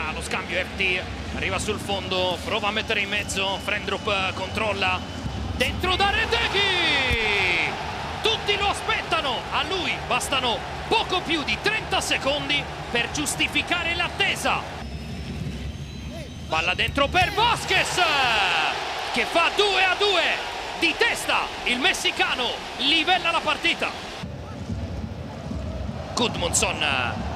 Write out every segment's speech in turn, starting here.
blocca lo scambio FT arriva sul fondo prova a mettere in mezzo Frendrup eh, controlla dentro da Retechi tutti lo aspettano a lui bastano poco più di 30 secondi per giustificare l'attesa palla dentro per Vasquez che fa 2 a 2 di testa il messicano livella la partita Gudmundsson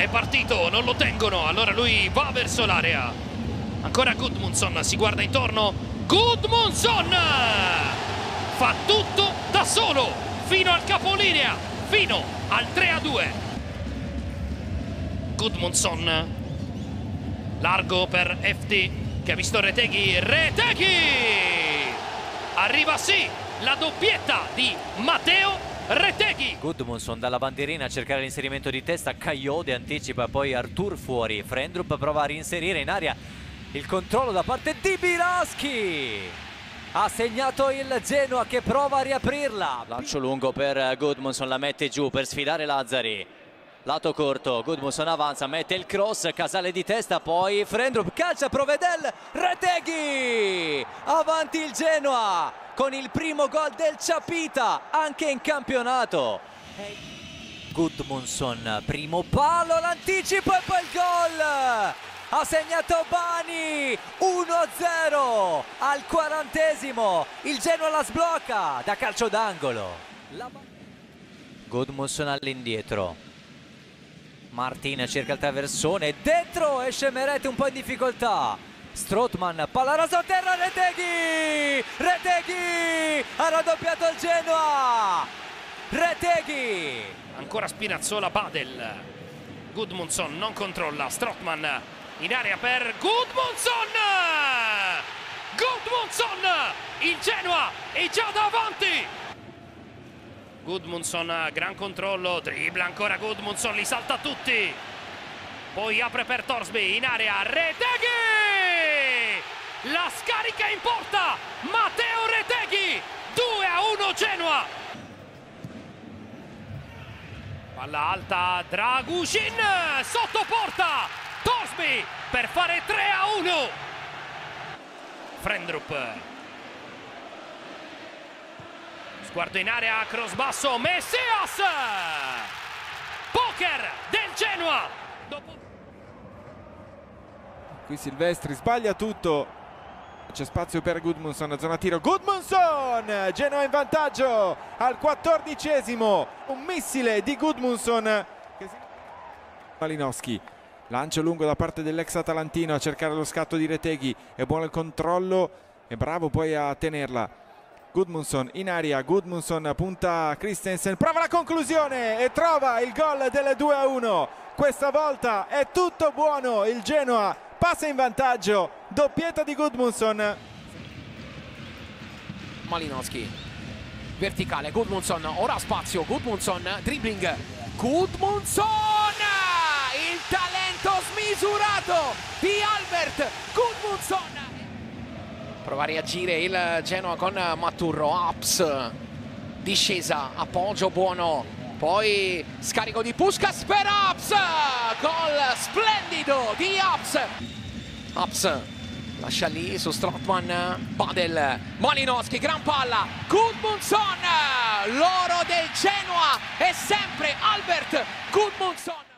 è partito, non lo tengono, allora lui va verso l'area. Ancora Gudmundsson, si guarda intorno. Gudmundsson fa tutto da solo, fino al capolinea, fino al 3 a 2. Gudmundsson, largo per FD che ha visto Reteghi. Reteghi! Arriva sì la doppietta di Matteo Retteghi Goodmanson dalla bandierina a cercare l'inserimento di testa Caiode anticipa poi Artur fuori Frendrup prova a reinserire in aria il controllo da parte di Bilaschi ha segnato il Genoa che prova a riaprirla lancio lungo per Goodmanson la mette giù per sfidare Lazzari lato corto Goodmanson avanza mette il cross Casale di testa poi Frendrup calcia Provedel Reteghi avanti il Genoa con il primo gol del Ciapita anche in campionato. Gudmundsson, primo palo, l'anticipo e poi il gol! Ha segnato Bani, 1-0 al quarantesimo, il Genoa la sblocca da calcio d'angolo. Gudmundsson all'indietro, Martina cerca il traversone, dentro esce Merete un po' in difficoltà, Strotman, palla rasa a terra, Reteghi! Reteghi! Ha raddoppiato il Genoa! Reteghi! Ancora Spinazzola, Padel. Gudmundsson non controlla, Strotman in area per Gudmundsson! Gudmundsson! Il Genoa è già davanti! Gudmundsson, gran controllo, dribbla ancora Gudmundsson, li salta tutti! poi apre per Torsby in area Reteghi la scarica in porta Matteo Reteghi 2 a 1 Genoa palla alta Dragusin sotto porta Torsby per fare 3 a 1 Frendrup sguardo in area cross basso Messias poker del Genoa dopo Qui Silvestri sbaglia tutto. C'è spazio per Goodmanson, zona tiro. Goodmanson! Genoa in vantaggio al quattordicesimo. Un missile di Goodmanson. Malinowski. Lancio lungo da parte dell'ex Atalantino a cercare lo scatto di Reteghi. È buono il controllo e bravo poi a tenerla. Gudmundsson in aria, Gudmundsson punta Christensen, prova la conclusione e trova il gol del 2-1. Questa volta è tutto buono il Genoa passa in vantaggio doppietta di Gudmundsson Malinowski verticale Gudmundsson ora spazio Gudmundsson dribbling Gudmundsson il talento smisurato di Albert Gudmundsson prova a reagire il Genoa con Maturro Aps discesa appoggio buono poi scarico di Puskas per Ups gol splendido di Ups Ups lascia lì su Stratman Padel Malinowski gran palla Gudmundsson l'oro del Genoa è sempre Albert Gudmundsson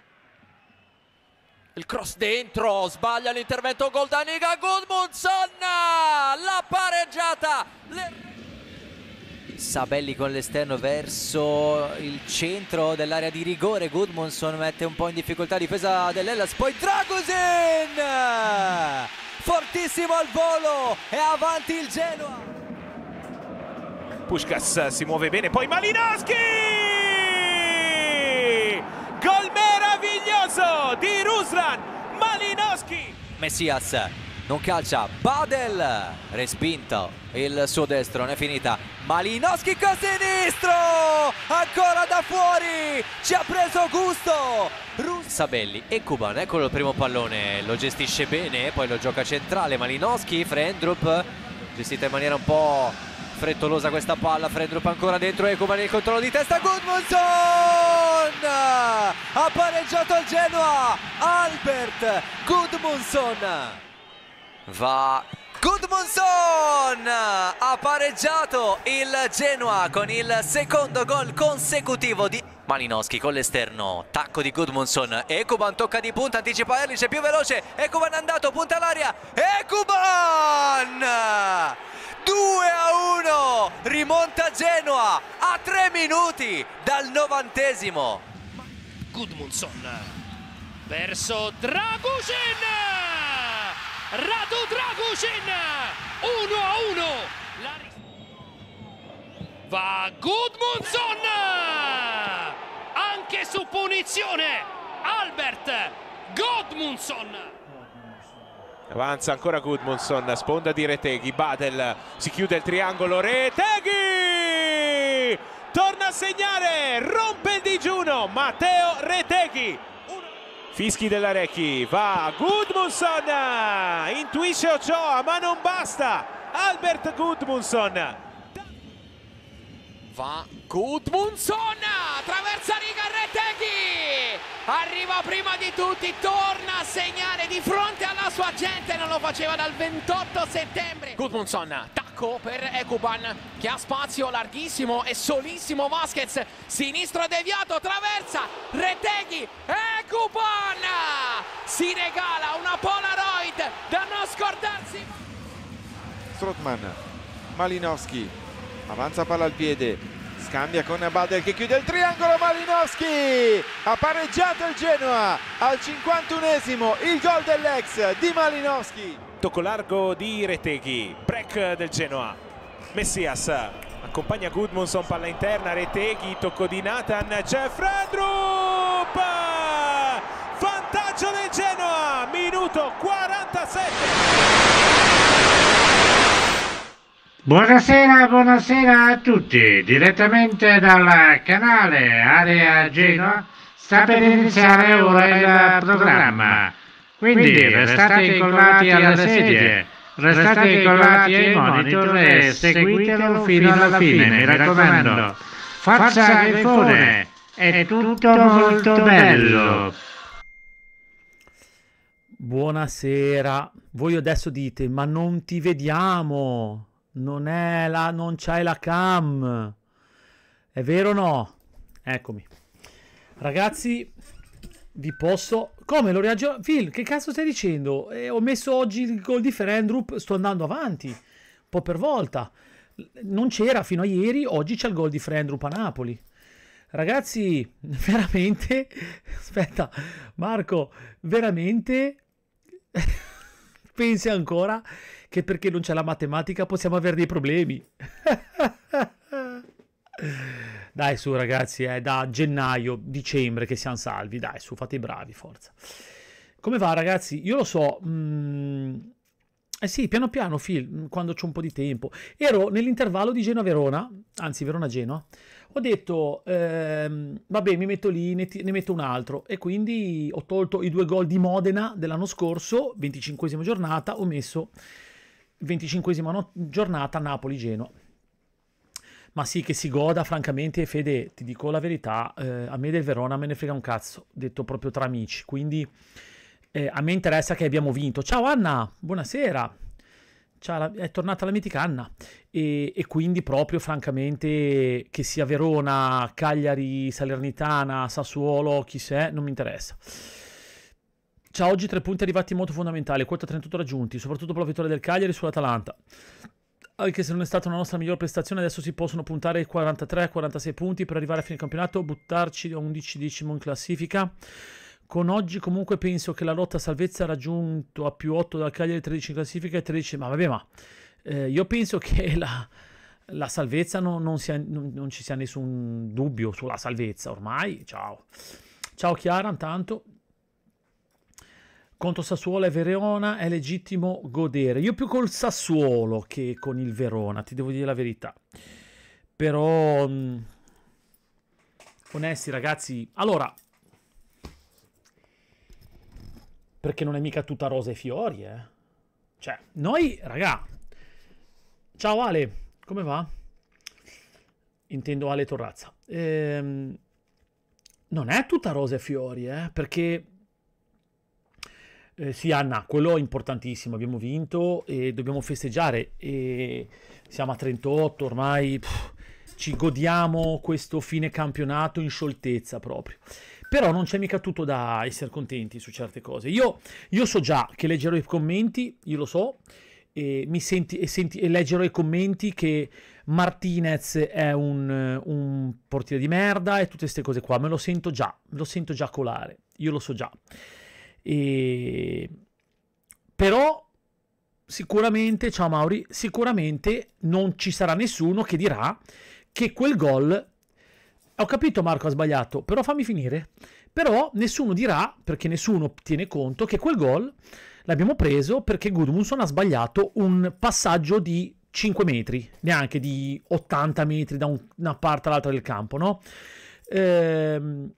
il cross dentro, sbaglia l'intervento Goldaniga, Gudmundsson, la pareggiata. Le... Sabelli con l'esterno verso il centro dell'area di rigore Goodmanson mette un po' in difficoltà la difesa dell'Ellas poi Dragusin fortissimo al volo e avanti il Genoa Puskas si muove bene poi Malinowski gol meraviglioso di Ruslan Malinowski Messias non calcia, Badel, respinto il suo destro, non è finita, Malinowski con sinistro, ancora da fuori, ci ha preso gusto, Rus Sabelli e Kuban, eccolo il primo pallone, lo gestisce bene, poi lo gioca centrale, Malinowski, Frendrup, gestita in maniera un po' frettolosa questa palla, Frendrup ancora dentro e Kuban il controllo di testa, Gudmundsson, ha pareggiato il Genoa, Albert Gudmundsson va Gudmundsson ha pareggiato il Genoa con il secondo gol consecutivo di Malinowski con l'esterno, tacco di Gudmundsson, Ekuban tocca di punta, anticipa Erlich, più veloce, Ekuban è andato, punta all'aria, Ekuban! 2 a 1, rimonta Genoa a 3 minuti dal novantesimo. Gudmundsson verso Dragusin! Radu Dragusin 1 a 1 va Gudmundsson anche su punizione Albert Gudmundsson Avanza ancora Gudmundsson, sponda di Reteghi, Badel, si chiude il triangolo, Reteghi! Torna a segnare, rompe il digiuno, Matteo Reteghi! Fischi della Recchi, va Gudmundsson, intuisce Ochoa ma non basta, Albert Gudmundsson va Gudmundsson traversa riga Retteghi, arriva prima di tutti torna a segnare di fronte alla sua gente non lo faceva dal 28 settembre Gudmundsson tacco per Ekuban che ha spazio larghissimo e solissimo Vasquez sinistro deviato traversa Retteghi, Ekuban si regala una Polaroid da non scordarsi Strotman Malinowski avanza palla al piede, scambia con Bader che chiude il triangolo, Malinowski ha pareggiato il Genoa al 51esimo, il gol dell'ex di Malinowski. Tocco largo di Reteghi, break del Genoa, Messias accompagna Gudmundsson, palla interna, Reteghi, tocco di Nathan, c'è Fredrup! Vantaggio del Genoa, minuto 47! Buonasera, buonasera a tutti, direttamente dal canale Area Genoa sta per iniziare ora il programma, quindi restate incollati alle sedie, restate incollati ai monitor e seguitelo fino alla fine, mi raccomando. Forza Grifone, è tutto molto bello. Buonasera, voi adesso dite ma non ti vediamo. Non è la... non c'hai la cam. È vero o no? Eccomi. Ragazzi, vi posso... Come lo reagirò? Phil, che cazzo stai dicendo? Eh, ho messo oggi il gol di Ferendrup, sto andando avanti, un po' per volta. Non c'era fino a ieri, oggi c'è il gol di Ferendrup a Napoli. Ragazzi, veramente... Aspetta, Marco, veramente... Pensi ancora che perché non c'è la matematica possiamo avere dei problemi. dai su ragazzi, è da gennaio, dicembre che siamo salvi, dai su, fate i bravi, forza. Come va ragazzi? Io lo so... Mh... Mm, eh sì, piano piano, Phil, mm, quando c'è un po' di tempo. Ero nell'intervallo di Genoa-Verona, anzi Verona-Genoa, ho detto, ehm, vabbè, mi metto lì, ne, ne, metto un altro. E quindi ho tolto i due gol di Modena dell'anno scorso, 25 giornata, ho messo 25 no- giornata Napoli-Genoa. Ma sì, che si goda, francamente, Fede, ti dico la verità, eh, a me del Verona me ne frega un cazzo, detto proprio tra amici, quindi eh, a me interessa che abbiamo vinto. Ciao Anna, buonasera. Ciao, è tornata la mitica Anna e, e quindi proprio francamente che sia Verona, Cagliari, Salernitana, Sassuolo, chi se non mi interessa. Ciao, oggi tre punti arrivati molto fondamentali, quota 38 raggiunti, soprattutto per la vittoria del Cagliari sull'Atalanta. Anche se non è stata una nostra migliore prestazione, adesso si possono puntare ai 43-46 punti per arrivare a fine campionato, buttarci a 11 decimo in classifica. Con oggi comunque penso che la lotta salvezza ha raggiunto a più 8 dal Cagliari 13 in classifica e 13, ma vabbè ma eh, io penso che la, la salvezza no, non, sia, non, non ci sia nessun dubbio sulla salvezza ormai, ciao. Ciao Chiara, intanto contro Sassuolo e Verona è legittimo godere. Io più col Sassuolo che con il Verona, ti devo dire la verità. Però, mh, mm, onesti ragazzi, allora, perché non è mica tutta rosa e fiori, eh. Cioè, noi, raga, ciao Ale, come va? Intendo Ale Torrazza. Ehm, non è tutta rosa e fiori, eh, perché eh, sì, Anna, quello è importantissimo. Abbiamo vinto e dobbiamo festeggiare. E siamo a 38 ormai. Pff, ci godiamo questo fine campionato in scioltezza proprio. Però non c'è mica tutto da essere contenti su certe cose. Io, io so già che leggerò i commenti, io lo so, e, senti, e, senti, e leggerò i commenti che Martinez è un, un portiere di merda e tutte queste cose qua. Me lo sento già, me lo sento già colare. Io lo so già. E... Però sicuramente, ciao Mauri, sicuramente non ci sarà nessuno che dirà che quel gol... Ho capito Marco ha sbagliato, però fammi finire. Però nessuno dirà, perché nessuno tiene conto, che quel gol l'abbiamo preso perché Gudmundsson ha sbagliato un passaggio di 5 metri, neanche di 80 metri da un, una parte all'altra del campo, no? Ehm,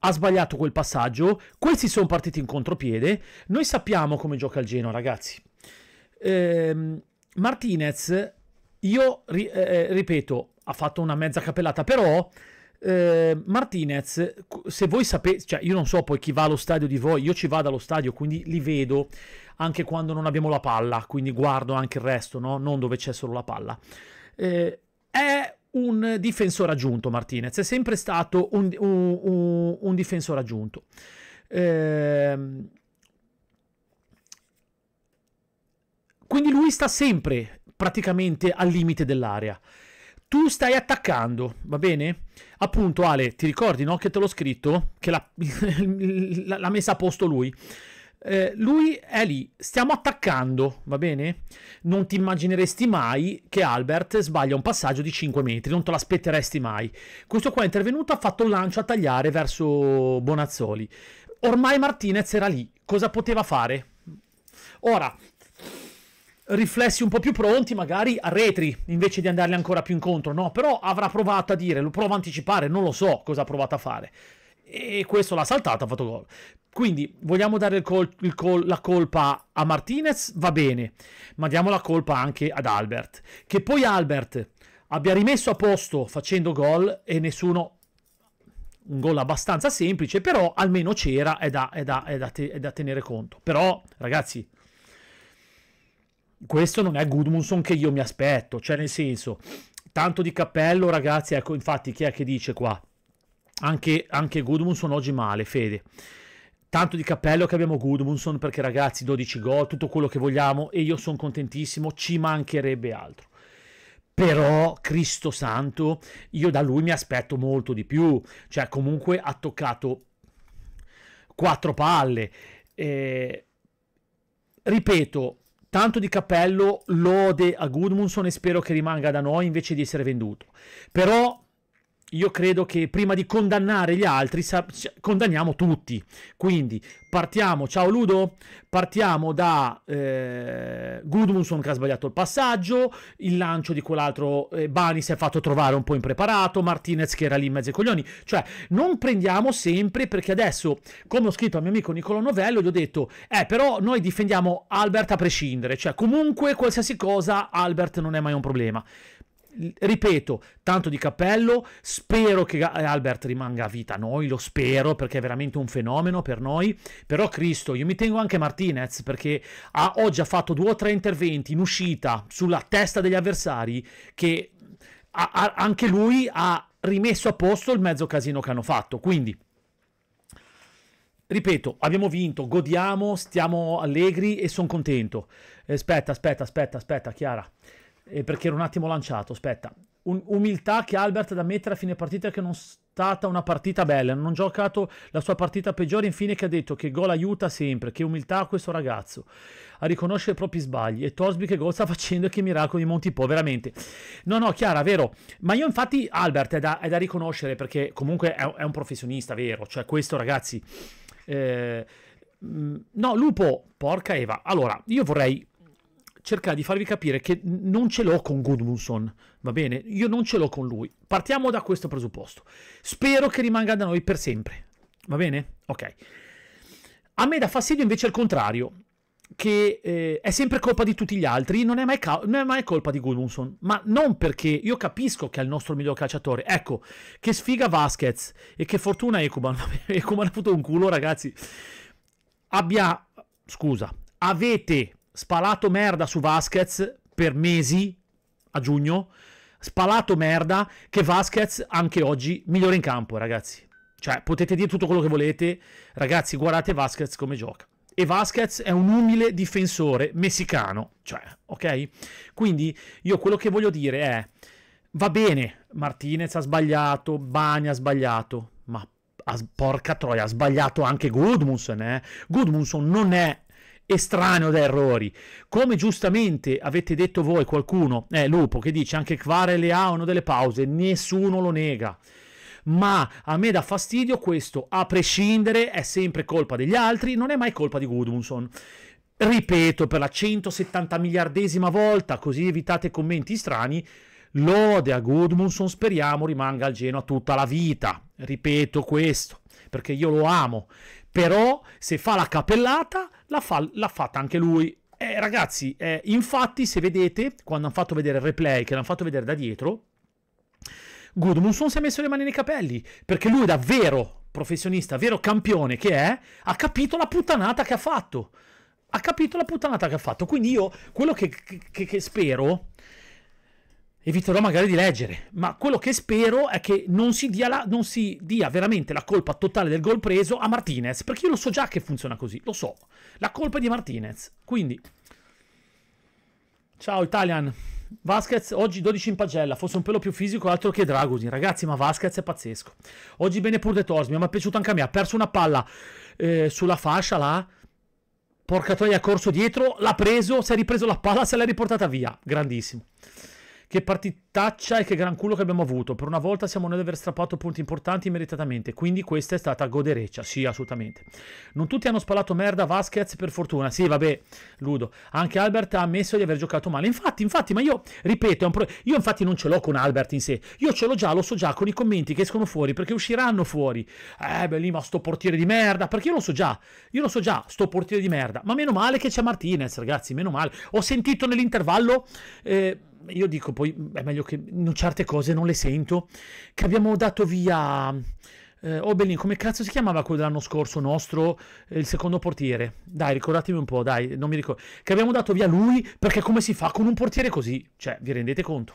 ha sbagliato quel passaggio, questi sono partiti in contropiede, noi sappiamo come gioca il Genoa ragazzi. Ehm, Martinez, io ri- eh, eh ripeto, ha fatto una mezza capellata, però eh, Martinez, se voi sapete, cioè io non so poi chi va allo stadio di voi, io ci vado allo stadio, quindi li vedo anche quando non abbiamo la palla, quindi guardo anche il resto, no? non dove c'è solo la palla. Eh, è un difensore aggiunto Martinez, è sempre stato un, un, un, un difensore aggiunto. Ehm... Quindi lui sta sempre praticamente al limite dell'area. Tu stai attaccando, va bene? Appunto Ale, ti ricordi no, che te l'ho scritto? Che l'ha, l'ha messa a posto lui eh, lui è lì, stiamo attaccando, va bene? Non ti immagineresti mai che Albert sbaglia un passaggio di 5 metri, non te l'aspetteresti mai. Questo qua è intervenuto, ha fatto un lancio a tagliare verso Bonazzoli. Ormai Martinez era lì, cosa poteva fare? Ora, riflessi un po' più pronti, magari arretri invece di andarli ancora più incontro, no? Però avrà provato a dire, lo provo a anticipare, non lo so cosa ha provato a fare e questo l'ha saltata, ha fatto gol. Quindi vogliamo dare il col, il col, la colpa a Martinez, va bene, ma diamo la colpa anche ad Albert. Che poi Albert abbia rimesso a posto facendo gol e nessuno... Un gol abbastanza semplice, però almeno c'era, è da, da, da, te, da tenere conto. Però, ragazzi, questo non è Gudmundsson che io mi aspetto, cioè nel senso, tanto di cappello ragazzi, ecco infatti chi è che dice qua? anche, anche Goodmanson oggi male, Fede. Tanto di cappello che abbiamo Goodmanson perché ragazzi 12 gol, tutto quello che vogliamo e io sono contentissimo, ci mancherebbe altro. Però, Cristo santo, io da lui mi aspetto molto di più. Cioè, comunque ha toccato quattro palle. Eh, ripeto, tanto di cappello, lode a Gudmundsson e spero che rimanga da noi invece di essere venduto. Però io credo che prima di condannare gli altri, cioè, condanniamo tutti. Quindi partiamo, ciao Ludo, partiamo da eh, Gudmundsson che ha sbagliato il passaggio, il lancio di quell'altro eh, Bani si è fatto trovare un po' impreparato, Martinez che era lì in mezzo ai coglioni. Cioè, non prendiamo sempre, perché adesso, come ho scritto a mio amico Nicolo Novello, gli ho detto, eh, però noi difendiamo Albert a prescindere. Cioè, comunque, qualsiasi cosa, Albert non è mai un problema ripeto, tanto di cappello, spero che eh, Albert rimanga a vita, noi lo spero perché è veramente un fenomeno per noi, però Cristo, io mi tengo anche Martinez perché ha, ho già fatto due o tre interventi in uscita sulla testa degli avversari che ha, ha, anche lui ha rimesso a posto il mezzo casino che hanno fatto, quindi ripeto, abbiamo vinto, godiamo, stiamo allegri e sono contento. Eh, aspetta, aspetta, aspetta, aspetta, Chiara eh, perché ero un attimo lanciato, aspetta. Un- umiltà che Albert da mettere a fine partita che non è stata una partita bella, non ha giocato la sua partita peggiore, infine che ha detto che gol aiuta sempre, che umiltà a questo ragazzo a riconoscere i propri sbagli e Torsby che gol sta facendo e che miracolo di Montipo, veramente. No, no, Chiara, vero, ma io infatti Albert è da, è da riconoscere perché comunque è, è, un professionista, vero, cioè questo ragazzi... Eh, mm, no, Lupo, porca Eva, allora io vorrei cercare di farvi capire che non ce l'ho con Goodmanson, va bene? Io non ce l'ho con lui. Partiamo da questo presupposto. Spero che rimanga da noi per sempre, va bene? Ok. A me dà fastidio invece il contrario, che eh, è sempre colpa di tutti gli altri, non è mai, ca- non è mai colpa di Goodmanson, ma non perché io capisco che è il nostro miglior calciatore, ecco, che sfiga Vasquez e che fortuna Ekuban, Ekuban ha avuto un culo ragazzi, abbia, scusa, avete spalato merda su Vasquez per mesi a giugno, spalato merda che Vasquez anche oggi migliore in campo, ragazzi. Cioè, potete dire tutto quello che volete, ragazzi, guardate Vasquez come gioca. E Vasquez è un umile difensore messicano, cioè, ok? Quindi io quello che voglio dire è va bene, Martinez ha sbagliato, Bagna ha sbagliato, ma porca troia, ha sbagliato anche Goodmunson, eh? Goodmunson non è estraneo da errori. Come giustamente avete detto voi, qualcuno, eh, Lupo, che dice anche Quarele ha una delle pause, nessuno lo nega. Ma a me dà fastidio questo, a prescindere, è sempre colpa degli altri, non è mai colpa di Gudmundsson. Ripeto per la 170 miliardesima volta, così evitate commenti strani. Lode a Gudmundsson, speriamo rimanga al Genoa tutta la vita. Ripeto questo, perché io lo amo, però se fa la capellata l'ha, fa, l'ha fatta anche lui. Eh, ragazzi, eh, infatti se vedete, quando hanno fatto vedere il replay, che l'hanno fatto vedere da dietro, Gudmundsson si è messo le mani nei capelli, perché lui davvero professionista, vero campione che è, ha capito la puttanata che ha fatto. Ha capito la puttanata che ha fatto. Quindi io quello che, che, che spero eviterò magari di leggere, ma quello che spero è che non si, dia, la, non si dia veramente la colpa totale del gol preso a Martinez, perché io lo so già che funziona così, lo so, la colpa è di Martinez, quindi... Ciao Italian, Vasquez oggi 12 in pagella, fosse un pelo più fisico altro che Dragosin, ragazzi ma Vasquez è pazzesco. Oggi bene pur De Tors, mi è piaciuto anche a me, ha perso una palla eh, sulla fascia là, porca troia ha corso dietro, l'ha preso, si è ripreso la palla, se l'ha riportata via, grandissimo. Che partitaccia e che gran culo che abbiamo avuto. Per una volta siamo noi ad aver strappato punti importanti meritatamente, quindi questa è stata godereccia, sì, assolutamente. Non tutti hanno spalato merda a Vasquez per fortuna. Sì, vabbè, Ludo. Anche Albert ha ammesso di aver giocato male. Infatti, infatti, ma io ripeto, pro... io infatti non ce l'ho con Albert in sé. Io ce l'ho già, lo so già con i commenti che escono fuori, perché usciranno fuori. Eh, beh, lì ma sto portiere di merda, perché io lo so già. Io lo so già, sto portiere di merda. Ma meno male che c'è Martinez, ragazzi, meno male. Ho sentito nell'intervallo eh, io dico poi è meglio che non, certe cose non le sento, che abbiamo dato via... Eh, Obelin, oh, come cazzo si chiamava quello dell'anno scorso nostro, eh, il secondo portiere? Dai, ricordatemi un po', dai, non mi ricordo. Che abbiamo dato via lui perché come si fa con un portiere così? Cioè, vi rendete conto?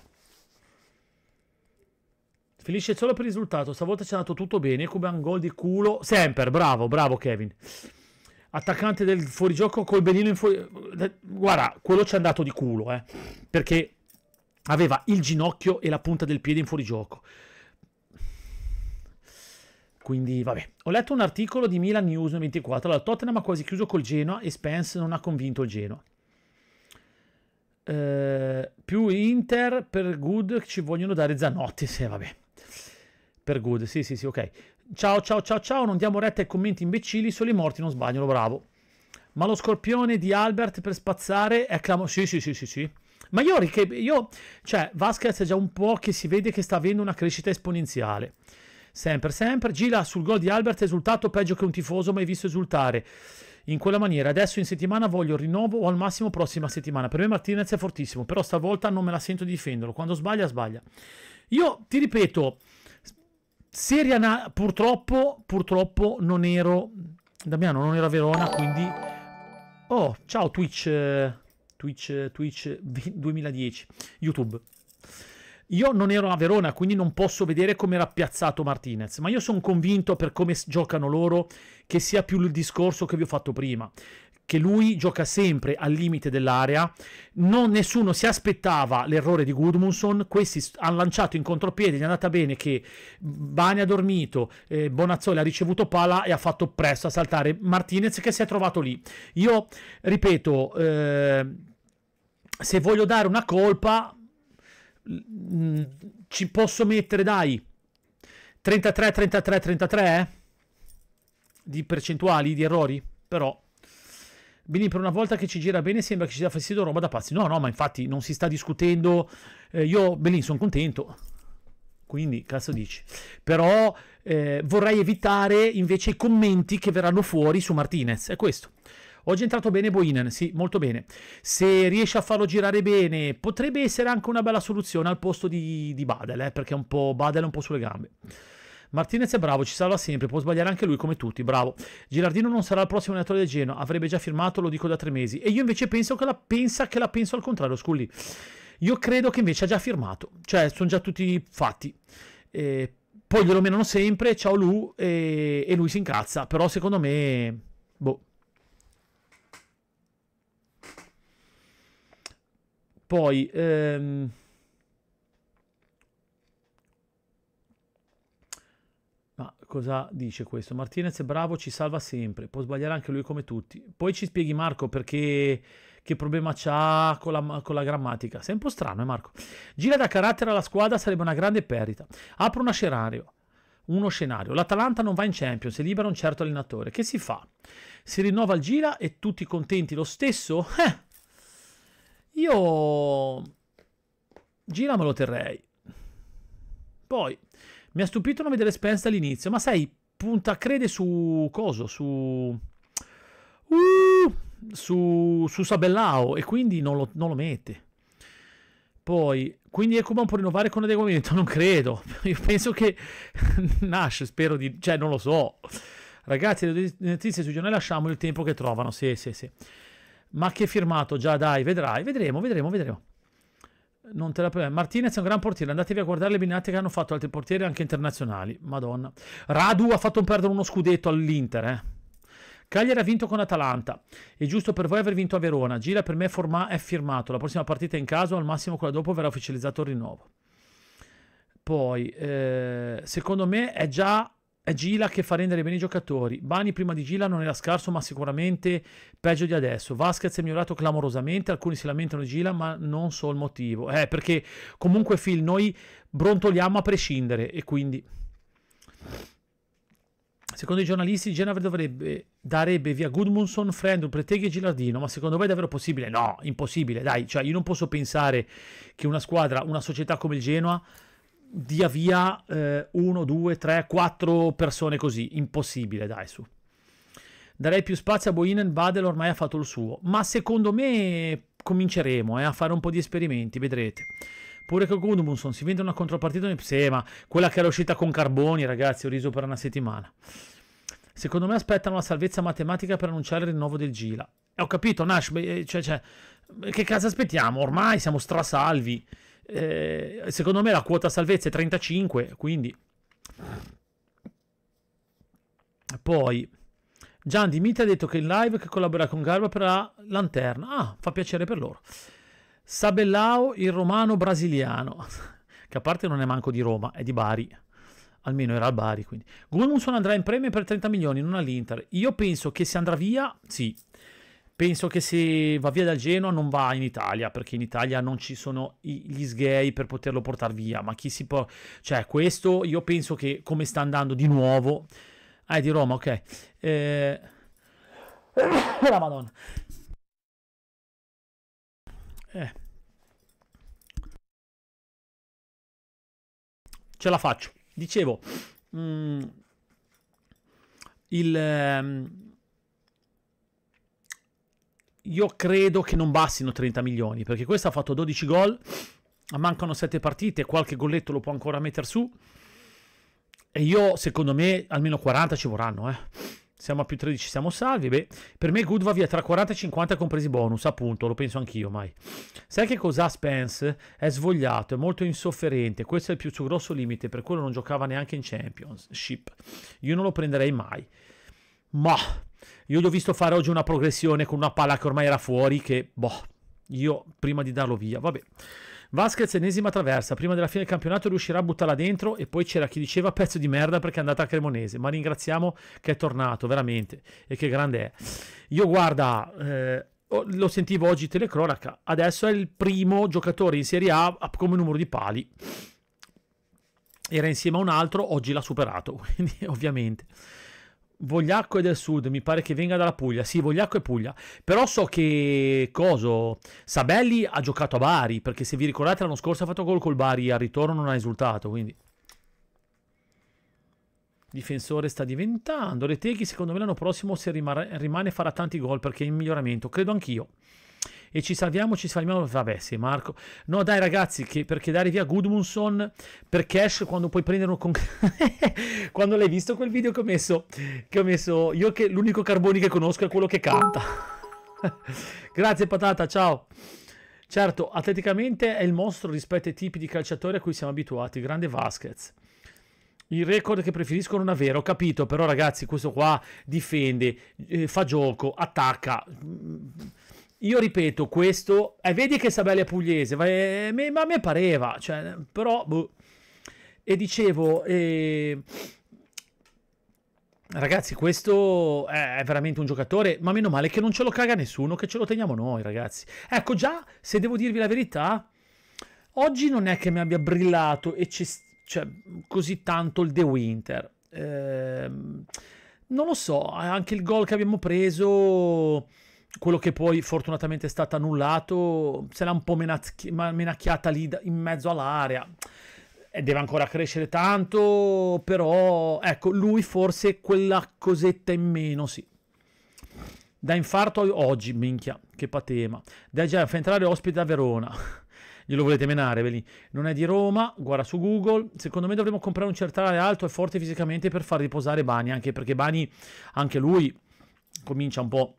Felice solo per il risultato, stavolta ci è andato tutto bene, come un gol di culo. Sempre, bravo, bravo Kevin. Attaccante del fuorigioco col belino in fuori... Eh, guarda, quello ci è andato di culo, eh. Perché aveva il ginocchio e la punta del piede in fuorigioco. Quindi, vabbè. Ho letto un articolo di Milan News 24. Allora, Tottenham ha quasi chiuso col Genoa e Spence non ha convinto il Genoa. Eh, più Inter per Good ci vogliono dare Zanotti. Sì, vabbè. Per Good, sì, sì, sì, ok. Ciao, ciao, ciao, ciao. Non diamo retta ai commenti imbecilli. Solo i morti non sbagliano, bravo. Ma lo scorpione di Albert per spazzare è clamoroso. Sì, sì, sì, sì, sì. Ma io, io cioè, Vasquez è già un po' che si vede che sta avendo una crescita esponenziale. Sempre, sempre. Gila sul gol di Albert, esultato peggio che un tifoso mai visto esultare. In quella maniera, adesso in settimana voglio il rinnovo o al massimo prossima settimana. Per me Martinez è fortissimo, però stavolta non me la sento di difenderlo. Quando sbaglia, sbaglia. Io ti ripeto, Seriana purtroppo, purtroppo non ero... Damiano, non era Verona, quindi... Oh, ciao Twitch... Eh. Twitch, Twitch 2010, YouTube. Io non ero a Verona, quindi non posso vedere come era piazzato Martinez, ma io sono convinto per come giocano loro che sia più il discorso che vi ho fatto prima, che lui gioca sempre al limite dell'area, non, nessuno si aspettava l'errore di Gudmundsson, questi hanno lanciato in contropiede, gli è andata bene che Bani ha dormito, eh, Bonazzoli ha ricevuto pala e ha fatto presto a saltare Martinez che si è trovato lì. Io ripeto... Eh, se voglio dare una colpa, mm, ci posso mettere, dai, 33, 33, 33 eh? di percentuali, di errori, però... Bini, per una volta che ci gira bene sembra che ci sia fastidio roba da pazzi. No, no, ma infatti non si sta discutendo. Eh, io, Belin, sono contento. Quindi, cazzo dici. Però eh, vorrei evitare invece i commenti che verranno fuori su Martinez. È questo. Oggi è entrato bene Boinen, sì, molto bene. Se riesce a farlo girare bene, potrebbe essere anche una bella soluzione al posto di, di Badel, eh, perché è un po', Badel è un po' sulle gambe. Martinez è bravo, ci salva sempre, può sbagliare anche lui come tutti, bravo. Girardino non sarà il prossimo allenatore del Genoa, avrebbe già firmato, lo dico da tre mesi. E io invece penso che la, pensa che la penso al contrario, Scully. Io credo che invece ha già firmato, cioè sono già tutti fatti. Eh, poi glielo menano sempre, ciao Lu, e, e lui si incazza, però secondo me... Boh. Poi... Ehm... Ma cosa dice questo? Martinez è bravo, ci salva sempre, può sbagliare anche lui come tutti. Poi ci spieghi Marco perché che problema c'ha con la, con la grammatica. Sei un po' strano, eh Marco? Gira da carattere alla squadra sarebbe una grande perdita. Apro uno scenario. Uno scenario. L'Atalanta non va in Champions si libera un certo allenatore. Che si fa? Si rinnova il gira e tutti contenti lo stesso? Eh! Io gira me lo terrei. Poi mi ha stupito non vedere Spence all'inizio, ma sai, punta crede su coso, su uh, su, su Sabellao e quindi non lo, non lo mette. Poi, quindi Ecobon può rinnovare con adeguamento? Non credo. Io penso che Nash, spero di... cioè, non lo so. Ragazzi, le notizie sui giornali lasciamo il tempo che trovano. Sì, sì, sì ma che firmato già dai, vedrai, vedremo, vedremo, vedremo. Non te la prego. Martinez è un gran portiere, andatevi a guardare le binate che hanno fatto altri portieri anche internazionali. Madonna. Radu ha fatto perdere uno scudetto all'Inter, eh. Cagliari ha vinto con Atalanta. È giusto per voi aver vinto a Verona. Gira per me forma è firmato. La prossima partita in caso, al massimo quella dopo verrà ufficializzato il rinnovo. Poi, eh, secondo me è già è Gila che fa rendere bene i giocatori. Bani prima di Gila non era scarso, ma sicuramente peggio di adesso. Vasquez è migliorato clamorosamente. Alcuni si lamentano di Gila, ma non so il motivo. Eh, perché comunque, Phil, noi brontoliamo a prescindere e quindi. Secondo i giornalisti, Genova dovrebbe darebbe via Goodmunson, Friend, Preteghi e Gilardino, ma secondo voi è davvero possibile? No, impossibile, dai, cioè io non posso pensare che una squadra, una società come il Genoa dia via eh, uno, due, tre, quattro persone così. Impossibile, dai su. Darei più spazio a Boinen, Badel ormai ha fatto il suo. Ma secondo me cominceremo eh, a fare un po' di esperimenti, vedrete. Pure che Gudmundsson si vende una contropartita nel Psema, quella che era uscita con Carboni, ragazzi, ho riso per una settimana. Secondo me aspettano la salvezza matematica per annunciare il rinnovo del Gila. Eh, ho capito, Nash, eh, cioè, cioè, che cosa aspettiamo? Ormai siamo strasalvi. Eh, secondo me la quota salvezza è 35, quindi... Poi... Gian Dimitri ha detto che in live che collabora con Garba per la lanterna. Ah, fa piacere per loro. Sabellao, il romano brasiliano, che a parte non è manco di Roma, è di Bari. Almeno era al Bari, quindi. Gulmunson andrà in premio per 30 milioni, non all'Inter. Io penso che se andrà via, sì, Penso che se va via dal Genoa non va in Italia, perché in Italia non ci sono gli sghei per poterlo portare via. Ma chi si può... Cioè, questo io penso che come sta andando di nuovo... Ah, eh, è di Roma, ok. Eh... La madonna. Eh. Ce la faccio. Dicevo... Mm, il... Um io credo che non bastino 30 milioni, perché questo ha fatto 12 gol, mancano 7 partite, qualche golletto lo può ancora mettere su. E io, secondo me, almeno 40 ci vorranno, eh. Siamo a più 13, siamo salvi. Beh, per me Good va via tra 40 e 50 compresi bonus, appunto, lo penso anch'io mai. Sai che cos'ha Spence? È svogliato, è molto insofferente, questo è il più suo grosso limite, per quello non giocava neanche in Championship. Io non lo prenderei mai. Ma io gli ho visto fare oggi una progressione con una palla che ormai era fuori, che, boh, io prima di darlo via, vabbè. Vasquez ennesima traversa, prima della fine del campionato riuscirà a buttarla dentro e poi c'era chi diceva pezzo di merda perché è andata a Cremonese, ma ringraziamo che è tornato veramente e che grande è. Io guarda, eh, lo sentivo oggi telecronaca, adesso è il primo giocatore in Serie A come numero di pali. Era insieme a un altro, oggi l'ha superato, quindi ovviamente. Vogliacco è del sud, mi pare che venga dalla Puglia. Sì, Vogliacco è Puglia. Però so che Coso Sabelli ha giocato a Bari, perché se vi ricordate l'anno scorso ha fatto gol col Bari, al ritorno non ha risultato, quindi difensore sta diventando. Reteghi secondo me l'anno prossimo se rimane farà tanti gol perché è in miglioramento, credo anch'io e ci salviamo, ci salviamo, vabbè sì Marco, no dai ragazzi che perché dare via Goodmunson per cash quando puoi prendere un con... quando l'hai visto quel video che ho messo, che ho messo io che l'unico Carboni che conosco è quello che canta, grazie patata, ciao. Certo, atleticamente è il mostro rispetto ai tipi di calciatori a cui siamo abituati, grande Vasquez. Il record che preferisco non avere, ho capito, però ragazzi, questo qua difende, eh, fa gioco, attacca. Mm, io ripeto, questo... Eh, vedi che Sabella è pugliese, ma, eh, ma a me pareva, cioè, però... Boh. E dicevo... Eh... Ragazzi, questo eh, è veramente un giocatore, ma meno male che non ce lo caga nessuno, che ce lo teniamo noi, ragazzi. Ecco, già, se devo dirvi la verità, oggi non è che mi abbia brillato e cioè, così tanto il The Winter. Eh, non lo so, anche il gol che abbiamo preso quello che poi fortunatamente è stato annullato, se l'ha un po' menacchi- menacchiata lì in mezzo all'area. E deve ancora crescere tanto, però ecco, lui forse quella cosetta in meno, sì. Da infarto oggi, minchia, che patema. Da già fa entrare ospite a Verona. Glielo volete menare, Belin. Non è di Roma, guarda su Google. Secondo me dovremmo comprare un centrale alto e forte fisicamente per far riposare Bani, anche perché Bani, anche lui, comincia un po'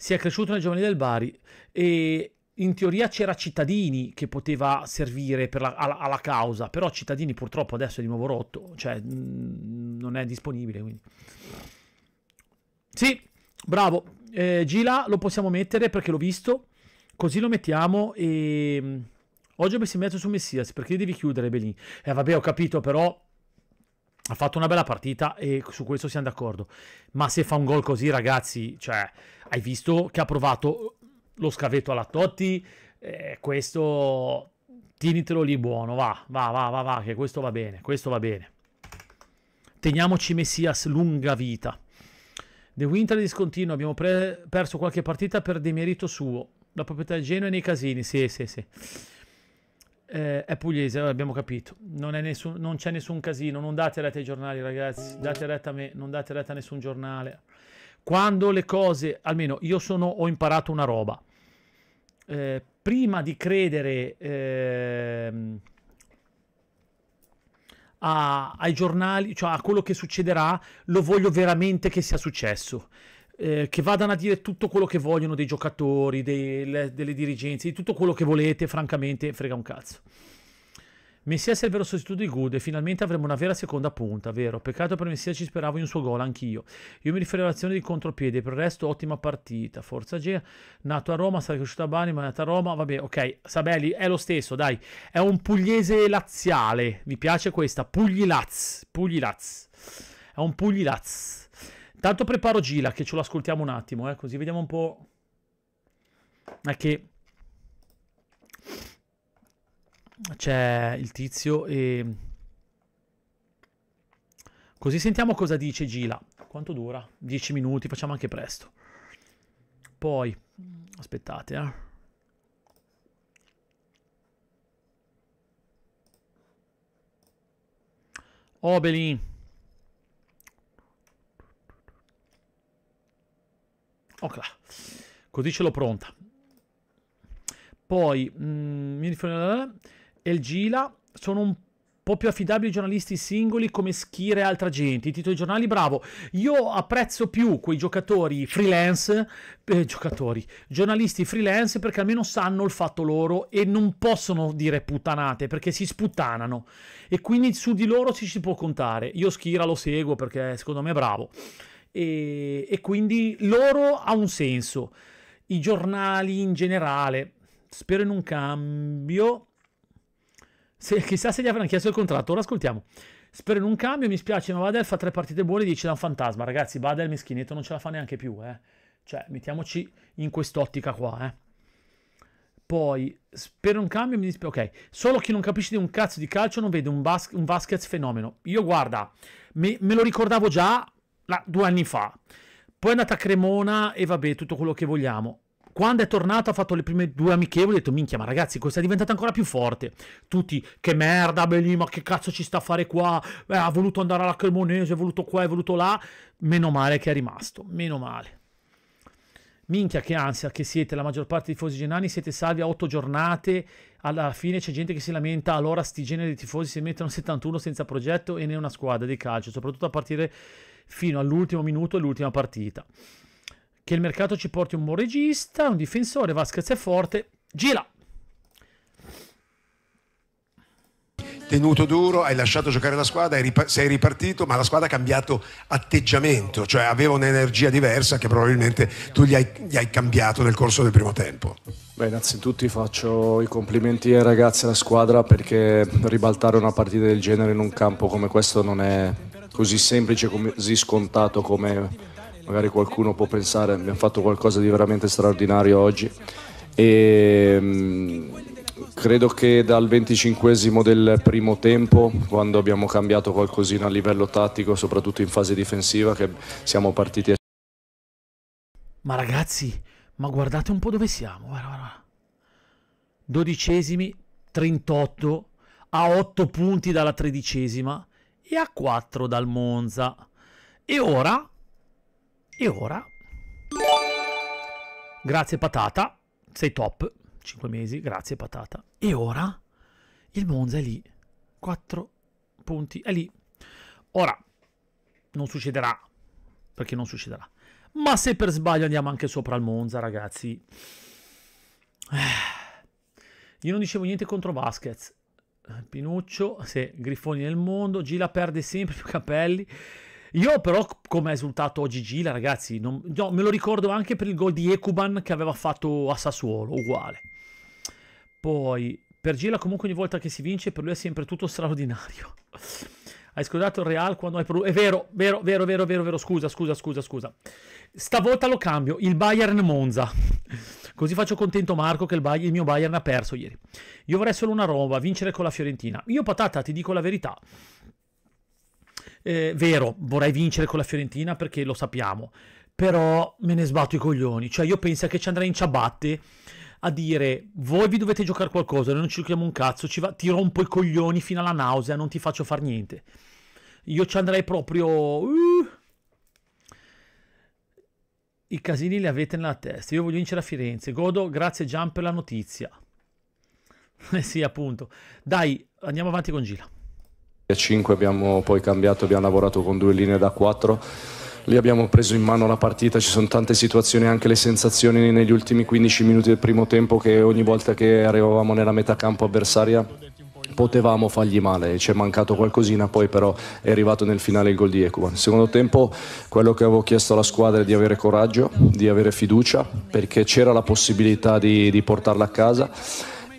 si è cresciuto nei giovani del Bari e in teoria c'era Cittadini che poteva servire la, alla, alla, causa, però Cittadini purtroppo adesso è di nuovo rotto, cioè mh, mm, non è disponibile. Quindi. Sì, bravo. Eh, Gila lo possiamo mettere perché l'ho visto, così lo mettiamo e... Mm, oggi ho messo in mezzo su Messias perché devi chiudere Belin. Eh vabbè ho capito però ha fatto una bella partita e su questo siamo d'accordo. Ma se fa un gol così, ragazzi, cioè, hai visto che ha provato lo scavetto alla Totti, eh, questo tienitelo lì buono, va, va, va, va, va, che questo va bene, questo va bene. Teniamoci Messias lunga vita. The Winter discontinuo, abbiamo perso qualche partita per demerito suo. La proprietà del Genoa è nei casini, sì, sì, sì. Eh, è pugliese, abbiamo capito. Non, non c'è nessun casino, non date retta ai giornali, ragazzi. Date retta a me, non date retta a nessun giornale. Quando le cose, almeno io sono, ho imparato una roba. Eh, prima di credere eh, a, ai giornali, cioè a quello che succederà, lo voglio veramente che sia successo. Eh, che vadano a dire tutto quello che vogliono dei giocatori, dei, le, delle dirigenze, di tutto quello che volete, francamente frega un cazzo. Messia è il vero sostituto di Good e finalmente avremo una vera seconda punta, vero? Peccato per Messia ci speravo in un suo gol anch'io. Io mi riferivo all'azione di contropiede, per il resto ottima partita. Forza Gea, nato a Roma, sarà cresciuto a Bani, ma è nato a Roma, vabbè, ok. Sabelli è lo stesso, dai. È un pugliese laziale, mi piace questa, Pugli-Laz, Pugli-Laz. È un Pugli-Laz. Tanto preparo Gila, che ce lo ascoltiamo un attimo, eh, così vediamo un po'... È che c'è il tizio e... Così sentiamo cosa dice Gila. Quanto dura? 10 minuti, facciamo anche presto. Poi, aspettate, eh. Obelin. Oh, ok, così ce l'ho pronta. Poi, mh, mm, mi riferisco e il Gila sono un po' più affidabili giornalisti singoli come Schire e altra gente. I titoli giornali, bravo. Io apprezzo più quei giocatori freelance, eh, giocatori, giornalisti freelance perché almeno sanno il fatto loro e non possono dire puttanate perché si sputtanano e quindi su di loro ci si può contare. Io Schira lo seguo perché secondo me è bravo e, e quindi loro ha un senso. I giornali in generale, spero in un cambio se, chissà se gli avranno chiesto il contratto, ora ascoltiamo. Spero in un cambio, mi spiace, ma Badel fa tre partite buone e dice da un fantasma. Ragazzi, Badel Meschinetto non ce la fa neanche più, eh. Cioè, mettiamoci in quest'ottica qua, eh. Poi, spero un cambio, mi dispiace. Ok, solo chi non capisce di un cazzo di calcio non vede un, bas- un basket fenomeno. Io, guarda, me, me lo ricordavo già la, due anni fa. Poi è andata a Cremona e vabbè, tutto quello che vogliamo. Quando è tornato ha fatto le prime due amichevoli e ho detto minchia ma ragazzi questa è diventata ancora più forte. Tutti che merda Belì ma che cazzo ci sta a fare qua? Eh, ha voluto andare alla Cremonese, è voluto qua, è voluto là. Meno male che è rimasto, meno male. Minchia che ansia che siete, la maggior parte dei tifosi genani siete salvi a otto giornate, alla fine c'è gente che si lamenta, allora sti generi di tifosi si mettono 71 senza progetto e né una squadra di calcio, soprattutto a partire fino all'ultimo minuto e l'ultima partita che il mercato ci porti un buon regista, un difensore, Vasquez è forte, gira! tenuto duro, hai lasciato giocare la squadra, sei ripartito, ma la squadra ha cambiato atteggiamento, cioè aveva un'energia diversa che probabilmente tu gli hai, gli hai cambiato nel corso del primo tempo. Beh, innanzitutto faccio i complimenti ai ragazzi e alla squadra perché ribaltare una partita del genere in un campo come questo non è così semplice, così scontato come magari qualcuno può pensare abbiamo fatto qualcosa di veramente straordinario oggi e ehm, credo che dal venticinquesimo del primo tempo quando abbiamo cambiato qualcosina a livello tattico soprattutto in fase difensiva che siamo partiti a... ma ragazzi ma guardate un po' dove siamo guarda, guarda. dodicesimi 38 a 8 punti dalla tredicesima e a 4 dal Monza e ora e ora? Grazie patata, sei top, 5 mesi, grazie patata. E ora? Il Monza è lì, 4 punti, è lì. Ora, non succederà, perché non succederà. Ma se per sbaglio andiamo anche sopra il Monza, ragazzi. Eh. Io non dicevo niente contro Vasquez. Pinuccio, se Grifoni nel mondo, Gila perde sempre più capelli. Io però, come ha esultato oggi Gila, ragazzi, non, no, me lo ricordo anche per il gol di Ekuban che aveva fatto a Sassuolo, uguale. Poi, per Gila comunque ogni volta che si vince, per lui è sempre tutto straordinario. Hai scordato il Real quando hai provato... È vero, vero, vero, vero, vero, vero, scusa, scusa, scusa, scusa. Stavolta lo cambio, il Bayern Monza. Così faccio contento Marco che il, Bayern, il mio Bayern ha perso ieri. Io vorrei solo una roba, vincere con la Fiorentina. Io patata, ti dico la verità eh, vero, vorrei vincere con la Fiorentina perché lo sappiamo, però me ne sbatto i coglioni, cioè io penso che ci andrei in ciabatte a dire voi vi dovete giocare qualcosa, noi non ci giochiamo un cazzo, va- ti rompo i coglioni fino alla nausea, non ti faccio far niente. Io ci andrei proprio... Uh, I casini li avete nella testa, io voglio vincere a Firenze, godo, grazie Gian per la notizia. Eh sì, appunto. Dai, andiamo avanti con Gila. A 5 abbiamo poi cambiato, abbiamo lavorato con due linee da 4. Lì abbiamo preso in mano la partita, ci sono tante situazioni, anche le sensazioni negli ultimi 15 minuti del primo tempo che ogni volta che arrivavamo nella metà campo avversaria potevamo fargli male, ci è mancato qualcosina, poi però è arrivato nel finale il gol di Ecuban. Secondo tempo quello che avevo chiesto alla squadra è di avere coraggio, di avere fiducia, perché c'era la possibilità di, di portarla a casa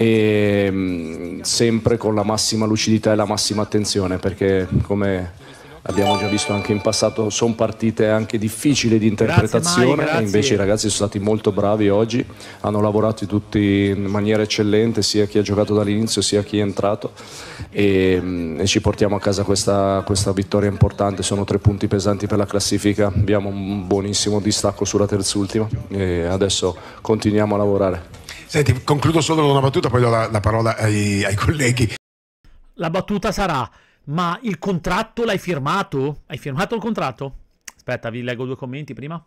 e ehm, sempre con la massima lucidità e la massima attenzione perché come abbiamo già visto anche in passato sono partite anche difficili di interpretazione grazie, Mari, e invece i ragazzi sono stati molto bravi oggi hanno lavorato tutti in maniera eccellente sia chi ha giocato dall'inizio sia chi è entrato e, ehm, e ci portiamo a casa questa, questa, vittoria importante sono tre punti pesanti per la classifica abbiamo un buonissimo distacco sulla terz'ultima e adesso continuiamo a lavorare Senti, concludo solo con una battuta, poi do la, la parola ai, ai colleghi. La battuta sarà, ma il contratto l'hai firmato? Hai firmato il contratto? Aspetta, vi leggo due commenti prima.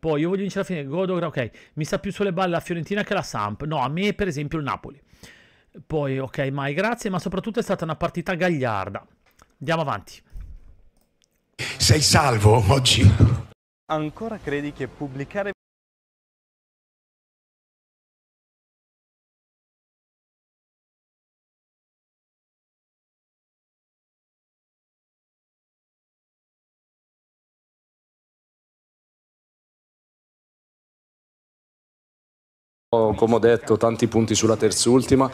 Poi io voglio vincere la fine. Godo, ok. Mi sta più sulle balle la Fiorentina che la Samp. No, a me per esempio il Napoli. Poi, ok, mai grazie, ma soprattutto è stata una partita gagliarda. Andiamo avanti. Sei salvo oggi? Ancora credi che pubblicare come ho detto, tanti punti sulla terz'ultima,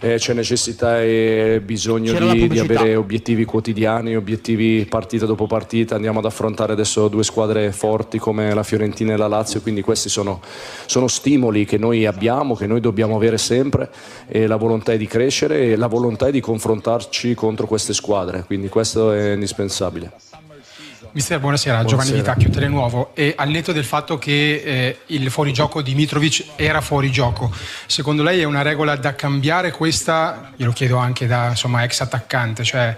eh, c'è necessità e bisogno di, di, avere obiettivi quotidiani, obiettivi partita dopo partita, andiamo ad affrontare adesso due squadre forti come la Fiorentina e la Lazio, quindi questi sono, sono stimoli che noi abbiamo, che noi dobbiamo avere sempre, e la volontà è di crescere e la volontà è di confrontarci contro queste squadre, quindi questo è indispensabile. Mister, buonasera. buonasera. Giovanni Vitacchio, Telenuovo. E al netto del fatto che eh, il fuorigioco di Mitrovic era fuorigioco, secondo lei è una regola da cambiare questa? Glielo chiedo anche da insomma, ex attaccante, cioè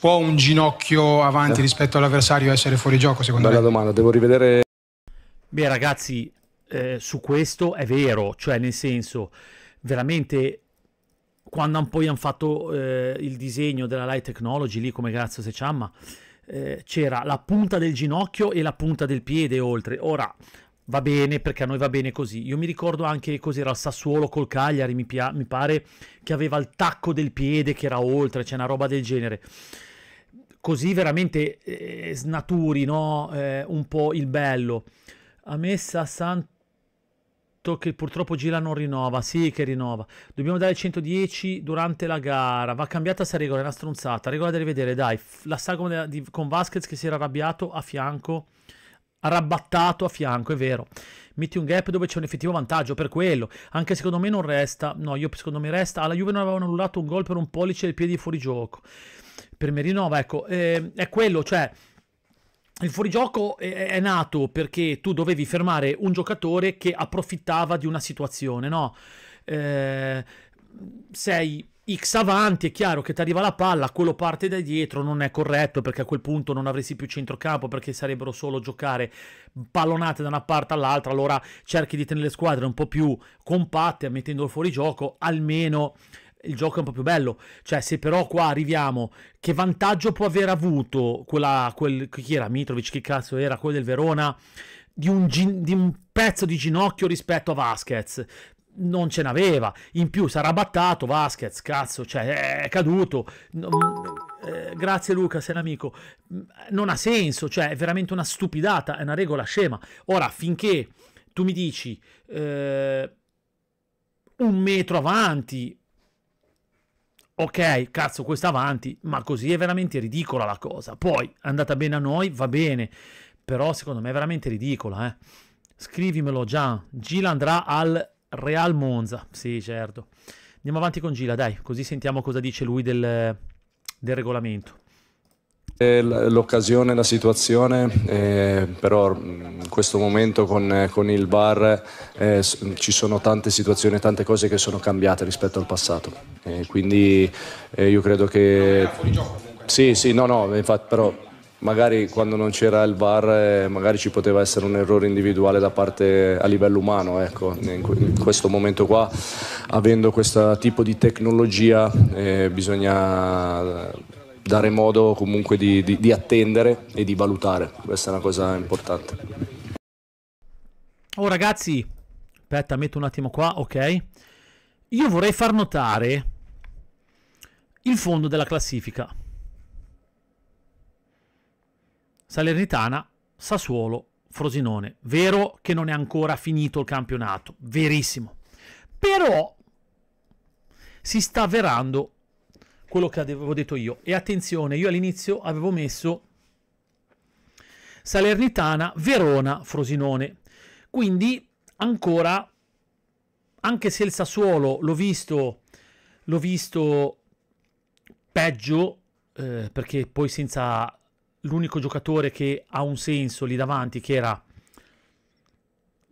può un ginocchio avanti sì. Eh. rispetto all'avversario essere fuorigioco secondo Bella lei? Bella domanda, devo rivedere... Beh ragazzi, eh, su questo è vero, cioè nel senso, veramente quando poi hanno fatto eh, il disegno della Light Technology lì come cazzo se c'ha eh, c'era la punta del ginocchio e la punta del piede oltre. Ora va bene perché a noi va bene così. Io mi ricordo anche cos'era il Sassuolo col Cagliari, mi, pia- mi pare che aveva il tacco del piede che era oltre, c'è cioè una roba del genere così veramente eh, snaturi no? eh, un po' il bello. A me Sassanto detto che purtroppo Gila non rinnova. Sì, che rinnova. Dobbiamo dare 110 durante la gara. Va cambiata questa regola, è una stronzata. Regola da rivedere, dai. La sagoma con Vasquez che si era arrabbiato a fianco. Arrabbattato a fianco, è vero. Metti un gap dove c'è un effettivo vantaggio per quello. Anche secondo me non resta. No, io secondo me resta. Alla Juve non avevano annullato un gol per un pollice e il piede di fuorigioco. Per me rinnova, ecco. Eh, è quello, cioè il fuorigioco è, nato perché tu dovevi fermare un giocatore che approfittava di una situazione, no? Eh, sei X avanti, è chiaro che ti arriva la palla, quello parte da dietro, non è corretto perché a quel punto non avresti più centrocampo perché sarebbero solo giocare pallonate da una parte all'altra, allora cerchi di tenere le squadre un po' più compatte mettendo il fuorigioco, almeno il gioco è un po' più bello. Cioè, se però qua arriviamo, che vantaggio può aver avuto quella, quel, chi era Mitrovic, che cazzo era, quello del Verona, di un, di un pezzo di ginocchio rispetto a Vasquez? non ce n'aveva. In più sarà battato Vasquez, cazzo, cioè è caduto. Mm, eh, grazie Luca, sei un amico. Mm, non ha senso, cioè è veramente una stupidata, è una regola scema. Ora, finché tu mi dici eh, un metro avanti ok, cazzo, questo avanti, ma così è veramente ridicola la cosa. Poi, andata bene a noi, va bene, però secondo me è veramente ridicola, eh. Scrivimelo già, Gila andrà al Real Monza, sì, certo. Andiamo avanti con Gila, dai, così sentiamo cosa dice lui del, del regolamento. L'occasione, la situazione, eh, però mm, in questo momento con, con il VAR eh, ci sono tante situazioni, tante cose che sono cambiate rispetto al passato. Eh, quindi io credo che... Sì, sì, no, no, infatti però magari quando non c'era il VAR eh, magari ci poteva essere un errore individuale da parte a livello umano ecco. in, questo momento qua avendo questo tipo di tecnologia eh, bisogna dare modo comunque di, di, di attendere e di valutare. Questa è una cosa importante. Oh ragazzi, aspetta, metto un attimo qua, ok. Io vorrei far notare il fondo della classifica. Salernitana, Sassuolo, Frosinone. Vero che non è ancora finito il campionato, verissimo. Però si sta avverando quello che avevo detto io. E attenzione, io all'inizio avevo messo Salernitana, Verona, Frosinone. Quindi ancora, anche se il Sassuolo l'ho visto, l'ho visto peggio, eh, perché poi senza l'unico giocatore che ha un senso lì davanti, che era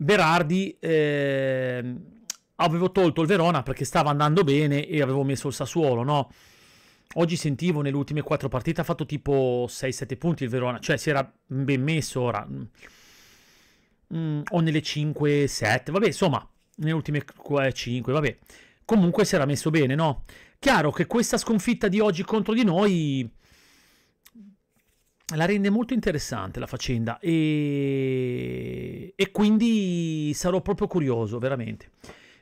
Berardi, eh, avevo tolto il Verona perché stava andando bene e avevo messo il Sassuolo, no? Oggi sentivo nelle ultime quattro partite ha fatto tipo 6-7 punti il Verona, cioè si era ben messo ora. Mm, o nelle 5-7, vabbè, insomma, nelle ultime 5, eh, vabbè. Comunque si era messo bene, no? Chiaro che questa sconfitta di oggi contro di noi la rende molto interessante la faccenda e, e quindi sarò proprio curioso, veramente.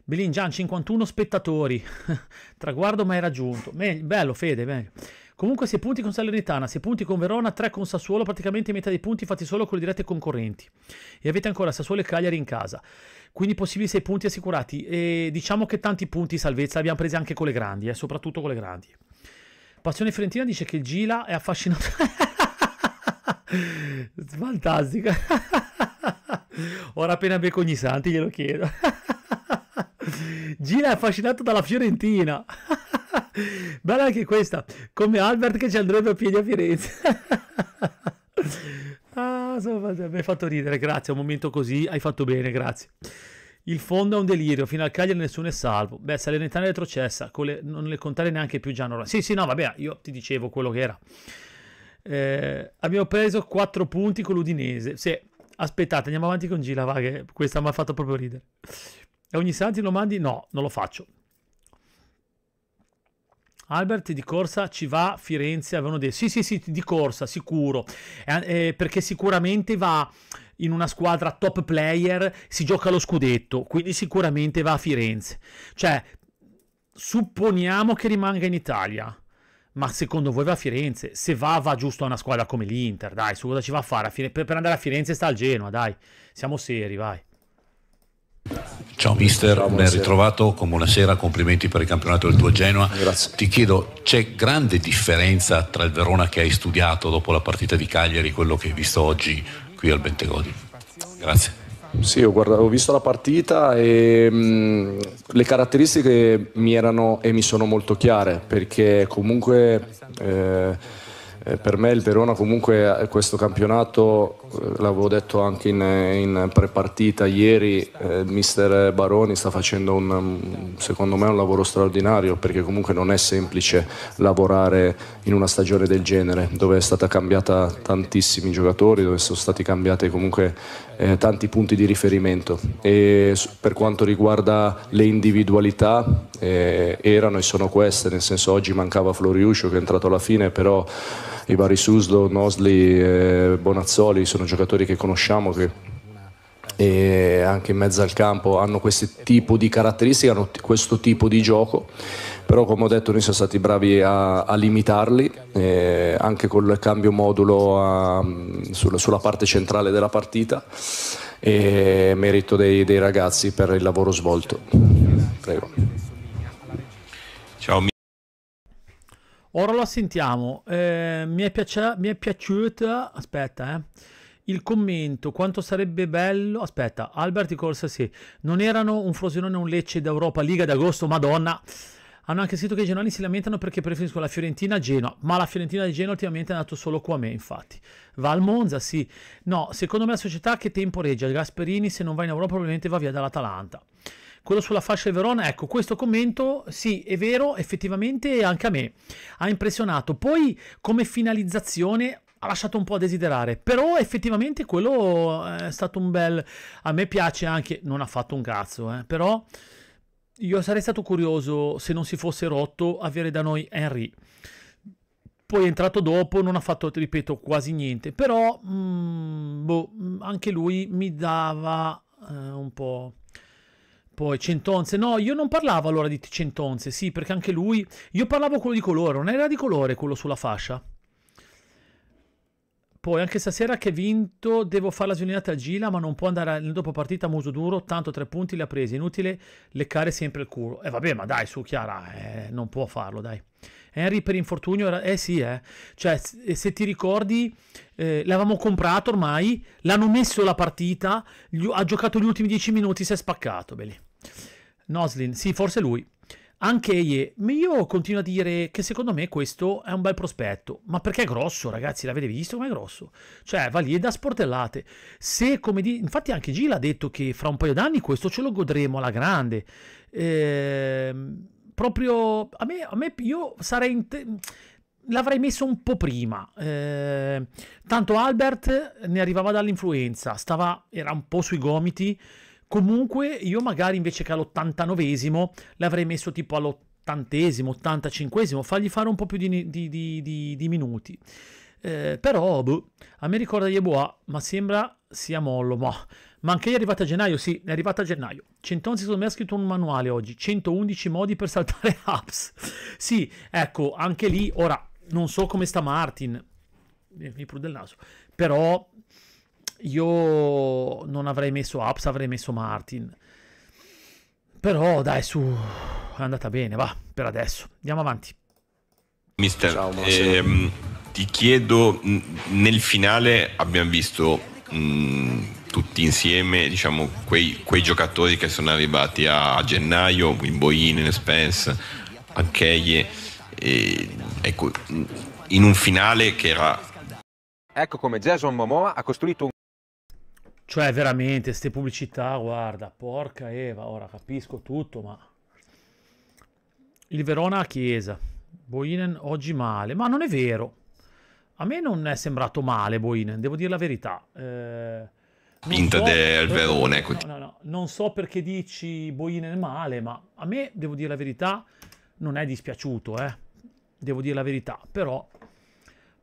Bellingian 51 spettatori. Traguardo mai raggiunto. Meglio, bello, Fede, meglio. Comunque 6 punti con Salernitana, 6 punti con Verona, 3 con Sassuolo, praticamente metà dei punti fatti solo con le dirette concorrenti. E avete ancora Sassuolo e Cagliari in casa. Quindi possibili 6 punti assicurati. E diciamo che tanti punti salvezza abbiamo presi anche con le grandi, eh, soprattutto con le grandi. Passione Fiorentina dice che il Gila è affascinato. Fantastica. Ora appena becco ogni santi glielo chiedo. Gila è affascinato dalla Fiorentina. Bella anche questa, come Albert che ci andrebbe a piedi a Firenze. ah, insomma, mi hai fatto ridere, grazie, un momento così, hai fatto bene, grazie. Il fondo è un delirio, fino al Cagliari nessuno è salvo. Beh, Salernitana retrocessa, le, non le contare neanche più Gianno. Sì, sì, no, vabbè, io ti dicevo quello che era. Eh, abbiamo preso 4 punti con l'Udinese. Sì, aspettate, andiamo avanti con Gila, va, che questa mi ha fatto proprio ridere. E ogni santi lo mandi? No, non lo faccio. Albert di corsa ci va a Firenze, avevano detto sì sì sì di corsa sicuro, eh, eh, perché sicuramente va in una squadra top player, si gioca lo scudetto, quindi sicuramente va a Firenze. Cioè, supponiamo che rimanga in Italia, ma secondo voi va a Firenze? Se va, va giusto a una squadra come l'Inter, dai, su cosa ci va a fare? A Firenze, per andare a Firenze sta al Genoa, dai, siamo seri, vai. Ciao mister, Ciao, ben ritrovato, con buonasera, complimenti per il campionato del tuo Genoa. Grazie. Ti chiedo, c'è grande differenza tra il Verona che hai studiato dopo la partita di Cagliari e quello che hai visto oggi qui al Bentegodi? Grazie. Sì, ho, guardato, ho, visto la partita e mh, mm, le caratteristiche mi erano e mi sono molto chiare perché comunque eh, eh, per me il Verona comunque eh, questo campionato, eh, l'avevo detto anche in, in prepartita ieri, eh, mister Baroni sta facendo un, secondo me un lavoro straordinario perché comunque non è semplice lavorare in una stagione del genere dove è stata cambiata tantissimi giocatori, dove sono stati cambiati comunque eh, tanti punti di riferimento e per quanto riguarda le individualità eh, erano e sono queste, nel senso oggi mancava Floriuscio che è entrato alla fine, però Ibari Suslo, Nosli, eh, Bonazzoli sono giocatori che conosciamo che anche in mezzo al campo hanno questo tipo di caratteristiche, hanno questo tipo di gioco però come ho detto noi siamo stati bravi a, a limitarli, eh, anche col cambio modulo a, ehm, sulla, sulla, parte centrale della partita, e merito dei, dei ragazzi per il lavoro svolto. Prego. Ciao. Ora la sentiamo. Eh, mi, è piaci- mi, è piaciuta. Aspetta, eh. Il commento, quanto sarebbe bello. Aspetta, Albert Corsa sì. Non erano un Frosinone e un Lecce d'Europa Liga d'agosto, Madonna. Hanno anche scritto che i genuani si lamentano perché preferiscono la Fiorentina a Genoa, ma la Fiorentina di Genoa ultimamente è andata solo qua a me, infatti. Va al Monza, sì. No, secondo me la società che tempo temporeggia, Gasperini se non va in Europa probabilmente va via dall'Atalanta. Quello sulla fascia del Verona, ecco, questo commento, sì, è vero, effettivamente anche a me ha impressionato. Poi come finalizzazione ha lasciato un po' a desiderare, però effettivamente quello eh, è stato un bel... A me piace anche, non ha fatto un cazzo, eh, però io sarei stato curioso se non si fosse rotto avere da noi Henry. Poi è entrato dopo, non ha fatto, ripeto, quasi niente, però mh, mm, boh, mm, anche lui mi dava eh, un po'... Poi Centonze, no, io non parlavo allora di Centonze, sì, perché anche lui, io parlavo quello di colore, non era di colore quello sulla fascia. Poi anche stasera che ha vinto, devo fare la sviolinata a Gila, ma non può andare in dopo partita a muso duro, tanto tre punti li ha presi, inutile leccare sempre il culo. E eh, vabbè, ma dai, su Chiara, eh, non può farlo, dai. Henry per infortunio era... Eh sì, eh. Cioè, eh, se ti ricordi, eh, l'avevamo comprato ormai, l'hanno messo la partita, gli, ha giocato gli ultimi dieci minuti, si è spaccato, belli. Noslin, sì, forse lui. Anche Ye, io continuo a dire che secondo me questo è un bel prospetto, ma perché è grosso, ragazzi, l'avete visto com'è grosso? Cioè, va lì e da sportellate. Se, come di... infatti anche Gil ha detto che fra un paio d'anni questo ce lo godremo alla grande. Ehm, proprio, a me, a me io sarei... In te l'avrei messo un po' prima. Eh, tanto Albert ne arrivava dall'influenza, stava, era un po' sui gomiti. Comunque io magari invece che all'89esimo l'avrei messo tipo all80 85esimo, fargli fare un po' più di, di, di, di minuti. Eh, però boh, a me ricorda Yeboah, ma sembra sia mollo. Ma, ma anche lei è arrivata a gennaio, sì, è arrivata a gennaio. Centonzi secondo me ha scritto un manuale oggi, 111 modi per saltare apps. sì, ecco, anche lì, ora, non so come sta Martin, mi prude il naso, però io non avrei messo Ups, avrei messo Martin. Però dai, su, è andata bene, va, per adesso. Andiamo avanti. Mister, Ciao, ehm, ti chiedo, nel finale abbiamo visto mh, mm, tutti insieme diciamo, quei, quei, giocatori che sono arrivati a, a gennaio, Wimboine, Spence, Ancheye, ecco, in un finale che era... Ecco come Jason Momoa ha costruito un... Cioè, veramente, queste pubblicità, guarda, porca Eva, ora capisco tutto, ma... Il Verona a Chiesa. Boinen oggi male. Ma non è vero. A me non è sembrato male Boinen, devo dire la verità. Eh, Vinta so del Verona, ecco. No, no, no. Non so perché dici Boinen male, ma a me, devo dire la verità, non è dispiaciuto, eh. Devo dire la verità, però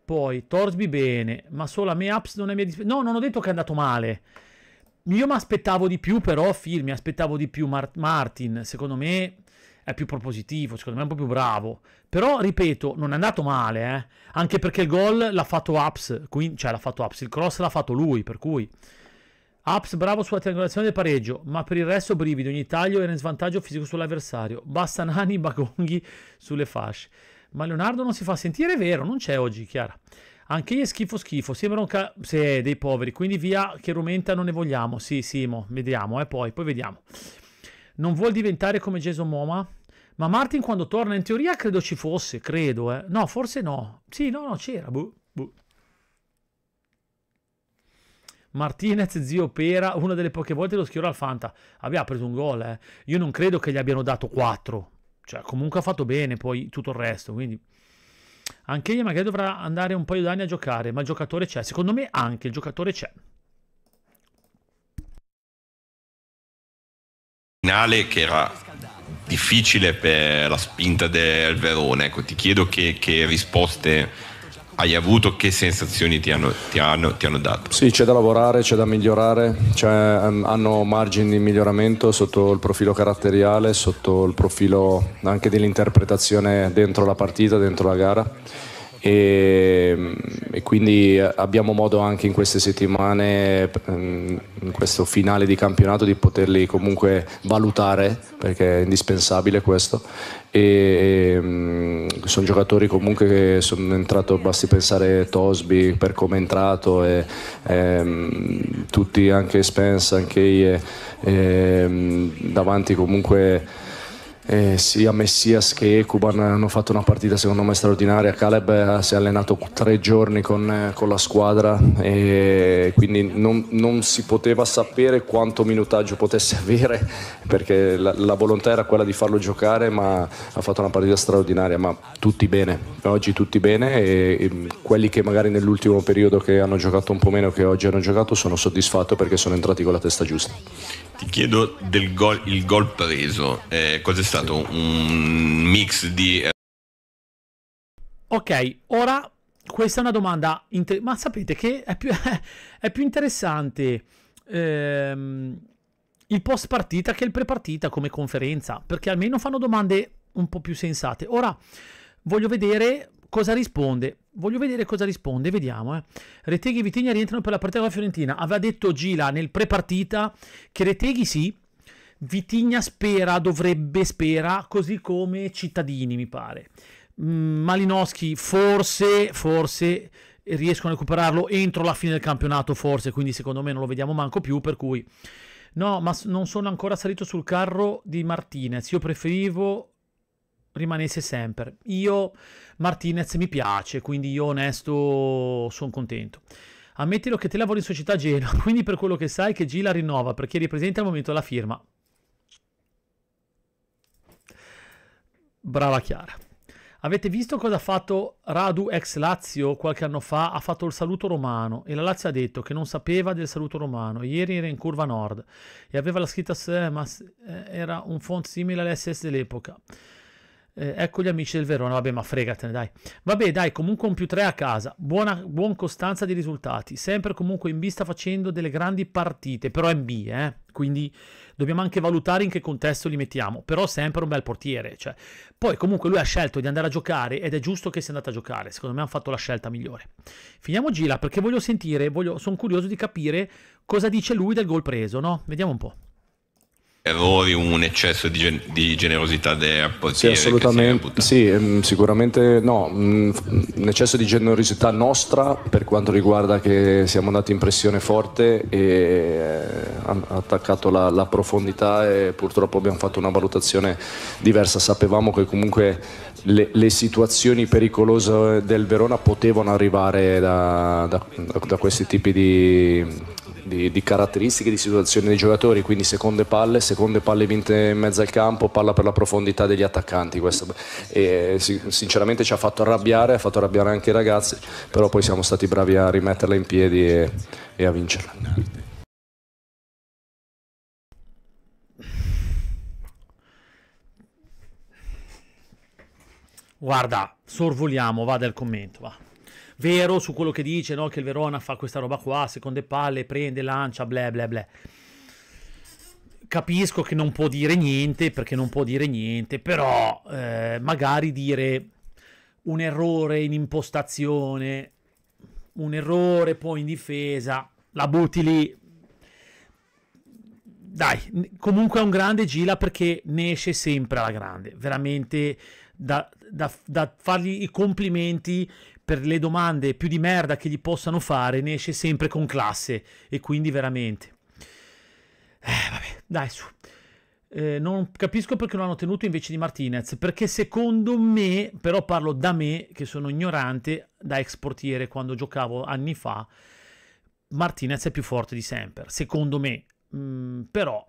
poi Torsby bene, ma solo a me Apps non è mia disposizione. No, non ho detto che è andato male. Io mi aspettavo di più, però, Phil, mi aspettavo di più. Mar Martin, secondo me, è più propositivo, secondo me è un po' più bravo. Però, ripeto, non è andato male, eh? Anche perché il gol l'ha fatto Apps, quindi, cioè l'ha fatto Apps, il cross l'ha fatto lui, per cui... Apps bravo sulla triangolazione del pareggio, ma per il resto brivido, ogni taglio era in svantaggio fisico sull'avversario. Basta Nani, Bagonghi sulle fasce. Ma Leonardo non si fa sentire, vero, non c'è oggi, Chiara. Anche io schifo schifo, sembrano ca- se, dei poveri, quindi via che Rumenta non ne vogliamo. Sì, Simo, sì, vediamo, eh, poi, poi vediamo. Non vuol diventare come Jason Moma? Ma Martin quando torna in teoria credo ci fosse, credo, eh. No, forse no. Sì, no, no, c'era. Buh, buh. Martinez, zio Pera, una delle poche volte lo schiora al Fanta. Abbiamo preso un gol, eh. Io non credo che gli abbiano dato 4 cioè, comunque ha fatto bene poi tutto il resto, quindi... Anche egli magari dovrà andare un paio d'anni a giocare, ma il giocatore c'è. Secondo me anche il giocatore c'è. Finale che era difficile per la spinta del Verone, ecco, ti chiedo che, che risposte hai avuto, che sensazioni ti hanno, ti hanno, ti hanno dato? Sì, c'è da lavorare, c'è da migliorare, c'è, ehm, hanno margini di miglioramento sotto il profilo caratteriale, sotto il profilo anche dell'interpretazione dentro la partita, dentro la gara e, e, quindi abbiamo modo anche in queste settimane, ehm, in questo finale di campionato, di poterli comunque valutare perché è indispensabile questo. E, ehm, sono giocatori comunque che sono entrato, basti pensare Tosby per come è entrato, e, e ehm, tutti anche Spence, anche io, davanti comunque eh, sia Messias che Ecuban hanno fatto una partita secondo me straordinaria. Caleb eh, si è allenato tre giorni con, eh, con la squadra e quindi non, non, si poteva sapere quanto minutaggio potesse avere perché la, la, volontà era quella di farlo giocare ma ha fatto una partita straordinaria ma tutti bene, oggi tutti bene e, e quelli che magari nell'ultimo periodo che hanno giocato un po' meno che oggi hanno giocato sono soddisfatto perché sono entrati con la testa giusta ti chiedo del gol, il gol preso. Eh, cos'è stato? Un mix di... Eh, ok, ora questa è una domanda... Inter- ma sapete che è più, è più interessante ehm, il post partita che il pre partita come conferenza, perché almeno fanno domande un po' più sensate. Ora voglio vedere cosa risponde Voglio vedere cosa risponde, vediamo. Eh. Reteghi e Vitigna rientrano per la partita con la Fiorentina. Aveva detto Gila nel pre-partita che Reteghi sì, Vitigna spera, dovrebbe spera, così come Cittadini mi pare. Mm, Malinowski forse, forse riescono a recuperarlo entro la fine del campionato, forse, quindi secondo me non lo vediamo manco più, per cui... No, ma non sono ancora salito sul carro di Martinez, io preferivo rimanesse sempre. Io Martinez mi piace, quindi io onesto sono contento. Ammettilo che te lavori in società Genoa, quindi per quello che sai che Gila rinnova, perché ripresenta al momento la firma. Brava Chiara. Avete visto cosa ha fatto Radu ex Lazio qualche anno fa? Ha fatto il saluto romano e la Lazio ha detto che non sapeva del saluto romano. Ieri era in curva nord e aveva la scritta S, ma eh, era un font simile all'SS dell'epoca. Eh, ecco gli amici del Verona, vabbè ma fregatene dai. Vabbè dai, comunque un più 3 a casa, buona buon costanza di risultati, sempre comunque in vista facendo delle grandi partite, però è B, eh? quindi dobbiamo anche valutare in che contesto li mettiamo, però sempre un bel portiere. Cioè. Poi comunque lui ha scelto di andare a giocare ed è giusto che sia andato a giocare, secondo me hanno fatto la scelta migliore. Finiamo Gila perché voglio sentire, voglio, sono curioso di capire cosa dice lui del gol preso, no? Vediamo un po' errori, un eccesso di, gen- di generosità di Apple. Sì, assolutamente. Sì, ehm, sicuramente no, mm, un eccesso di generosità nostra per quanto riguarda che siamo andati in pressione forte e eh, hanno attaccato la, la profondità e purtroppo abbiamo fatto una valutazione diversa. Sapevamo che comunque le, le, situazioni pericolose del Verona potevano arrivare da, da, da questi tipi di di, di, caratteristiche, di situazioni dei giocatori, quindi seconde palle, seconde palle vinte in mezzo al campo, palla per la profondità degli attaccanti. E, eh, sinceramente ci ha fatto arrabbiare, ha fatto arrabbiare anche i ragazzi, però poi siamo stati bravi a rimetterla in piedi e, e a vincerla. Guarda, sorvoliamo, vada il commento, va vero su quello che dice, no? Che il Verona fa questa roba qua, seconde palle, prende, lancia, bla bla bla. Capisco che non può dire niente perché non può dire niente, però eh, magari dire un errore in impostazione, un errore poi in difesa, la butti lì. Dai, comunque è un grande Gila perché ne esce sempre alla grande, veramente da, da, da fargli i complimenti per le domande più di merda che gli possano fare, ne esce sempre con classe. E quindi veramente. Eh, vabbè, dai su. Eh, non capisco perché non hanno tenuto invece di Martinez, perché secondo me, però parlo da me, che sono ignorante, da ex portiere quando giocavo anni fa, Martinez è più forte di sempre, secondo me. Mm, però,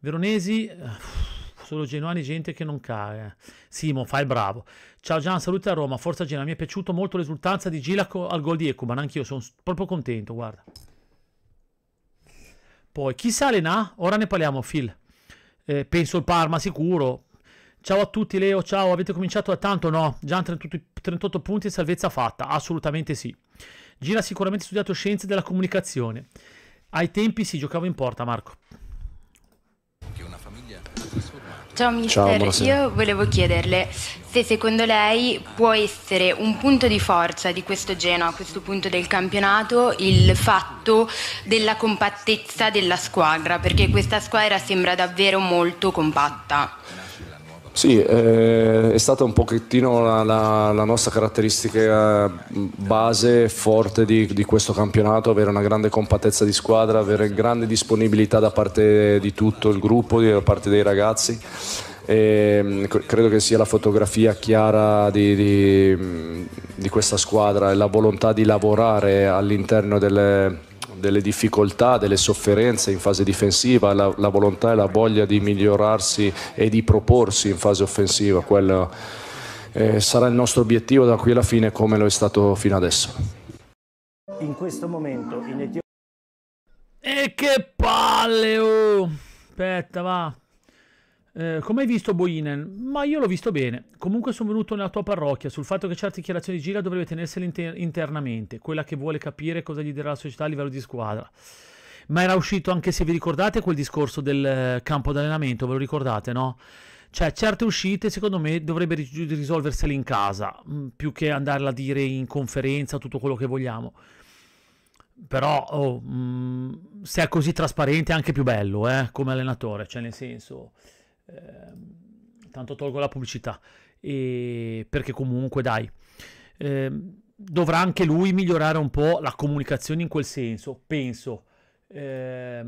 Veronesi... Uh, solo genuani gente che non caga. Simo, fai bravo. Ciao Gian, saluta a Roma, forza Gena, mi è piaciuto molto l'esultanza di Gilaco al gol di Ecuban, anch'io sono proprio contento, guarda. Poi, chi sale na? Ora ne parliamo, Phil. Eh, penso il Parma sicuro. Ciao a tutti Leo, ciao, avete cominciato da tanto? No, Gian 38, 38 punti e salvezza fatta, assolutamente sì. Gina ha sicuramente studiato scienze della comunicazione. Ai tempi si giocava in porta, Marco. Ciao mister, Ciao, io volevo chiederle se secondo lei può essere un punto di forza di questo Genoa a questo punto del campionato il fatto della compattezza della squadra, perché questa squadra sembra davvero molto compatta. Sì, eh, è stata un pochettino la, la, la nostra caratteristica eh, base forte di, di, questo campionato, avere una grande compattezza di squadra, avere grande disponibilità da parte di tutto il gruppo, da parte dei ragazzi. E, mm, credo che sia la fotografia chiara di, di, di questa squadra e la volontà di lavorare all'interno delle delle difficoltà, delle sofferenze in fase difensiva, la, la volontà e la voglia di migliorarsi e di proporsi in fase offensiva. Quello eh, sarà il nostro obiettivo da qui alla fine come lo è stato fino adesso. In questo momento in Etiopia... E che palle! Oh! Aspetta, va. Eh, come hai visto Boinen? Ma io l'ho visto bene. Comunque sono venuto nella tua parrocchia sul fatto che certe dichiarazioni di gira dovrebbe tenersele inter- internamente, quella che vuole capire cosa gli dirà la società a livello di squadra. Ma era uscito anche se vi ricordate quel discorso del eh, campo d'allenamento, ve lo ricordate, no? Cioè, certe uscite, secondo me, dovrebbe risolversele in casa, mm, più che andarla a dire in conferenza, tutto quello che vogliamo. Però, oh, mh, mm, se è così trasparente, è anche più bello, eh, come allenatore, cioè, nel senso eh, tanto tolgo la pubblicità, e, perché comunque dai, eh, dovrà anche lui migliorare un po' la comunicazione in quel senso, penso. Eh,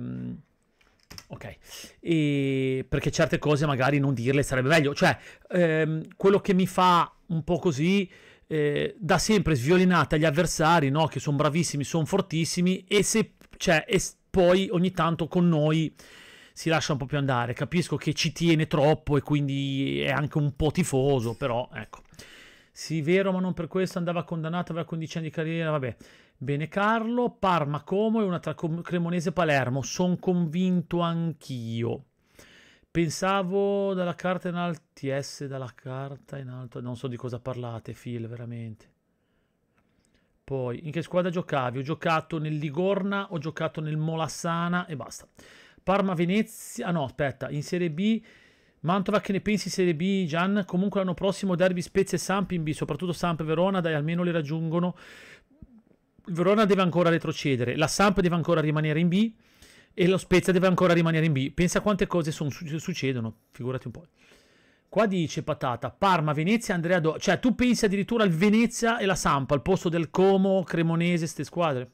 ok, e perché certe cose magari non dirle sarebbe meglio, cioè ehm, quello che mi fa un po' così eh, da sempre sviolinata agli avversari, no? che sono bravissimi, sono fortissimi, e, se, cioè, e poi ogni tanto con noi si lascia un po' più andare. Capisco che ci tiene troppo e quindi è anche un po' tifoso, però ecco. Sì, vero, ma non per questo andava condannato, aveva 15 anni di carriera, vabbè. Bene Carlo, Parma Como e una tra Cremonese Palermo, sono convinto anch'io. Pensavo dalla carta in alto, TS dalla carta in alto, non so di cosa parlate, Phil, veramente. Poi, in che squadra giocavi? Ho giocato nel Ligorna, ho giocato nel Molassana e basta. Parma Venezia. Ah no, aspetta, in Serie B. Mantova che ne pensi Serie B, Gian? Comunque l'anno prossimo derby Spezia e Samp in B, soprattutto Samp e Verona, dai almeno le raggiungono. Il Verona deve ancora retrocedere, la Samp deve ancora rimanere in B e lo Spezia deve ancora rimanere in B. Pensa quante cose son, succedono, figurati un po'. Qua dice Patata, Parma, Venezia, Andrea Do... Cioè tu pensi addirittura al Venezia e la Samp al posto del Como, Cremonese, queste squadre.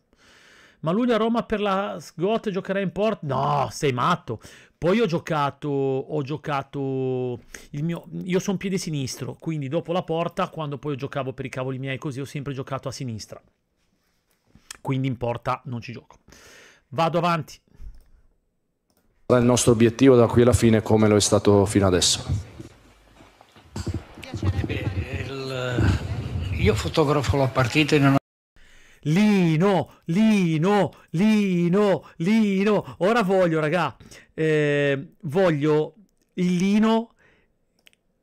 Ma lui a Roma per la SGOT giocherà in porta? No, sei matto. Poi ho giocato, ho giocato mio, io sono piede sinistro, quindi dopo la porta, quando poi giocavo per i cavoli miei così, ho sempre giocato a sinistra. Quindi in porta non ci gioco. Vado avanti. Il nostro obiettivo da qui alla fine come lo è stato fino adesso? Eh, il, io fotografo la partita in una Lino, Lino, Lino, Lino. Ora voglio, raga, eh, voglio il Lino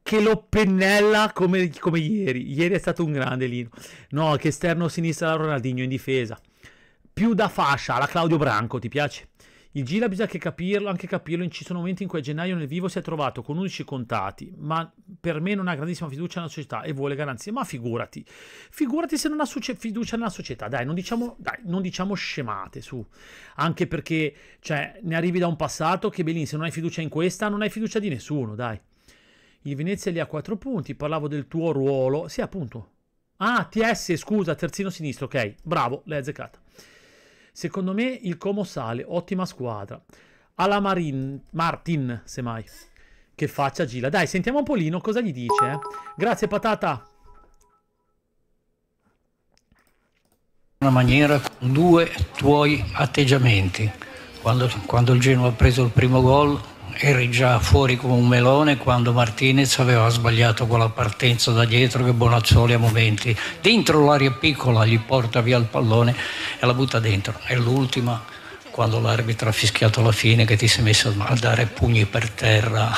che lo pennella come, come, ieri. Ieri è stato un grande Lino. No, che esterno sinistra la Ronaldinho in difesa. Più da fascia, alla Claudio Branco, ti piace? Il Gila bisogna anche capirlo, anche capirlo, ci sono momenti in cui a gennaio nel vivo si è trovato con 11 contati, ma per me non ha grandissima fiducia nella società e vuole garanzie, ma figurati, figurati se non ha fiducia nella società, dai non, diciamo, dai, non diciamo scemate su, anche perché cioè, ne arrivi da un passato che Belin se non hai fiducia in questa non hai fiducia di nessuno, dai. Il Venezia lì ha 4 punti, parlavo del tuo ruolo, sì appunto. Ah, TS, scusa, terzino sinistro, ok, bravo, l'hai azzeccata. Secondo me il Como sale, ottima squadra. Alla Marin, Martin, semmai, che faccia Gila. Dai, sentiamo un Polino cosa gli dice. Eh. Grazie patata. Una maniera due tuoi atteggiamenti. Quando, quando il Genoa ha preso il primo gol eri già fuori come un melone quando Martinez aveva sbagliato quella partenza da dietro che Bonazzoli a momenti dentro l'aria piccola gli porta via il pallone e la butta dentro. È l'ultima quando l'arbitro ha fischiato la fine che ti sei messo a dare pugni per terra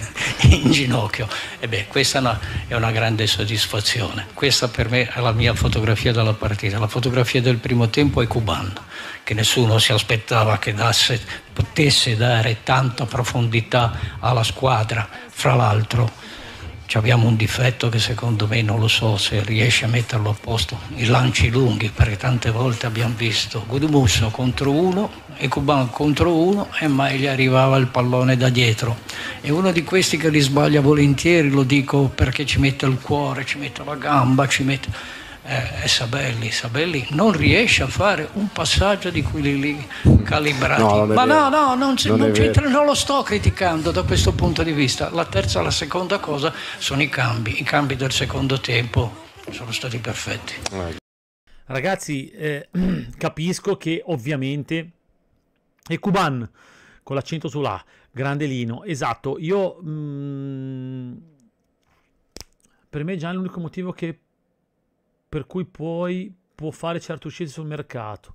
in ginocchio. E beh, questa è una, è una, grande soddisfazione. Questa per me è la mia fotografia della partita. La fotografia del primo tempo è cubana che nessuno si aspettava che dasse, potesse dare tanta profondità alla squadra. Fra l'altro abbiamo un difetto che secondo me non lo so se riesce a metterlo a posto, i lanci lunghi, perché tante volte abbiamo visto Gudumusso contro uno e Cuban contro uno e mai gli arrivava il pallone da dietro. E uno di questi che li sbaglia volentieri, lo dico perché ci mette il cuore, ci mette la gamba, ci mette eh, Sabelli. Sabelli non riesce a fare un passaggio di quelli lì calibrati. No, Ma no, no, non, non, non, lo sto criticando da questo punto di vista. La terza la seconda cosa sono i cambi. I cambi del secondo tempo sono stati perfetti. Ragazzi, eh, capisco che ovviamente è Cuban con l'accento sulla Grandelino, esatto. Io mh, mm, per me già l'unico motivo che per cui poi può fare certe uscite sul mercato.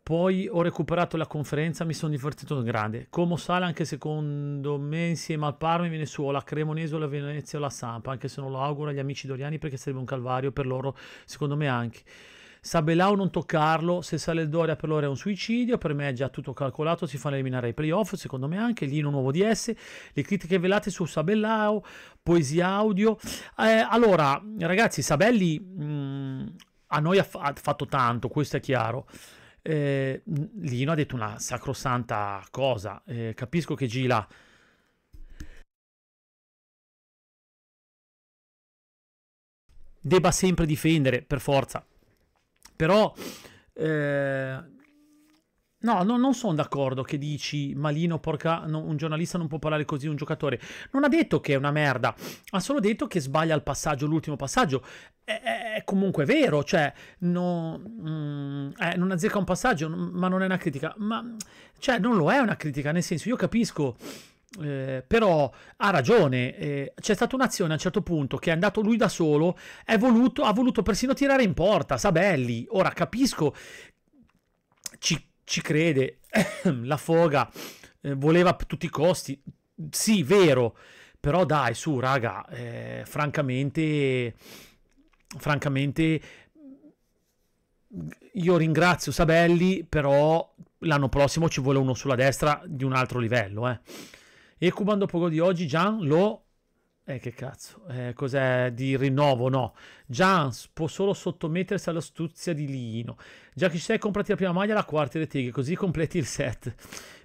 Poi ho recuperato la conferenza, mi sono divertito in grande. Como sale anche secondo me insieme al Parma, in Venezuela, Cremonese, la Venezia o la Sampa, anche se non lo auguro agli amici doriani perché sarebbe un calvario per loro, secondo me anche. Sabelau non toccarlo, se sale il Doria per loro è un suicidio, per me è già tutto calcolato, si fanno eliminare i playoff, secondo me anche, Lino nuovo DS, le critiche velate su Sabellao, poesia audio. Eh, allora, ragazzi, Sabelli mh, mm, a noi ha, ha fatto tanto, questo è chiaro. Eh, Lino ha detto una sacrosanta cosa. Eh, capisco che Gila. debba sempre difendere per forza. Però... Eh, No, no, non sono d'accordo che dici Malino, porca, no, un giornalista non può parlare così di un giocatore. Non ha detto che è una merda, ha solo detto che sbaglia il passaggio, l'ultimo passaggio. È, è comunque vero, cioè, no, mm, eh, non azzecca un passaggio, ma non è una critica. Ma, cioè, non lo è una critica, nel senso, io capisco eh, però ha ragione, eh, c'è stata un'azione a un certo punto che è andato lui da solo, voluto, ha voluto persino tirare in porta Sabelli. Ora capisco, ci, ci crede, la foga eh, voleva a tutti i costi, sì, vero, però dai, su raga, eh, francamente, francamente, io ringrazio Sabelli, però l'anno prossimo ci vuole uno sulla destra di un altro livello, eh. E Cuban dopo gol di oggi, Gian lo... Eh, che cazzo, eh, cos'è di rinnovo? No, Gian può solo sottomettersi all'astuzia di Lino. Già che ci sei, comprati la prima maglia e la quarta e le teghe, così completi il set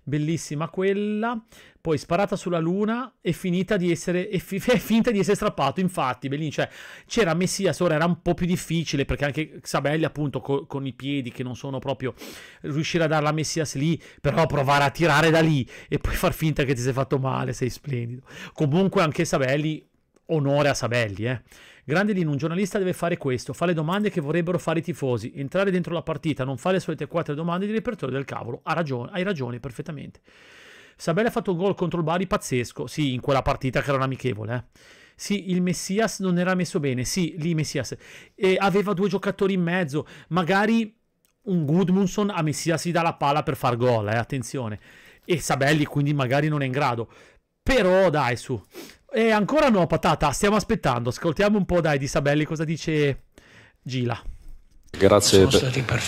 bellissima quella, poi sparata sulla luna e finita di essere, e fi, finta di essere strappato, infatti, bellissimo, cioè, c'era Messias, ora era un po' più difficile, perché anche Sabelli appunto co- con i piedi che non sono proprio, riuscire a dare la Messias lì, però provare a tirare da lì e poi far finta che ti sei fatto male, sei splendido, comunque anche Sabelli, onore a Sabelli, eh Grande Grandelin, un giornalista deve fare questo, fa le domande che vorrebbero fare i tifosi, entrare dentro la partita, non fa le solite quattro domande di repertorio del cavolo. Ha ragione, hai ragione perfettamente. Sabella ha fatto un gol contro il Bari pazzesco, sì, in quella partita che era un amichevole, eh. Sì, il Messias non era messo bene, sì, lì Messias. E aveva due giocatori in mezzo, magari un Goodmunson a Messias gli dà la palla per far gol, eh, attenzione. E Sabelli quindi magari non è in grado. Però dai su, e ancora no, patata, stiamo aspettando. Ascoltiamo un po', dai, di Sabelli cosa dice Gila. Grazie per,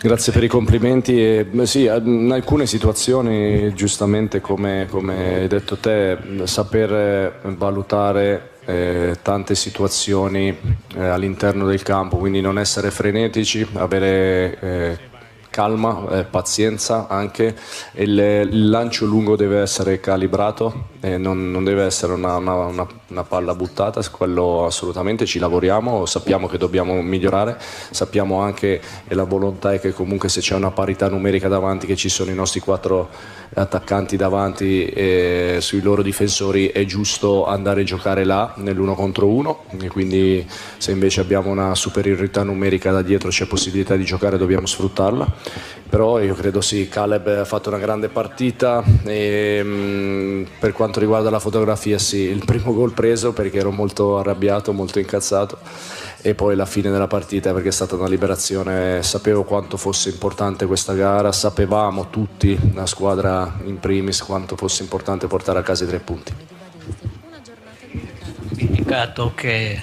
grazie per, i complimenti. E, sì, in alcune situazioni, giustamente come, come hai detto te, saper eh, valutare eh, tante situazioni eh, all'interno del campo, quindi non essere frenetici, avere eh, calma, eh, pazienza anche, il, il, lancio lungo deve essere calibrato, eh, non, non, deve essere una, una, una, una, palla buttata, quello assolutamente ci lavoriamo, sappiamo che dobbiamo migliorare, sappiamo anche e la volontà è che comunque se c'è una parità numerica davanti, che ci sono i nostri quattro attaccanti davanti eh, sui loro difensori, è giusto andare a giocare là nell'uno contro uno, e quindi se invece abbiamo una superiorità numerica da dietro c'è possibilità di giocare dobbiamo sfruttarla però io credo sì, Caleb ha fatto una grande partita e, mm, per quanto riguarda la fotografia sì, il primo gol preso perché ero molto arrabbiato, molto incazzato e poi la fine della partita perché è stata una liberazione, sapevo quanto fosse importante questa gara, sapevamo tutti, la squadra in primis, quanto fosse importante portare a casa i tre punti. Peccato che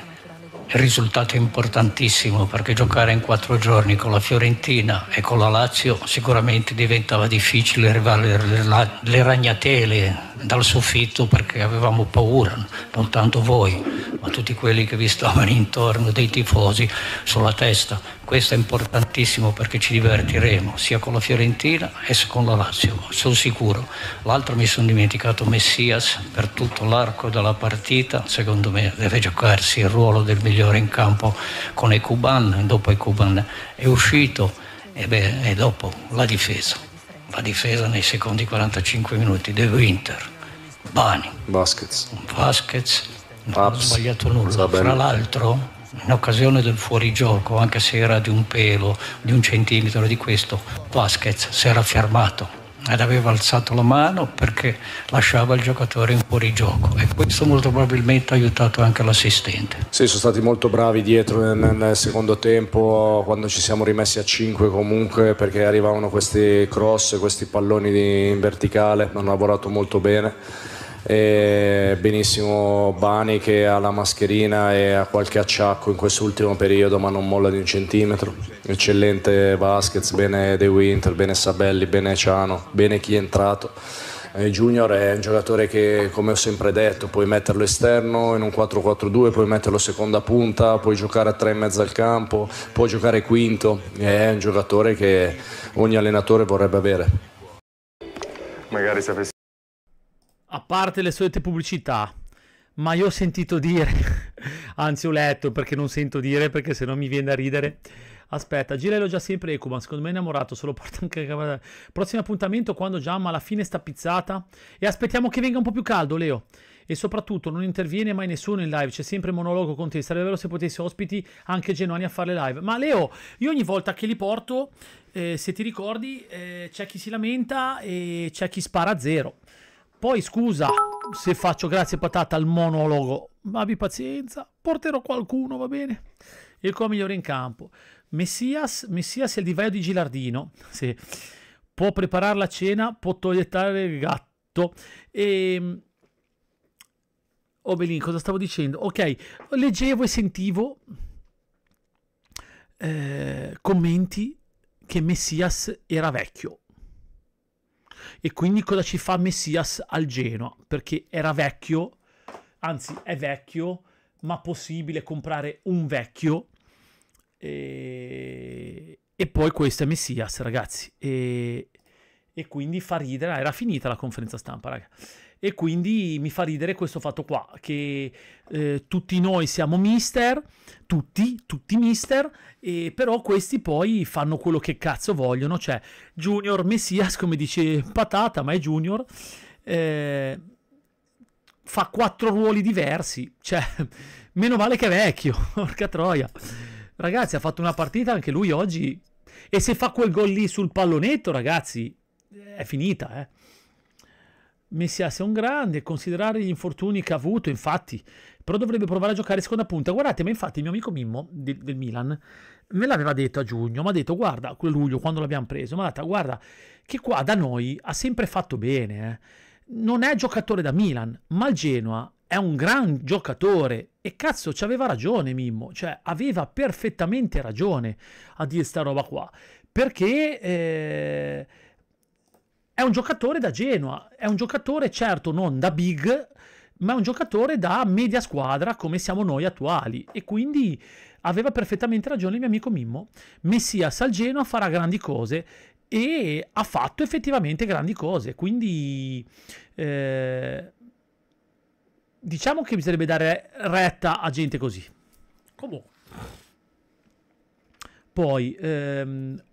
il risultato è importantissimo perché giocare in quattro giorni con la Fiorentina e con la Lazio sicuramente diventava difficile, le ragnatele dal soffitto perché avevamo paura, non tanto voi, ma tutti quelli che vi stavano intorno, dei tifosi sulla testa. Questo è importantissimo perché ci divertiremo sia con la Fiorentina e con la Lazio, sono sicuro. L'altro mi sono dimenticato Messias per tutto l'arco della partita, secondo me deve giocarsi il ruolo del migliore in campo con Ecuban, dopo Ecuban è uscito e, beh, e dopo la difesa la difesa nei secondi 45 minuti De Winter, Bani, Vasquez, Vasquez non ha sbagliato nulla. Fra l'altro, in occasione del fuorigioco, anche se era di un pelo, di un centimetro di questo, Vasquez si era fermato ed aveva alzato la mano perché lasciava il giocatore in fuori gioco e questo molto probabilmente ha aiutato anche l'assistente. Sì, sono stati molto bravi dietro nel, nel secondo tempo quando ci siamo rimessi a 5 comunque perché arrivavano questi cross, questi palloni di, in verticale, hanno lavorato molto bene e benissimo Bani che ha la mascherina e ha qualche acciacco in quest'ultimo periodo ma non molla di un centimetro eccellente Vasquez, bene De Winter, bene Sabelli, bene Ciano bene chi è entrato Junior è un giocatore che, come ho sempre detto, puoi metterlo esterno in un 4-4-2, puoi metterlo seconda punta, puoi giocare a tre e mezzo al campo, puoi giocare quinto. È un giocatore che ogni allenatore vorrebbe avere. Magari sapessi a parte le solite pubblicità, ma io ho sentito dire, anzi ho letto perché non sento dire perché se no mi viene da ridere. Aspetta, Girello già sempre eco, secondo me è innamorato, se lo porta anche... Prossimo appuntamento quando Giamma la fine sta pizzata e aspettiamo che venga un po' più caldo, Leo. E soprattutto non interviene mai nessuno in live, c'è sempre monologo con te, sarebbe vero se potessi ospiti anche Genuani a fare le live. Ma Leo, io ogni volta che li porto, eh, se ti ricordi, eh, c'è chi si lamenta e c'è chi spara a zero. Poi scusa se faccio grazie patata al monologo, ma abbi pazienza, porterò qualcuno, va bene? Il co migliore in campo. Messias, Messias è il divaio di Gilardino, sì. può preparare la cena, può togliettare il gatto e... Ehm, Obelin, oh, cosa stavo dicendo? Ok, leggevo e sentivo eh, commenti che Messias era vecchio. E quindi cosa ci fa Messias al Genoa? Perché era vecchio, anzi è vecchio, ma possibile comprare un vecchio. E, e poi questo è Messias, ragazzi. E, e quindi fa ridere. Ah, era finita la conferenza stampa, ragazzi e quindi mi fa ridere questo fatto qua, che eh, tutti noi siamo mister, tutti, tutti mister, e però questi poi fanno quello che cazzo vogliono, cioè Junior Messias, come dice Patata, ma è Junior, eh, fa quattro ruoli diversi, cioè meno male che è vecchio, porca troia. Ragazzi, ha fatto una partita anche lui oggi. E se fa quel gol lì sul pallonetto, ragazzi, è finita, eh. Messias è un grande, considerare gli infortuni che ha avuto, infatti, però dovrebbe provare a giocare seconda punta. Guardate, ma infatti il mio amico Mimmo del, del Milan me l'aveva detto a giugno, mi ha detto guarda, quel luglio quando l'abbiamo preso, mi ha detto guarda che qua da noi ha sempre fatto bene, eh. non è giocatore da Milan, ma il Genoa è un gran giocatore e cazzo ci aveva ragione Mimmo, cioè aveva perfettamente ragione a dire sta roba qua, perché... Eh, è un giocatore da Genoa, è un giocatore certo non da big, ma è un giocatore da media squadra come siamo noi attuali e quindi aveva perfettamente ragione il mio amico Mimmo. Messias al Genoa farà grandi cose e ha fatto effettivamente grandi cose, quindi eh, diciamo che bisognerebbe dare retta a gente così. Comunque. Poi, ehm,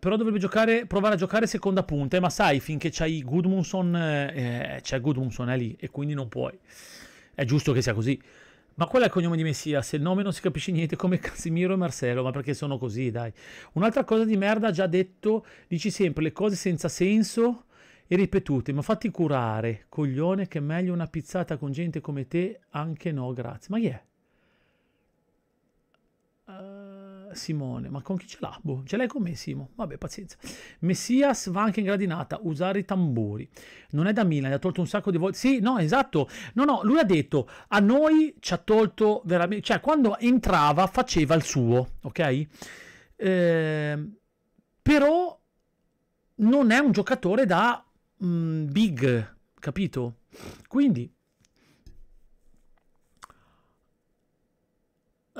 però dovrebbe giocare, provare a giocare seconda punta, eh, ma sai, finché c'hai Goodmunson, eh, eh, c'è Goodmunson è eh, lì, e quindi non puoi. È giusto che sia così. Ma qual è il cognome di Messia? Se il nome non si capisce niente, come Casimiro e Marcello, ma perché sono così, dai. Un'altra cosa di merda, già detto, dici sempre le cose senza senso e ripetute, ma fatti curare, coglione, che è meglio una pizzata con gente come te, anche no, grazie. Ma chi è? Simone, ma con chi ce l'ha? Boh, ce l'hai con me Simo, vabbè pazienza. Messias va anche in gradinata, usare i tamburi. Non è da Milan, gli ha tolto un sacco di volte. Sì, no, esatto. No, no, lui ha detto, a noi ci ha tolto veramente... Cioè, quando entrava faceva il suo, ok? Eh, però non è un giocatore da mh, mhmm, big, capito? Quindi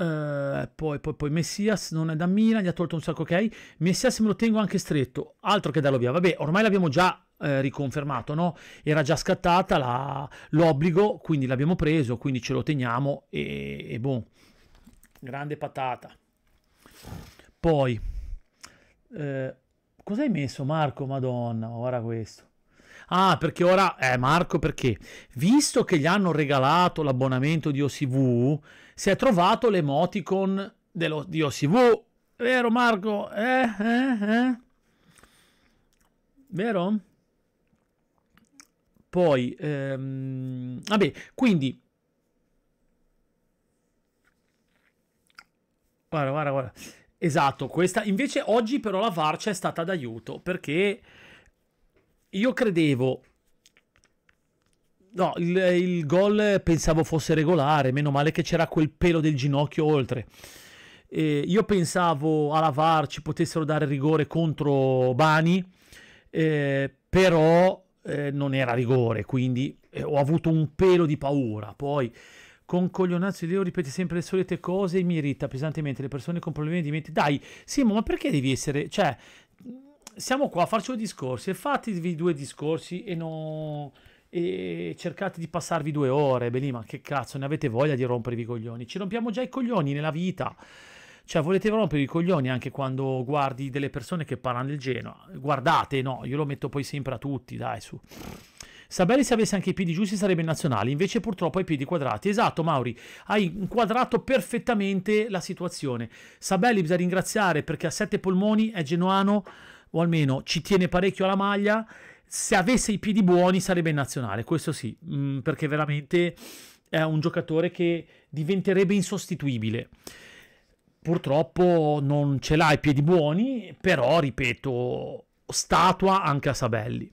Eh, poi, poi, poi Messias non è da Milan, gli ha tolto un sacco, ok? Messias me lo tengo anche stretto, altro che darlo via. Vabbè, ormai l'abbiamo già eh, riconfermato, no? Era già scattata la, l'obbligo, quindi l'abbiamo preso, quindi ce lo teniamo e, e boh. Grande patata. Poi, eh, cosa hai messo Marco? Madonna, ora questo. Ah, perché ora, eh Marco, perché? Visto che gli hanno regalato l'abbonamento di OCV, si è trovato l'emoticon dello, di OCV. Vero Marco? Eh, eh, eh. Vero? Poi, ehm, vabbè, quindi... Guarda, guarda, guarda. Esatto, questa... Invece oggi però la VAR è stata d'aiuto perché io credevo No, il, il gol pensavo fosse regolare, meno male che c'era quel pelo del ginocchio oltre. Eh, io pensavo alla VAR ci potessero dare rigore contro Bani, eh, però eh, non era rigore, quindi eh, ho avuto un pelo di paura. Poi con coglionazzo di Leo ripete sempre le solite cose e mi irrita pesantemente le persone con problemi di mente. Dai, Simo, ma perché devi essere... Cioè, siamo qua a farci due discorsi fatevi due discorsi e non e cercate di passarvi due ore, beh lì, ma che cazzo, ne avete voglia di rompervi i coglioni? Ci rompiamo già i coglioni nella vita. Cioè, volete rompervi i coglioni anche quando guardi delle persone che parlano del Genoa. Guardate, no, io lo metto poi sempre a tutti, dai, su. Sabelli se avesse anche i piedi giusti sarebbe in nazionale, invece purtroppo ha i piedi quadrati. Esatto, Mauri, hai inquadrato perfettamente la situazione. Sabelli bisogna ringraziare perché ha sette polmoni, è genuano, o almeno ci tiene parecchio alla maglia, se avesse i piedi buoni sarebbe in nazionale, questo sì, mh, mm, perché veramente è un giocatore che diventerebbe insostituibile. Purtroppo non ce l'ha i piedi buoni, però ripeto, statua anche a Sabelli.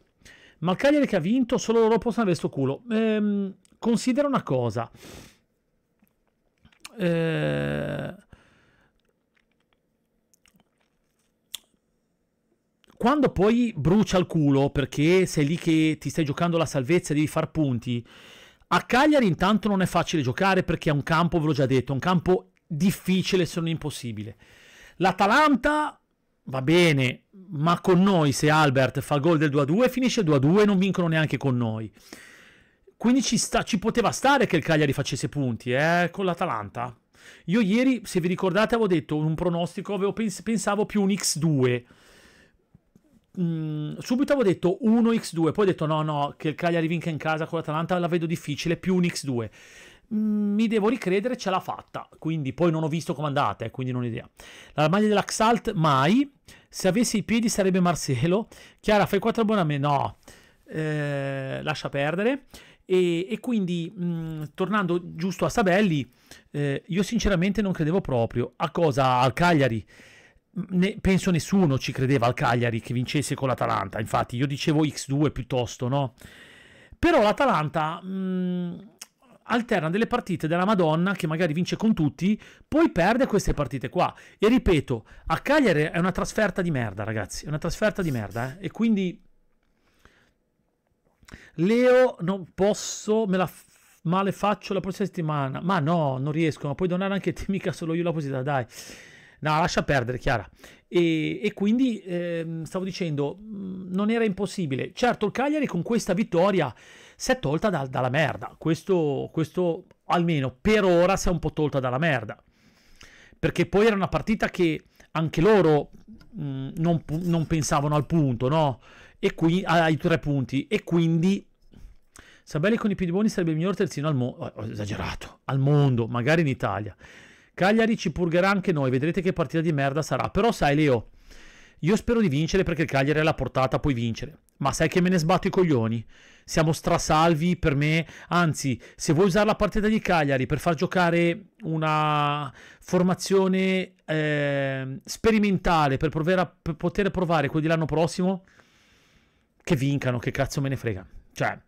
Ma il Cagliari che ha vinto, solo loro possono avere sto culo. Ehm, considera una cosa. Ehm, Quando poi brucia il culo perché sei lì che ti stai giocando la salvezza e devi far punti, a Cagliari intanto non è facile giocare perché è un campo, ve l'ho già detto, un campo difficile se non impossibile. L'Atalanta va bene, ma con noi se Albert fa il gol del 2-2 finisce 2-2 non vincono neanche con noi. Quindi ci, sta, ci poteva stare che il Cagliari facesse punti eh, con l'Atalanta. Io ieri, se vi ricordate, avevo detto un pronostico, avevo pens- pensavo più un X2 Mm, subito avevo detto 1x2, poi ho detto no, no, che il Cagliari vinca in casa con l'Atalanta la vedo difficile, più 1x2. Mm, mi devo ricredere, ce l'ha fatta. Quindi poi non ho visto come andate, eh, quindi non ho idea. La maglia dell'Axalt mai. Se avessi i piedi sarebbe Marcelo. Chiara, fai 4 abbonamenti. No, eh, lascia perdere. E, e, quindi mh, mm, tornando giusto a Sabelli, eh, io sinceramente non credevo proprio a cosa al Cagliari ne, penso nessuno ci credeva al Cagliari che vincesse con l'Atalanta. Infatti, io dicevo X2 piuttosto, no? Però l'Atalanta mh, mm, alterna delle partite della Madonna che magari vince con tutti, poi perde queste partite qua. E ripeto, a Cagliari è una trasferta di merda, ragazzi. È una trasferta di merda, eh? E quindi. Leo, non posso, me la male faccio la prossima settimana. Ma no, non riesco. Ma puoi donare anche te, mica solo io la possibilità, dai. No, lascia perdere, Chiara. E, e quindi eh, stavo dicendo, mm, non era impossibile. Certo, il Cagliari con questa vittoria si è tolta da, dalla merda. Questo, questo, almeno per ora, si è un po' tolta dalla merda. Perché poi era una partita che anche loro mh, mm, non, non, pensavano al punto, no? E qui, ai tre punti. E quindi Sabelli con i piedi buoni sarebbe il miglior terzino al mondo. Oh, esagerato, al mondo, magari in Italia. Cagliari ci purgherà anche noi, vedrete che partita di merda sarà. Però sai Leo, io spero di vincere perché il Cagliari è la portata, puoi vincere. Ma sai che me ne sbatto i coglioni? Siamo strasalvi per me. Anzi, se vuoi usare la partita di Cagliari per far giocare una formazione eh, sperimentale per, a, per, poter provare quelli dell'anno prossimo, che vincano, che cazzo me ne frega. Cioè,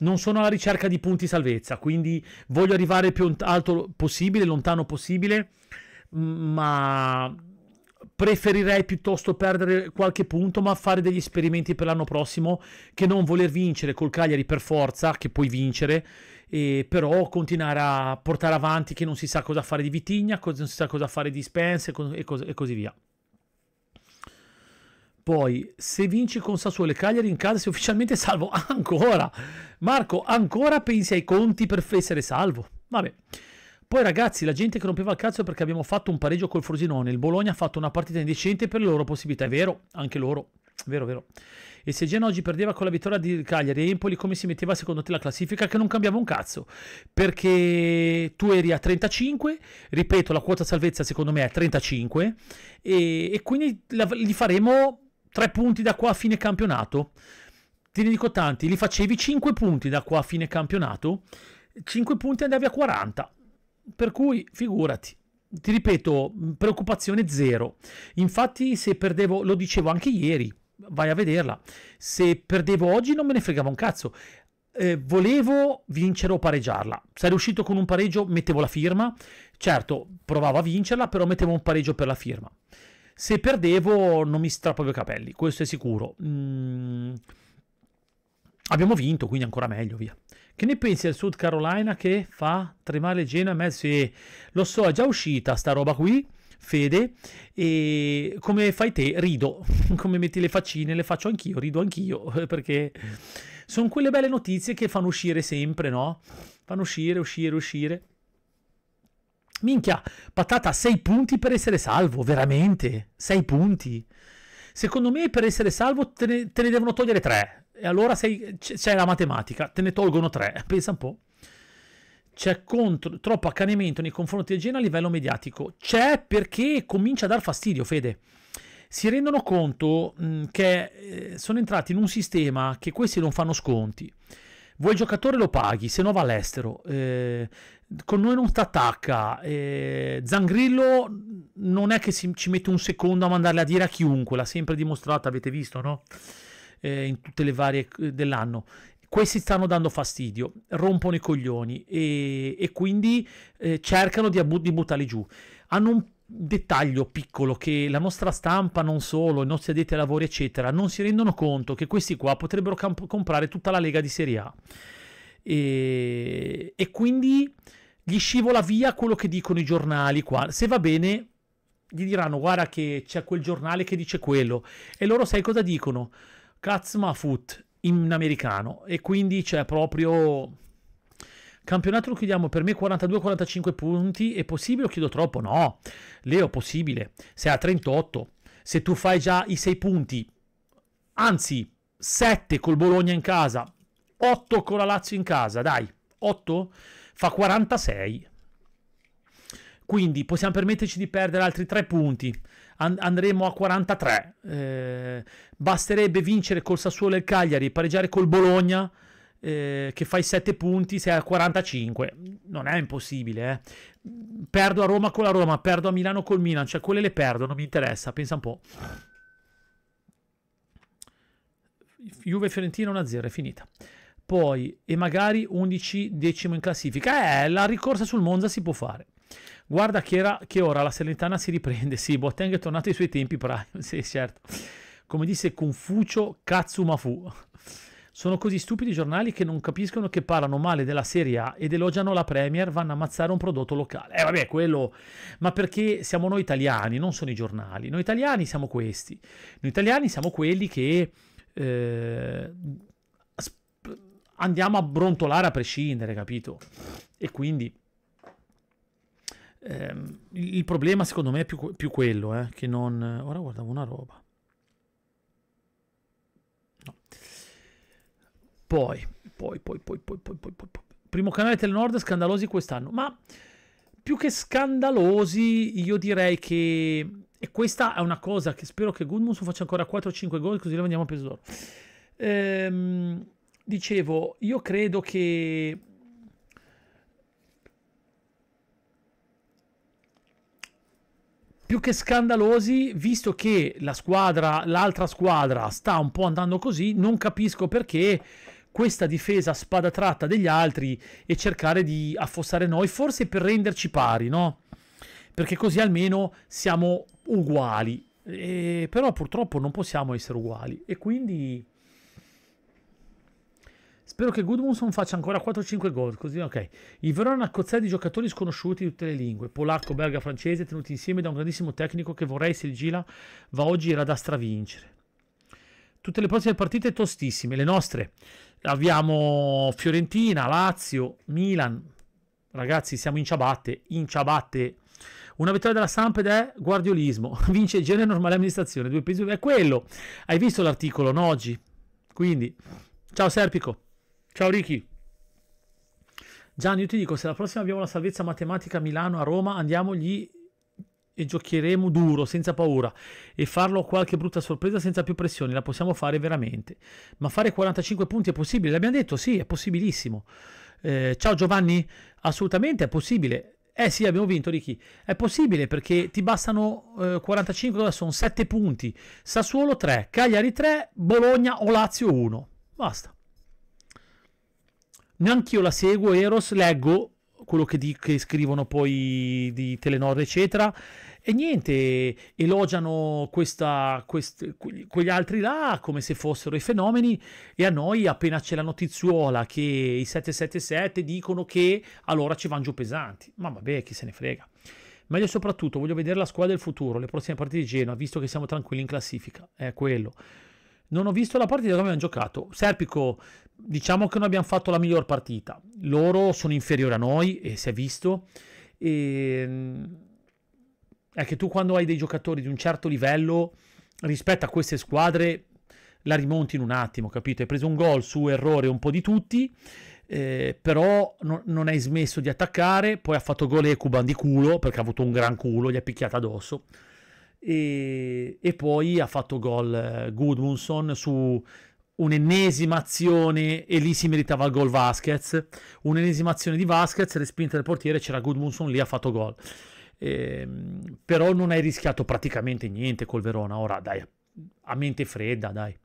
non sono alla ricerca di punti salvezza, quindi voglio arrivare più alto possibile, lontano possibile, ma preferirei piuttosto perdere qualche punto, ma fare degli esperimenti per l'anno prossimo che non voler vincere col Cagliari per forza, che puoi vincere, e però continuare a portare avanti che non si sa cosa fare di Vitigna, non si sa cosa fare di Spence e così via. Poi, se vinci con Sassuolo e Cagliari in casa, sei ufficialmente salvo. Ancora! Marco, ancora pensi ai conti per essere salvo? Vabbè. Poi ragazzi, la gente che rompeva il cazzo perché abbiamo fatto un pareggio col Frosinone. Il Bologna ha fatto una partita indecente per le loro possibilità. È vero, anche loro. Vero, vero. E se Geno oggi perdeva con la vittoria di Cagliari e Empoli, come si metteva secondo te la classifica? Che non cambiava un cazzo. Perché tu eri a 35, ripeto, la quota salvezza secondo me è a 35, e, e quindi la, li faremo tre punti da qua a fine campionato. Ti ne dico tanti, li facevi 5 punti da qua a fine campionato, 5 punti andavi a 40. Per cui figurati, ti ripeto, preoccupazione zero. Infatti se perdevo, lo dicevo anche ieri, vai a vederla, se perdevo oggi non me ne fregava un cazzo. Eh, volevo vincere o pareggiarla. Sarei uscito con un pareggio, mettevo la firma. Certo, provavo a vincerla, però mettevo un pareggio per la firma se perdevo non mi strappo i capelli, questo è sicuro. Mm. Abbiamo vinto, quindi ancora meglio, via. Che ne pensi del South Carolina che fa tremare Genoa e mezzo? E lo so, è già uscita sta roba qui, Fede, e come fai te? Rido, come metti le faccine, le faccio anch'io, rido anch'io, perché sono quelle belle notizie che fanno uscire sempre, no? Fanno uscire, uscire, uscire. Minchia, patata 6 punti per essere salvo, veramente? 6 punti. Secondo me per essere salvo te ne, te ne devono togliere 3. E allora sei, c'è la matematica, te ne tolgono 3. Pensa un po'. C'è contro, troppo accanimento nei confronti del Genoa a livello mediatico. C'è perché comincia a dar fastidio, Fede. Si rendono conto mh, che eh, sono entrati in un sistema che questi non fanno sconti vuoi il giocatore lo paghi, se no va all'estero. Eh, con noi non sta attacca. Eh, Zangrillo non è che si, ci mette un secondo a mandarle a dire a chiunque, l'ha sempre dimostrata, avete visto, no? Eh, in tutte le varie eh, dell'anno. Questi stanno dando fastidio, rompono i coglioni e, e quindi eh, cercano di, abbu- di buttarli giù. Hanno un dettaglio piccolo che la nostra stampa, non solo, i nostri addetti ai lavori, eccetera, non si rendono conto che questi qua potrebbero camp- comprare tutta la Lega di Serie A. E, e quindi gli scivola via quello che dicono i giornali qua. Se va bene, gli diranno guarda che c'è quel giornale che dice quello. E loro sai cosa dicono? Cazzo ma foot in americano. E quindi c'è proprio Campionato lo chiudiamo per me 42-45 punti. È possibile o chiedo troppo? No. Leo, possibile. Sei a 38. Se tu fai già i 6 punti, anzi 7 col Bologna in casa, 8 con la Lazio in casa, dai, 8 fa 46. Quindi possiamo permetterci di perdere altri 3 punti. andremo a 43. Eh, basterebbe vincere col Sassuolo e il Cagliari, pareggiare col Bologna eh, che fai 7 punti, sei a 45. Non è impossibile. Eh. Perdo a Roma con la Roma, perdo a Milano col Milan, cioè quelle le perdo, non mi interessa, pensa un po'. Juve Fiorentina 1-0, è finita. Poi, e magari 11 decimo in classifica. Eh, la ricorsa sul Monza si può fare. Guarda che, era, che ora la Salernitana si riprende. Sì, Boateng è tornato ai suoi tempi prime. Sì, certo. Come disse Confucio fu. Sono così stupidi i giornali che non capiscono che parlano male della Serie A ed elogiano la Premier, vanno a ammazzare un prodotto locale. Eh vabbè, quello... Ma perché siamo noi italiani, non sono i giornali. Noi italiani siamo questi. Noi italiani siamo quelli che... Eh, andiamo a brontolare a prescindere, capito? E quindi... Ehm, il problema secondo me è più, più quello, eh, che non... Ora guardavo una roba. No. Poi, poi, poi, poi, poi, poi, poi, poi, poi. Primo canale Telenord scandalosi quest'anno, ma più che scandalosi io direi che... E questa è una cosa che spero che Gudmundsson faccia ancora 4-5 gol così lo vendiamo a peso d'oro. Ehm, dicevo, io credo che... più che scandalosi, visto che la squadra, l'altra squadra sta un po' andando così, non capisco perché questa difesa a spada tratta degli altri e cercare di affossare noi, forse per renderci pari, no? Perché così almeno siamo uguali. E, però purtroppo non possiamo essere uguali e quindi spero che Gudmundsson faccia ancora 4-5 gol così ok il Verona è una cozzetta di giocatori sconosciuti di tutte le lingue polacco, belga, francese tenuti insieme da un grandissimo tecnico che vorrei se il Gila va oggi era da stravincere tutte le prossime partite tostissime le nostre Abbiamo Fiorentina, Lazio, Milan. Ragazzi, siamo in ciabatte, in ciabatte. Una vittoria della Samp ed è guardiolismo. Vince il genere normale amministrazione. Due pesi. È quello. Hai visto l'articolo no, oggi? Quindi, ciao Serpico. Ciao Ricky. Gianni, io ti dico, se la prossima abbiamo la salvezza matematica Milano a Roma, andiamogli e giocheremo duro, senza paura, e farlo qualche brutta sorpresa senza più pressioni, la possiamo fare veramente. Ma fare 45 punti è possibile? L'abbiamo detto, sì, è possibilissimo. Eh, ciao Giovanni, assolutamente è possibile. Eh sì, abbiamo vinto Ricky. È possibile perché ti bastano eh, 45, sono 7 punti. Sassuolo 3, Cagliari 3, Bologna o Lazio 1. Basta. Neanch'io la seguo, Eros, leggo, quello che, di, che, scrivono poi di Telenor, eccetera. E niente, elogiano questa, quest, quegli altri là come se fossero i fenomeni. E a noi, appena c'è la notizuola che i 777 dicono che allora ci vanno giù pesanti. Ma vabbè, chi se ne frega. Meglio soprattutto, voglio vedere la squadra del futuro, le prossime partite di Genoa, visto che siamo tranquilli in classifica. È quello. Non ho visto la partita dove hanno giocato. Serpico, diciamo che non abbiamo fatto la miglior partita. Loro sono inferiori a noi e si è visto. E... Ehm, è che tu quando hai dei giocatori di un certo livello rispetto a queste squadre la rimonti in un attimo, capito? Hai preso un gol su errore un po' di tutti, eh, però no, non hai smesso di attaccare, poi ha fatto gol Ecuban di culo, perché ha avuto un gran culo, gli ha picchiato addosso, e, e poi ha fatto gol eh, Goodmunson su, un'ennesima azione e lì si meritava il gol Vasquez, un'ennesima azione di Vasquez, respinta del portiere, c'era Gudmundsson lì ha fatto gol. Eh, però non hai rischiato praticamente niente col Verona, ora dai, a mente fredda, dai.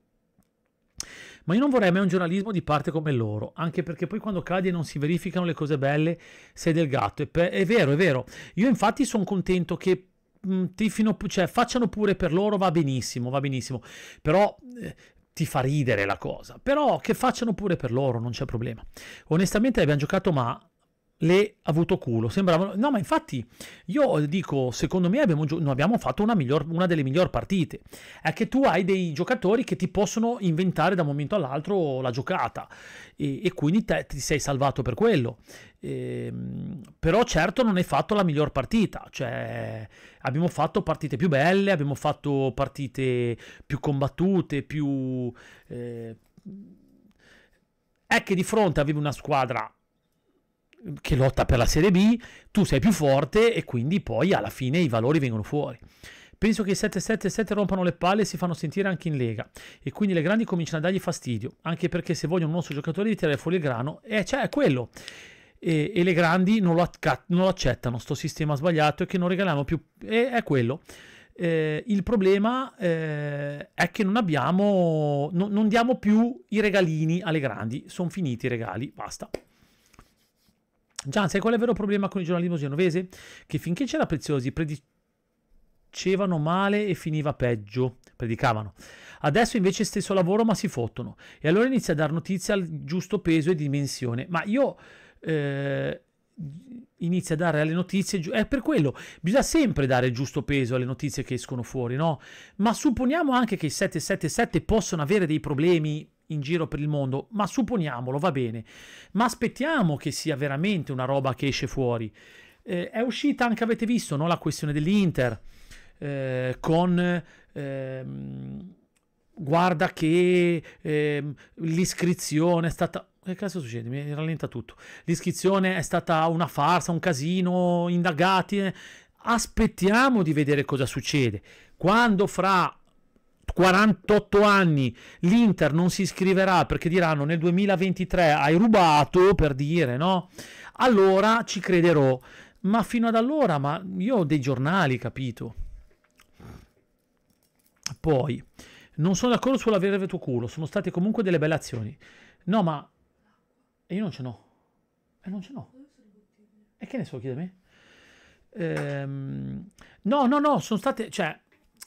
Ma io non vorrei mai un giornalismo di parte come loro, anche perché poi quando cadi e non si verificano le cose belle sei del gatto. È, è vero, è vero. Io infatti sono contento che mh, fino, cioè, facciano pure per loro, va benissimo, va benissimo. Però eh, ti fa ridere la cosa, però che facciano pure per loro, non c'è problema. Onestamente abbiamo giocato ma le avuto culo. Sembravano. No, ma infatti io dico: secondo me abbiamo, gio- abbiamo fatto una, miglior, una delle migliori partite. È che tu hai dei giocatori che ti possono inventare da un momento all'altro la giocata. E, e quindi te, ti sei salvato per quello. E, ehm, però, certo, non hai fatto la miglior partita. Cioè, abbiamo fatto partite più belle, abbiamo fatto partite più combattute, più. Eh, è che di fronte avevi una squadra che lotta per la Serie B, tu sei più forte e quindi poi alla fine i valori vengono fuori. Penso che i 777 rompano le palle e si fanno sentire anche in Lega e quindi le grandi cominciano a dargli fastidio, anche perché se vogliono un nostro giocatore di tirare fuori il grano, eh, cioè è quello. E, e le grandi non lo, non lo accettano, sto sistema sbagliato e che non regaliamo più, e, è quello. Eh, il problema eh, è che non abbiamo, no, non diamo più i regalini alle grandi, sono finiti i regali, basta. Gian, sai qual è il vero problema con il giornalismo genovese? Che finché c'era Preziosi predicevano male e finiva peggio, predicavano. Adesso invece stesso lavoro ma si fottono. E allora inizia a dar notizia al giusto peso e dimensione. Ma io... Eh, inizia a dare alle notizie, è per quello, bisogna sempre dare il giusto peso alle notizie che escono fuori, no? Ma supponiamo anche che i 777 possono avere dei problemi in giro per il mondo, ma supponiamolo, va bene, ma aspettiamo che sia veramente una roba che esce fuori. Eh, è uscita anche, avete visto, no? la questione dell'Inter eh, con... Ehm, guarda che ehm, l'iscrizione è stata che cazzo succede? Mi rallenta tutto. L'iscrizione è stata una farsa, un casino, indagati. Eh. Aspettiamo di vedere cosa succede. Quando fra 48 anni, l'Inter non si iscriverà perché diranno nel 2023 hai rubato, per dire, no? Allora ci crederò. Ma fino ad allora, ma io ho dei giornali, capito? Poi, non sono d'accordo sull'avere tuo culo, sono state comunque delle belle azioni. No, ma... E io non ce n'ho. E eh, non ce n'ho. E che ne so, chiede a me? Ehm... No, no, no, sono state... Cioè,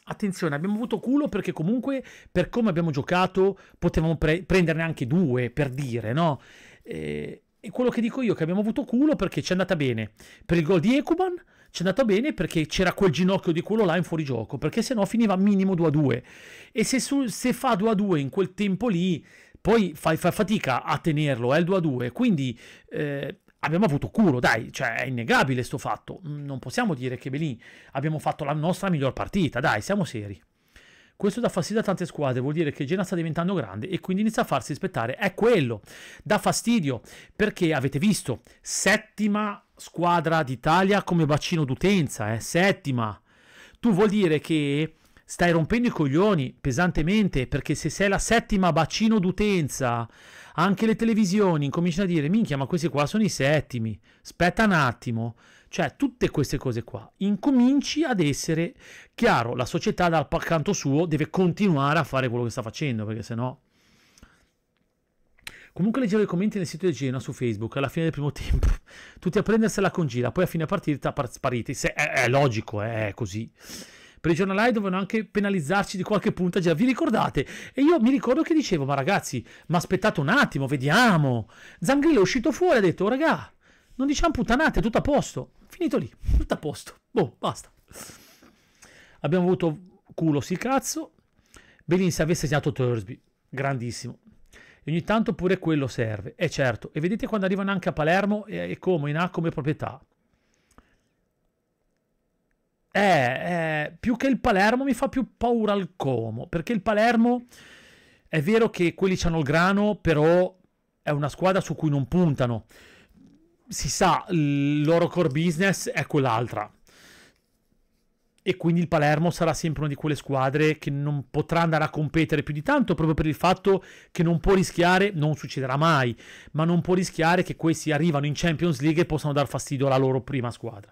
attenzione, abbiamo avuto culo perché comunque per come abbiamo giocato potevamo pre- prenderne anche due, per dire, no? E, eh, e, quello che dico io è che abbiamo avuto culo perché ci è andata bene. Per il gol di Ekuban ci è andata bene perché c'era quel ginocchio di quello là in fuorigioco, perché sennò finiva minimo 2-2. E se, su, se fa 2-2 in quel tempo lì, poi fai, fai fatica a tenerlo, è eh, il 2-2. Quindi... Eh, abbiamo avuto culo, dai, cioè è innegabile questo fatto. Non possiamo dire che Belin abbiamo fatto la nostra miglior partita, dai, siamo seri. Questo dà fastidio a tante squadre, vuol dire che Gena sta diventando grande e quindi inizia a farsi rispettare. È quello, dà fastidio, perché avete visto, settima squadra d'Italia come bacino d'utenza, eh? settima. Tu vuol dire che stai rompendo i coglioni pesantemente, perché se sei la settima bacino d'utenza anche le televisioni incominciano a dire, minchia, ma questi qua sono i settimi, aspetta un attimo. Cioè, tutte queste cose qua. Incominci ad essere chiaro, la società dal canto suo deve continuare a fare quello che sta facendo, perché sennò... Comunque leggevo i commenti nel sito di Genoa su Facebook alla fine del primo tempo. Tutti a prendersela con gira, poi a fine partita par- spariti. Se, è, è, logico, è, eh, è così per i giornalai dovevano anche penalizzarci di qualche punta già vi ricordate? E io mi ricordo che dicevo, ma ragazzi, ma aspettate un attimo, vediamo. Zangrillo è uscito fuori ha detto, oh, raga, non diciamo puttanate, tutto a posto. Finito lì, tutto a posto. Boh, basta. Abbiamo avuto culo, sì cazzo. Belin se avesse segnato Thursby, grandissimo. E ogni tanto pure quello serve, è certo. E vedete quando arrivano anche a Palermo e, e come, in A come proprietà è, eh, è, eh, più che il Palermo mi fa più paura il Como, perché il Palermo è vero che quelli hanno il grano, però è una squadra su cui non puntano. Si sa, il loro core business è quell'altra. E quindi il Palermo sarà sempre una di quelle squadre che non potrà andare a competere più di tanto proprio per il fatto che non può rischiare, non succederà mai, ma non può rischiare che questi arrivano in Champions League e possano dar fastidio alla loro prima squadra.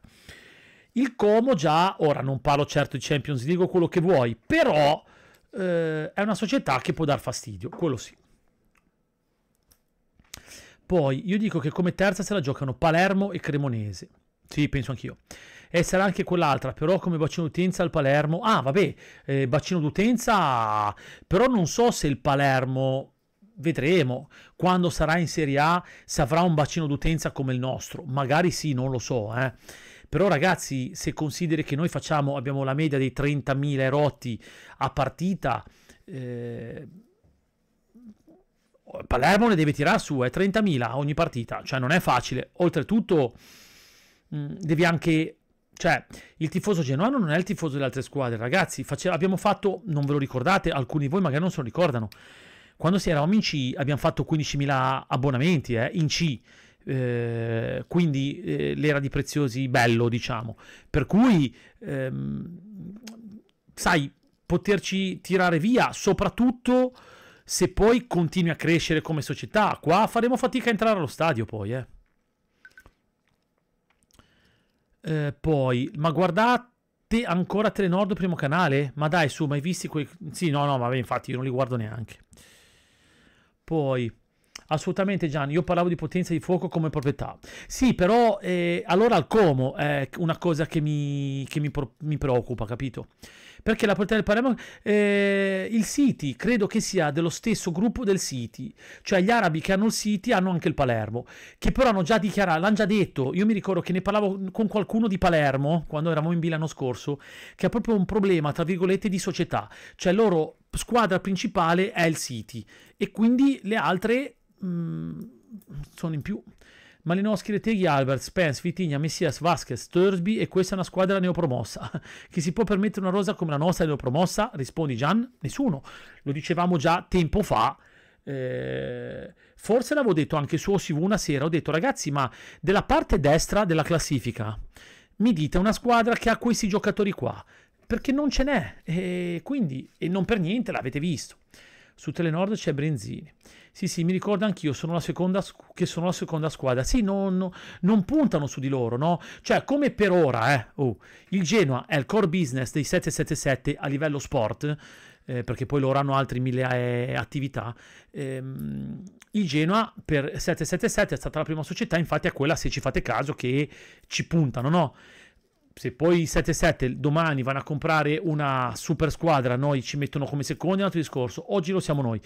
Il Como già, ora non parlo certo di Champions League quello che vuoi, però eh, è una società che può dar fastidio, quello sì. Poi io dico che come terza se la giocano Palermo e Cremonese. Sì, penso anch'io. E sarà anche quell'altra, però come bacino d'utenza il Palermo. Ah, vabbè, eh, bacino d'utenza, però non so se il Palermo vedremo quando sarà in Serie A se avrà un bacino d'utenza come il nostro. Magari sì, non lo so, eh. Però ragazzi, se consideri che noi facciamo, abbiamo la media dei 30.000 erotti a partita, eh, Palermo ne deve tirare su, è eh, 30.000 ogni partita, cioè non è facile. Oltretutto mh, mm, devi anche cioè, il tifoso genuano non è il tifoso delle altre squadre, ragazzi. Face- abbiamo fatto, non ve lo ricordate, alcuni di voi magari non se lo ricordano. Quando si eravamo in C abbiamo fatto 15.000 abbonamenti eh, in C. Eh, quindi eh, l'era di Preziosi bello, diciamo. Per cui, ehm, sai, poterci tirare via, soprattutto se poi continui a crescere come società. Qua faremo fatica a entrare allo stadio poi, eh. Eh, poi, ma guardate ancora Telenord primo canale? Ma dai, su, mai visti quei... Sì, no, no, vabbè, infatti io non li guardo neanche. Poi... Assolutamente Gianni, io parlavo di potenza di fuoco come proprietà. Sì, però eh, allora il Como è una cosa che mi, che mi, pro, mi preoccupa, capito? Perché la proprietà del Palermo, eh, il City credo che sia dello stesso gruppo del City, cioè gli arabi che hanno il City hanno anche il Palermo, che però hanno già dichiarato, l'hanno già detto, io mi ricordo che ne parlavo con qualcuno di Palermo quando eravamo in B scorso, che ha proprio un problema, tra virgolette, di società, cioè loro squadra principale è il City e quindi le altre mh, mm, sono in più. Malinowski, Reteghi, Albert, Spence, Vitigna, Messias, Vasquez, Thursby e questa è una squadra neopromossa. Chi si può permettere una rosa come la nostra neopromossa? Rispondi Gian, nessuno. Lo dicevamo già tempo fa. Eh, forse l'avevo detto anche su OCV una sera, ho detto ragazzi ma della parte destra della classifica mi dite una squadra che ha questi giocatori qua, perché non ce n'è e quindi, e non per niente l'avete visto. Su Telenord c'è Brenzini. Sì, sì, mi ricordo anch'io, sono la seconda, che sono la seconda squadra. Sì, non, non puntano su di loro, no? Cioè, come per ora, eh, oh, il Genoa è il core business dei 777 a livello sport, eh, perché poi loro hanno altre mille eh, attività. Eh, il Genoa per 777 è stata la prima società, infatti è quella, se ci fate caso, che ci puntano, no? se poi i 7-7 domani vanno a comprare una super squadra, noi ci mettono come secondi, è un altro discorso. Oggi lo siamo noi.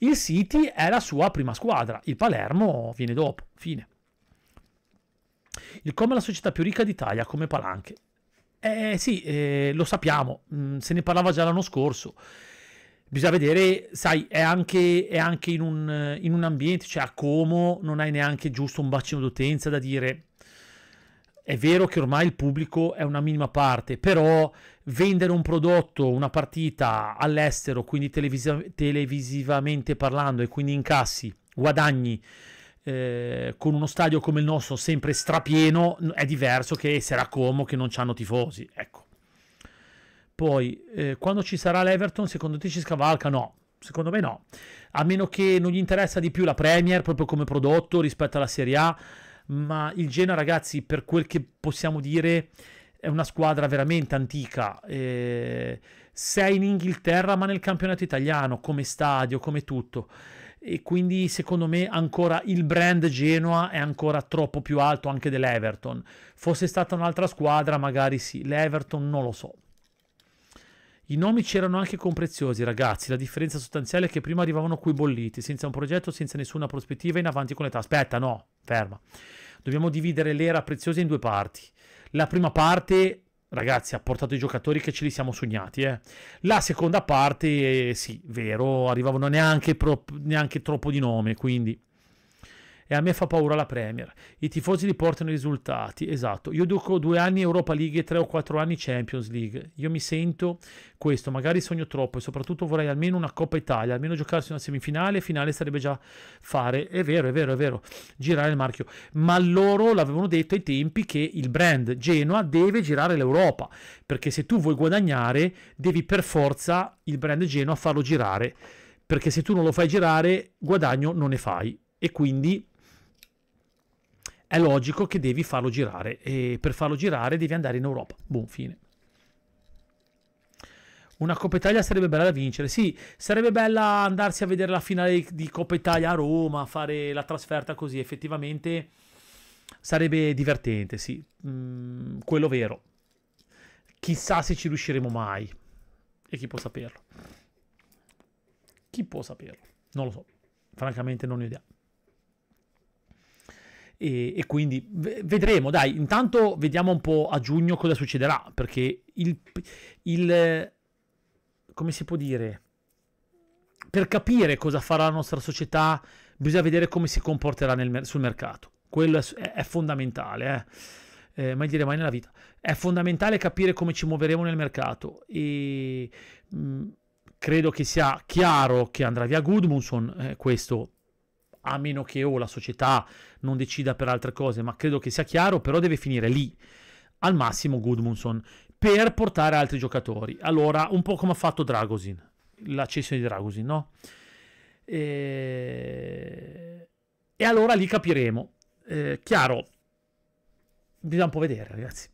Il City è la sua prima squadra, il Palermo viene dopo. Fine. Il Com è la società più ricca d'Italia come palanche. Eh sì, eh, lo sappiamo, mm, se ne parlava già l'anno scorso. Bisogna vedere, sai, è anche, è anche in, un, in un ambiente, cioè a Como non hai neanche giusto un bacino d'utenza da dire è vero che ormai il pubblico è una minima parte, però vendere un prodotto, una partita all'estero, quindi televisi- televisivamente parlando e quindi incassi, guadagni, eh, con uno stadio come il nostro sempre strapieno, è diverso che Seracomo che non hanno tifosi, ecco. Poi, eh, quando ci sarà l'Everton, secondo te ci scavalca? No, secondo me no. A meno che non gli interessa di più la Premier, proprio come prodotto, rispetto alla Serie A, ma il Genoa, ragazzi, per quel che possiamo dire, è una squadra veramente antica. Eh, sei in Inghilterra, ma nel campionato italiano, come stadio, come tutto. E quindi, secondo me, ancora il brand Genoa è ancora troppo più alto anche dell'Everton. Fosse stata un'altra squadra, magari sì. L'Everton non lo so. I nomi c'erano anche con preziosi, ragazzi. La differenza sostanziale è che prima arrivavano qui bolliti, senza un progetto, senza nessuna prospettiva, in avanti con l'età. Aspetta, no, ferma. Dobbiamo dividere l'era preziosa in due parti. La prima parte, ragazzi, ha portato i giocatori che ce li siamo sognati. Eh. La seconda parte, eh, sì, vero, arrivavano neanche, neanche troppo di nome, quindi e a me fa paura la Premier. I tifosi li portano i risultati, esatto. Io duco due anni Europa League e tre o quattro anni Champions League. Io mi sento questo, magari sogno troppo e soprattutto vorrei almeno una Coppa Italia, almeno giocarsi una semifinale, finale sarebbe già fare. È vero, è vero, è vero, girare il marchio. Ma loro l'avevano detto ai tempi che il brand Genoa deve girare l'Europa, perché se tu vuoi guadagnare devi per forza il brand Genoa farlo girare perché se tu non lo fai girare guadagno non ne fai e quindi è logico che devi farlo girare e per farlo girare devi andare in Europa. Buon fine. Una Coppa Italia sarebbe bella da vincere, sì, sarebbe bella andarsi a vedere la finale di Coppa Italia a Roma, fare la trasferta così, effettivamente sarebbe divertente, sì, mm, quello vero. Chissà se ci riusciremo mai e chi può saperlo. Chi può saperlo? Non lo so, francamente non ho idea. E, e quindi vedremo, dai, intanto vediamo un po' a giugno cosa succederà, perché il, il come si può dire, per capire cosa farà la nostra società bisogna vedere come si comporterà nel, sul mercato. Quello è, è fondamentale, eh. Eh, mai dire mai nella vita. È fondamentale capire come ci muoveremo nel mercato e mh, mm, credo che sia chiaro che andrà via Goodmanson eh, questo a meno che o oh, la società non decida per altre cose, ma credo che sia chiaro, però deve finire lì, al massimo Goodmunson, per portare altri giocatori. Allora, un po' come ha fatto Dragosin, la cessione di Dragosin, no? E... e, allora lì capiremo. Eh, chiaro, bisogna un po' vedere, ragazzi.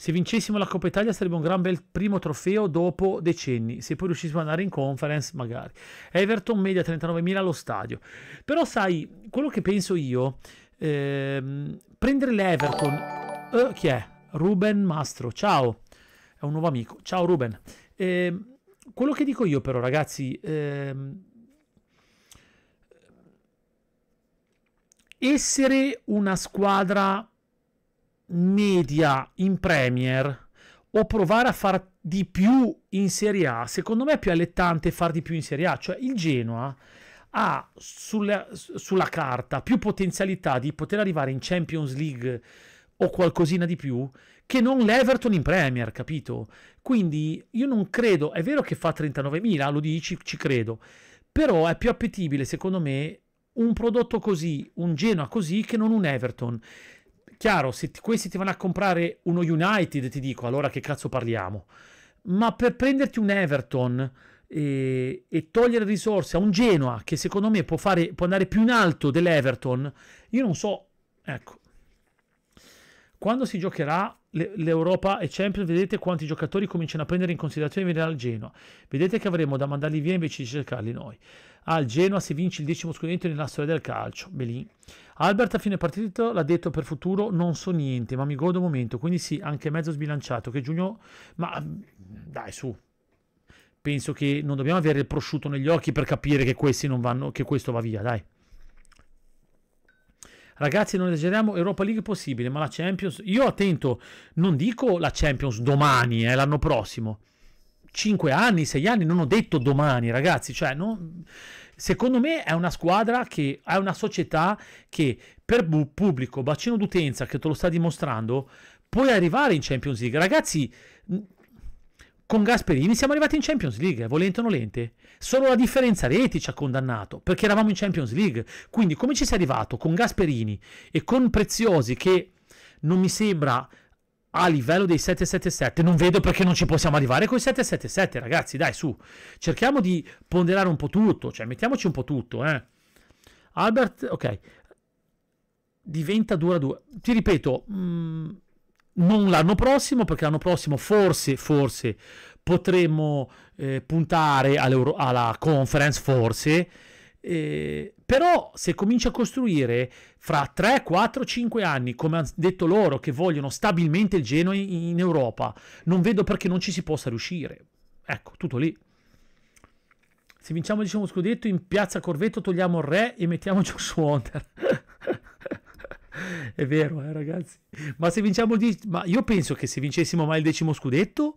Se vincessimo la Coppa Italia sarebbe un gran bel primo trofeo dopo decenni, se poi riuscissimo ad andare in conference magari. Everton media 39.000 allo stadio. Però sai, quello che penso io, ehm, prendere l'Everton... Eh, chi è? Ruben Mastro, ciao, è un nuovo amico. Ciao Ruben. Eh, quello che dico io però ragazzi... Ehm, essere una squadra media in Premier o provare a far di più in Serie A, secondo me è più allettante far di più in Serie A. Cioè il Genoa ha sulla, sulla carta più potenzialità di poter arrivare in Champions League o qualcosina di più che non l'Everton in Premier, capito? Quindi io non credo, è vero che fa 39.000, lo dici, ci credo, però è più appetibile secondo me un prodotto così, un Genoa così che non un Everton. Chiaro, se ti, questi ti vanno a comprare uno United, ti dico, allora che cazzo parliamo? Ma per prenderti un Everton e, e togliere risorse a un Genoa, che secondo me può, fare, può andare più in alto dell'Everton, io non so... Ecco. Quando si giocherà l'Europa e Champions, vedete quanti giocatori cominciano a prendere in considerazione venire al Genoa. Vedete che avremo da mandarli via invece di cercarli noi. Al ah, Genoa si vince il decimo scudetto nella storia del calcio. Belin. Albert a fine partito l'ha detto per futuro non so niente, ma mi godo un momento, quindi sì, anche mezzo sbilanciato, che Giugno... Ma mm, dai su, penso che non dobbiamo avere il prosciutto negli occhi per capire che, vanno, che questo va via, dai. Ragazzi, non esageriamo, Europa League è possibile, ma la Champions... Io attento, non dico la Champions domani, eh, l'anno prossimo. 5 anni, 6 anni, non ho detto domani, ragazzi, cioè... Non Secondo me è una squadra che è una società che per bu- pubblico, bacino d'utenza che te lo sta dimostrando, puoi arrivare in Champions League. Ragazzi, con Gasperini siamo arrivati in Champions League, volente o nolente. Solo la differenza reti ci ha condannato, perché eravamo in Champions League. Quindi come ci sei arrivato con Gasperini e con Preziosi che non mi sembra a livello dei 777 non vedo perché non ci possiamo arrivare con i 777 ragazzi dai su cerchiamo di ponderare un po' tutto cioè mettiamoci un po' tutto eh. Albert ok diventa dura dura ti ripeto mh, mm, non l'anno prossimo perché l'anno prossimo forse forse potremo eh, puntare alla conference forse eh, però se comincia a costruire fra 3, 4, 5 anni, come hanno detto loro, che vogliono stabilmente il Genoa in Europa, non vedo perché non ci si possa riuscire. Ecco, tutto lì. Se vinciamo diciamo scudetto in piazza Corvetto togliamo il re e mettiamo Josh Wonder. È vero, eh, ragazzi. Ma se vinciamo il... Ma io penso che se vincessimo mai il decimo scudetto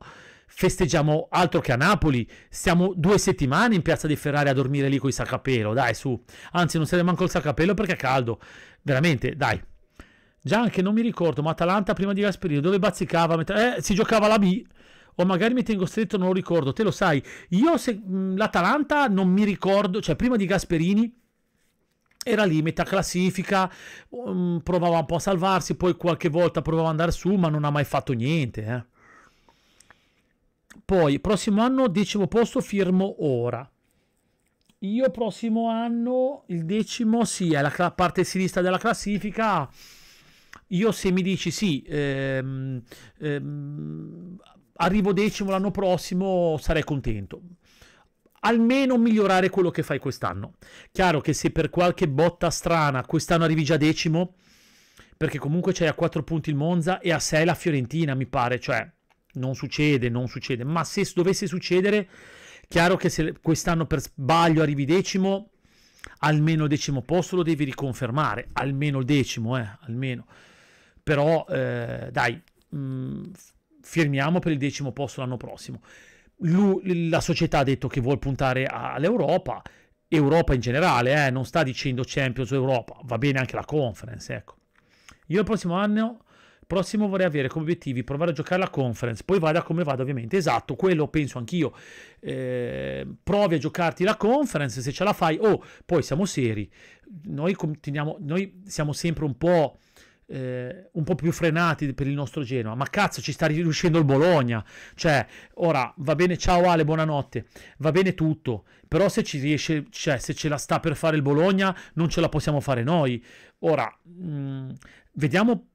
festeggiamo altro che a Napoli. Stiamo due settimane in piazza di Ferrari a dormire lì con i sacapelo. Dai, su. Anzi, non serve manco il sacapelo perché è caldo. Veramente, dai. Già anche non mi ricordo, ma Atalanta prima di Gasperino dove bazzicava? Eh, si giocava la B. O magari mi tengo stretto, non lo ricordo, te lo sai. Io se, l'Atalanta non mi ricordo, cioè prima di Gasperini era lì metà classifica, um, provava un po' a salvarsi, poi qualche volta provava ad andare su, ma non ha mai fatto niente. Eh. Poi, prossimo anno, decimo posto, firmo ora. Io prossimo anno, il decimo, sì, è la parte sinistra della classifica. Io se mi dici sì, ehm, ehm, arrivo decimo l'anno prossimo, sarei contento. Almeno migliorare quello che fai quest'anno. Chiaro che se per qualche botta strana quest'anno arrivi già decimo, perché comunque c'hai a 4 punti il Monza e a 6 la Fiorentina, mi pare, cioè non succede, non succede, ma se dovesse succedere, chiaro che se quest'anno per sbaglio arrivi decimo, almeno decimo posto lo devi riconfermare, almeno il decimo, eh, almeno. Però eh, dai, mh, mm, firmiamo per il decimo posto l'anno prossimo. Lui, la società ha detto che vuole puntare all'Europa, Europa in generale, eh, non sta dicendo Champions Europa, va bene anche la conference, ecco. Io il prossimo anno Prossimo vorrei avere come obiettivi provare a giocare la conference, poi vada come vada ovviamente. Esatto, quello penso anch'io. Eh, provi a giocarti la conference, se ce la fai. Oh, poi siamo seri. Noi, continuiamo, noi siamo sempre un po'... Eh, un po' più frenati per il nostro Genoa. Ma cazzo, ci sta riuscendo il Bologna. Cioè, ora va bene, ciao Ale, buonanotte. Va bene tutto, però se ci riesce, cioè, se ce la sta per fare il Bologna, non ce la possiamo fare noi. Ora, mh, mm, vediamo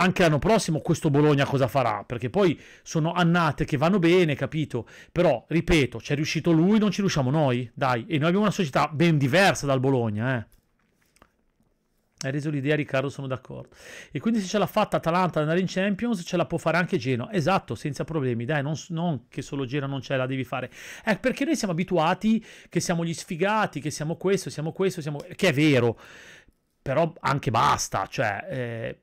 anche l'anno prossimo questo Bologna cosa farà, perché poi sono annate che vanno bene, capito? Però, ripeto, c'è riuscito lui, non ci riusciamo noi, dai, e noi abbiamo una società ben diversa dal Bologna, eh. Hai reso l'idea, Riccardo, sono d'accordo. E quindi se ce l'ha fatta Atalanta ad andare in Champions, ce la può fare anche Genoa. Esatto, senza problemi. Dai, non, non che solo Genoa non ce la devi fare. È eh, perché noi siamo abituati che siamo gli sfigati, che siamo questo, siamo questo, siamo... che è vero. Però anche basta, cioè... Eh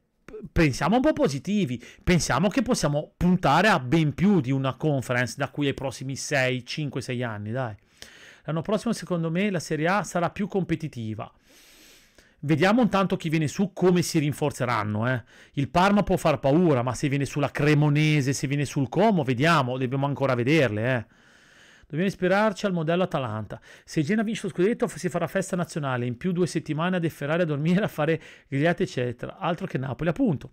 pensiamo un po' positivi, pensiamo che possiamo puntare a ben più di una conference da qui ai prossimi 6, 5, 6 anni, dai. L'anno prossimo secondo me la Serie A sarà più competitiva. Vediamo intanto chi viene su, come si rinforzeranno. Eh. Il Parma può far paura, ma se viene sulla Cremonese, se viene sul Como, vediamo, dobbiamo ancora vederle. Eh. Dobbiamo ispirarci al modello Atalanta. Se Genoa vince lo scudetto si farà festa nazionale, in più due settimane a defferrare, a dormire, a fare grigliate eccetera. Altro che Napoli, appunto.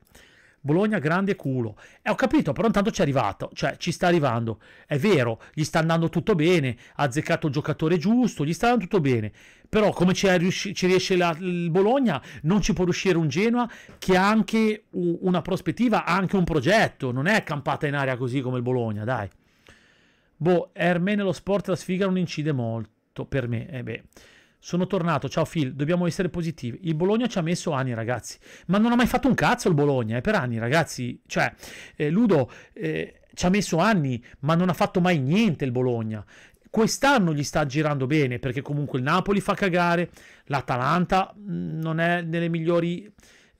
Bologna grande culo. Eh, ho capito, però intanto ci è arrivato, cioè ci sta arrivando. È vero, gli sta andando tutto bene, ha azzeccato il giocatore giusto, gli sta andando tutto bene. Però come ci, riusci- ci riesce la, il Bologna, non ci può riuscire un Genoa che ha anche una prospettiva, ha anche un progetto, non è campata in aria così come il Bologna, dai. Boh, Hermè nello sport la sfiga non incide molto per me. Eh beh. Sono tornato, ciao Phil, dobbiamo essere positivi. Il Bologna ci ha messo anni, ragazzi. Ma non ha mai fatto un cazzo il Bologna, eh, per anni, ragazzi. Cioè, eh, Ludo eh, ci ha messo anni, ma non ha fatto mai niente il Bologna. Quest'anno gli sta girando bene, perché comunque il Napoli fa cagare, l'Atalanta mm, non è nelle migliori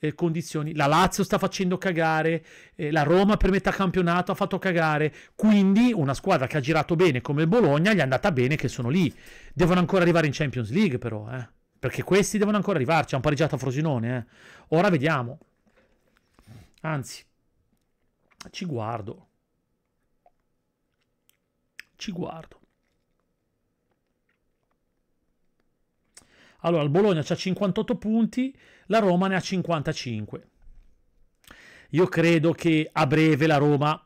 eh, condizioni. La Lazio sta facendo cagare, eh, la Roma per metà campionato ha fatto cagare, quindi una squadra che ha girato bene come il Bologna gli è andata bene che sono lì. Devono ancora arrivare in Champions League però, eh? perché questi devono ancora arrivarci, hanno pareggiato a Frosinone. Eh. Ora vediamo. Anzi, ci guardo. Ci guardo. Allora, il Bologna ha 58 punti, la Roma ne ha 55. Io credo che a breve la Roma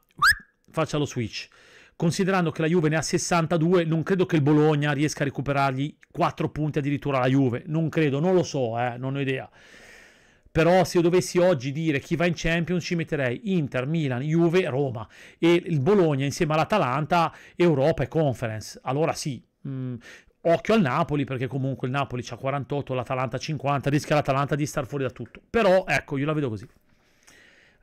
faccia lo switch. Considerando che la Juve ne ha 62, non credo che il Bologna riesca a recuperargli 4 punti addirittura alla Juve. Non credo, non lo so, eh, non ho idea. Però se io dovessi oggi dire chi va in Champions ci metterei Inter, Milan, Juve, Roma e il Bologna insieme all'Atalanta, Europa e Conference. Allora sì, mh, mm, occhio al Napoli perché comunque il Napoli c'ha 48, l'Atalanta 50, rischia l'Atalanta di star fuori da tutto. Però ecco, io la vedo così.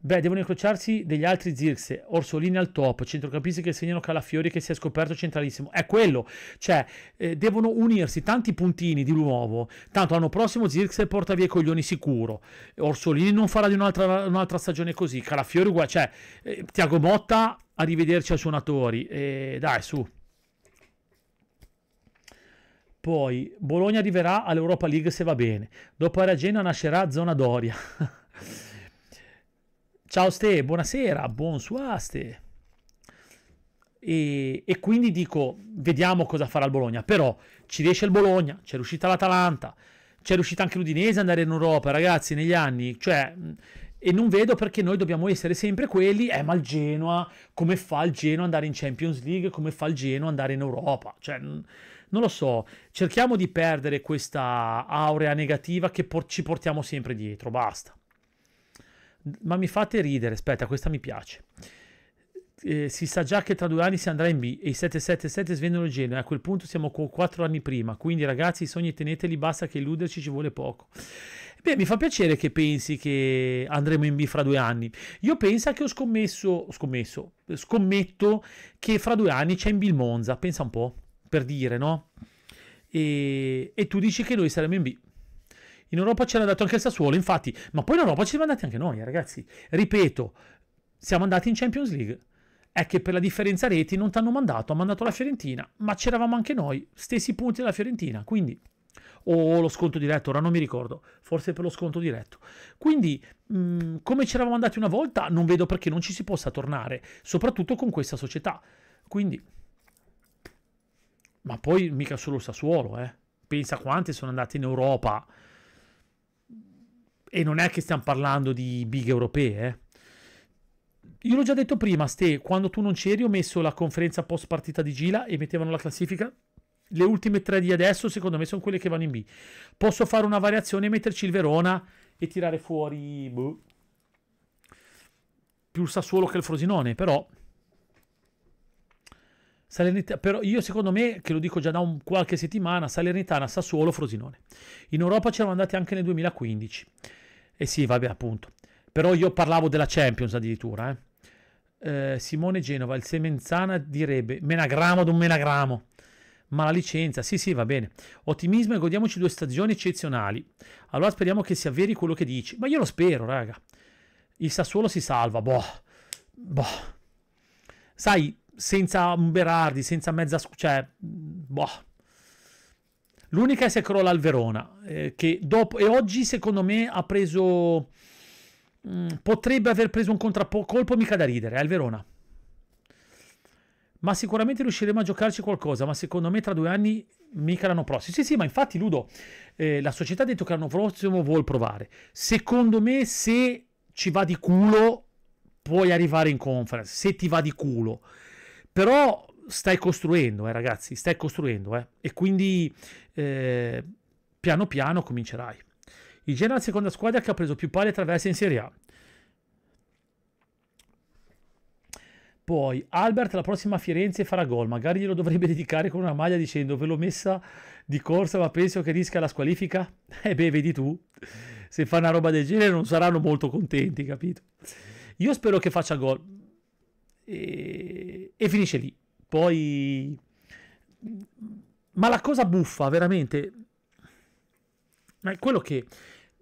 Beh, devono incrociarsi degli altri Zirxe, Orsolini al top, centrocampisti che segnano Calafiori che si è scoperto centralissimo. È quello, cioè, eh, devono unirsi tanti puntini di nuovo. Tanto l'anno prossimo Zirxe porta via i coglioni sicuro. Orsolini non farà di un'altra, un'altra stagione così. Calafiori, cioè, eh, Tiago Motta, arrivederci ai suonatori. Eh, dai, su. Poi Bologna arriverà all'Europa League se va bene. Dopo Aragena nascerà Zona Doria. Ciao Ste, buonasera, buonsoir Ste. E, e, quindi dico, vediamo cosa farà il Bologna. Però ci riesce il Bologna, c'è riuscita l'Atalanta, c'è riuscita anche l'Udinese ad andare in Europa, ragazzi, negli anni. Cioè, e non vedo perché noi dobbiamo essere sempre quelli, eh ma il Genoa, come fa il Genoa andare in Champions League, come fa il Genoa andare in Europa? Cioè non lo so, cerchiamo di perdere questa aurea negativa che por- ci portiamo sempre dietro, basta. Ma mi fate ridere, aspetta, questa mi piace. Eh, si sa già che tra due anni si andrà in B e i 777 svendono il Genoa a quel punto siamo co- quattro anni prima, quindi ragazzi i sogni teneteli, basta che illuderci ci vuole poco. Beh, mi fa piacere che pensi che andremo in B fra due anni. Io penso che ho scommesso, scommesso, scommetto che fra due anni c'è in B il Monza, pensa un po' per dire, no? E, e tu dici che noi saremmo in B. In Europa ci hanno andato anche il Sassuolo, infatti, ma poi in Europa ci siamo andati anche noi, eh, ragazzi. Ripeto, siamo andati in Champions League. È che per la differenza reti non ti hanno mandato, ha mandato la Fiorentina, ma c'eravamo anche noi, stessi punti della Fiorentina, quindi o lo sconto diretto, ora non mi ricordo, forse per lo sconto diretto. Quindi, mh, mm, come ci eravamo andati una volta, non vedo perché non ci si possa tornare, soprattutto con questa società. Quindi ma poi mica solo Sassuolo, eh. pensa quanti sono andati in Europa e non è che stiamo parlando di big europee. Eh. Io l'ho già detto prima, Ste, quando tu non c'eri ho messo la conferenza post partita di Gila e mettevano la classifica. Le ultime tre di adesso secondo me sono quelle che vanno in B. Posso fare una variazione e metterci il Verona e tirare fuori... Boh, più il Sassuolo che il Frosinone, però Salernitana, però io secondo me, che lo dico già da un, qualche settimana, Salernitana, Sassuolo, Frosinone. In Europa c'erano andati anche nel 2015. E eh sì, vabbè, appunto. Però io parlavo della Champions addirittura, eh. Eh, Simone Genova, il Semenzana direbbe menagramo d'un menagramo. Ma la licenza, sì, sì, va bene. Ottimismo e godiamoci due stagioni eccezionali. Allora speriamo che sia veri quello che dici. Ma io lo spero, raga. Il Sassuolo si salva, boh. Boh. Sai, senza un Berardi, senza mezza... cioè, mm, boh. L'unica è se crolla il Verona, eh, che dopo, e oggi secondo me ha preso, mh, mm, potrebbe aver preso un contraccolpo mica da ridere, eh, al Verona. Ma sicuramente riusciremo a giocarci qualcosa, ma secondo me tra due anni mica l'anno prossimo. Sì, sì, ma infatti Ludo, eh, la società ha detto che l'anno prossimo vuol provare. Secondo me se ci va di culo puoi arrivare in conference, se ti va di culo. Però stai costruendo, eh, ragazzi, stai costruendo, eh, e quindi eh, piano piano comincerai. Il Genoa è la seconda squadra che ha preso più pali attraverso in Serie A. Poi Albert la prossima a Firenze farà gol, magari glielo dovrebbe dedicare con una maglia dicendo ve l'ho messa di corsa ma penso che rischia la squalifica. Eh beh, vedi tu, se fa una roba del genere non saranno molto contenti, capito? Io spero che faccia gol. E e finisce lì. Poi... Ma la cosa buffa, veramente... Ma è quello che...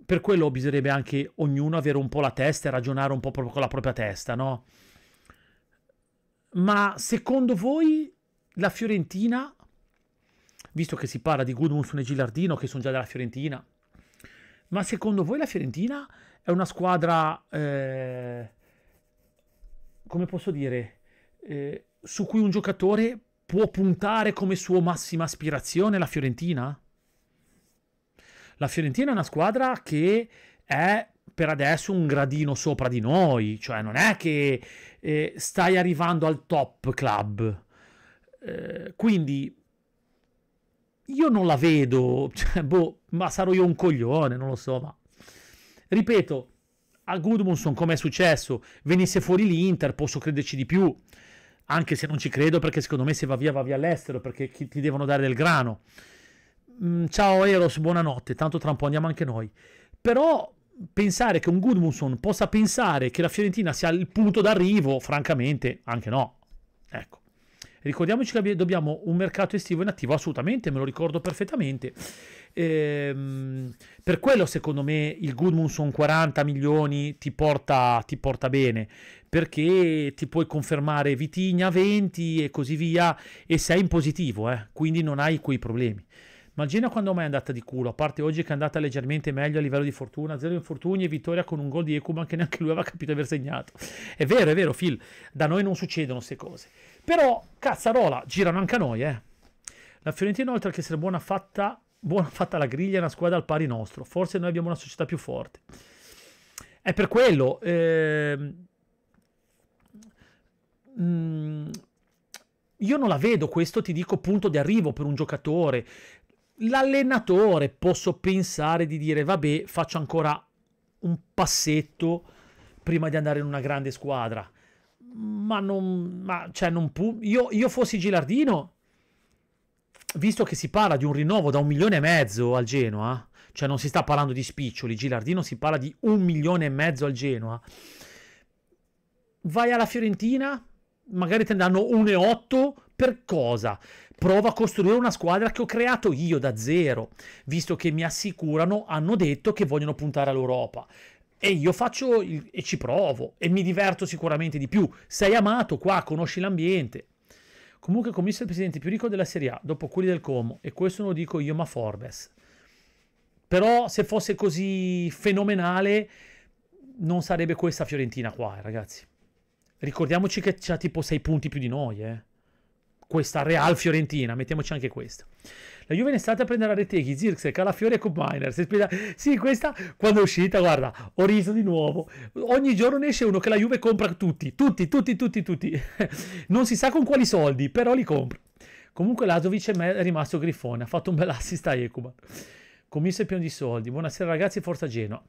Per quello bisognerebbe anche ognuno avere un po' la testa e ragionare un po' proprio con la propria testa, no? Ma secondo voi la Fiorentina, visto che si parla di Gudmundsson e Gilardino che sono già della Fiorentina, ma secondo voi la Fiorentina è una squadra, eh, come posso dire, eh, su cui un giocatore può puntare come sua massima aspirazione la Fiorentina? La Fiorentina è una squadra che è per adesso un gradino sopra di noi, cioè non è che eh, stai arrivando al top club. Eh, quindi io non la vedo, cioè, boh, ma sarò io un coglione, non lo so, ma ripeto, a Goodmanson come è successo, venisse fuori l'Inter, posso crederci di più, anche se non ci credo perché secondo me se va via va via all'estero perché ti devono dare del grano. Mm, ciao Eros, buonanotte, tanto tra un po' andiamo anche noi. Però pensare che un Goodmanson possa pensare che la Fiorentina sia il punto d'arrivo, francamente, anche no. Ecco. Ricordiamoci che dobbiamo un mercato estivo in attivo, assolutamente, me lo ricordo perfettamente. Ehm, per quello, secondo me, il Goodmunson 40 milioni ti porta, ti porta bene, perché ti puoi confermare Vitigna 20 e così via, e sei in positivo, eh, quindi non hai quei problemi. Immagina quando mai è andata di culo, a parte oggi che è andata leggermente meglio a livello di fortuna, zero infortuni e vittoria con un gol di Ekuman che neanche lui aveva capito di aver segnato. È vero, è vero, Phil, da noi non succedono queste cose. Però, cazzarola, girano anche a noi, eh. La Fiorentina oltre che essere buona fatta, buona fatta la griglia, è una squadra al pari nostro. Forse noi abbiamo una società più forte. È per quello... Ehm, Mm, io non la vedo questo, ti dico, punto di arrivo per un giocatore l'allenatore posso pensare di dire vabbè faccio ancora un passetto prima di andare in una grande squadra ma non ma cioè non pu- io, io fossi Gilardino visto che si parla di un rinnovo da un milione e mezzo al Genoa cioè non si sta parlando di spiccioli Gilardino si parla di un milione e mezzo al Genoa vai alla Fiorentina magari ti ne danno 1,8 per cosa? Prova a costruire una squadra che ho creato io da zero, visto che mi assicurano, hanno detto che vogliono puntare all'Europa. E io faccio il, e ci provo e mi diverto sicuramente di più. Sei amato qua, conosci l'ambiente. Comunque, commissario il presidente più ricco della Serie A, dopo quelli del Como, e questo non lo dico io, ma Forbes. Però se fosse così fenomenale, non sarebbe questa Fiorentina qua, eh, ragazzi. Ricordiamoci che c'ha tipo 6 punti più di noi, eh questa Real Fiorentina, mettiamoci anche questa. La Juve è stata a prendere Areteghi, Zirkse, Calafiori e Copminer. Sì, questa quando è uscita, guarda, ho riso di nuovo. Ogni giorno ne esce uno che la Juve compra tutti, tutti, tutti, tutti, tutti. non si sa con quali soldi, però li compra. Comunque Lazovic è rimasto grifone, ha fatto un bel assist a Ecuba. Commisso è pieno di soldi. Buonasera ragazzi, forza Genoa.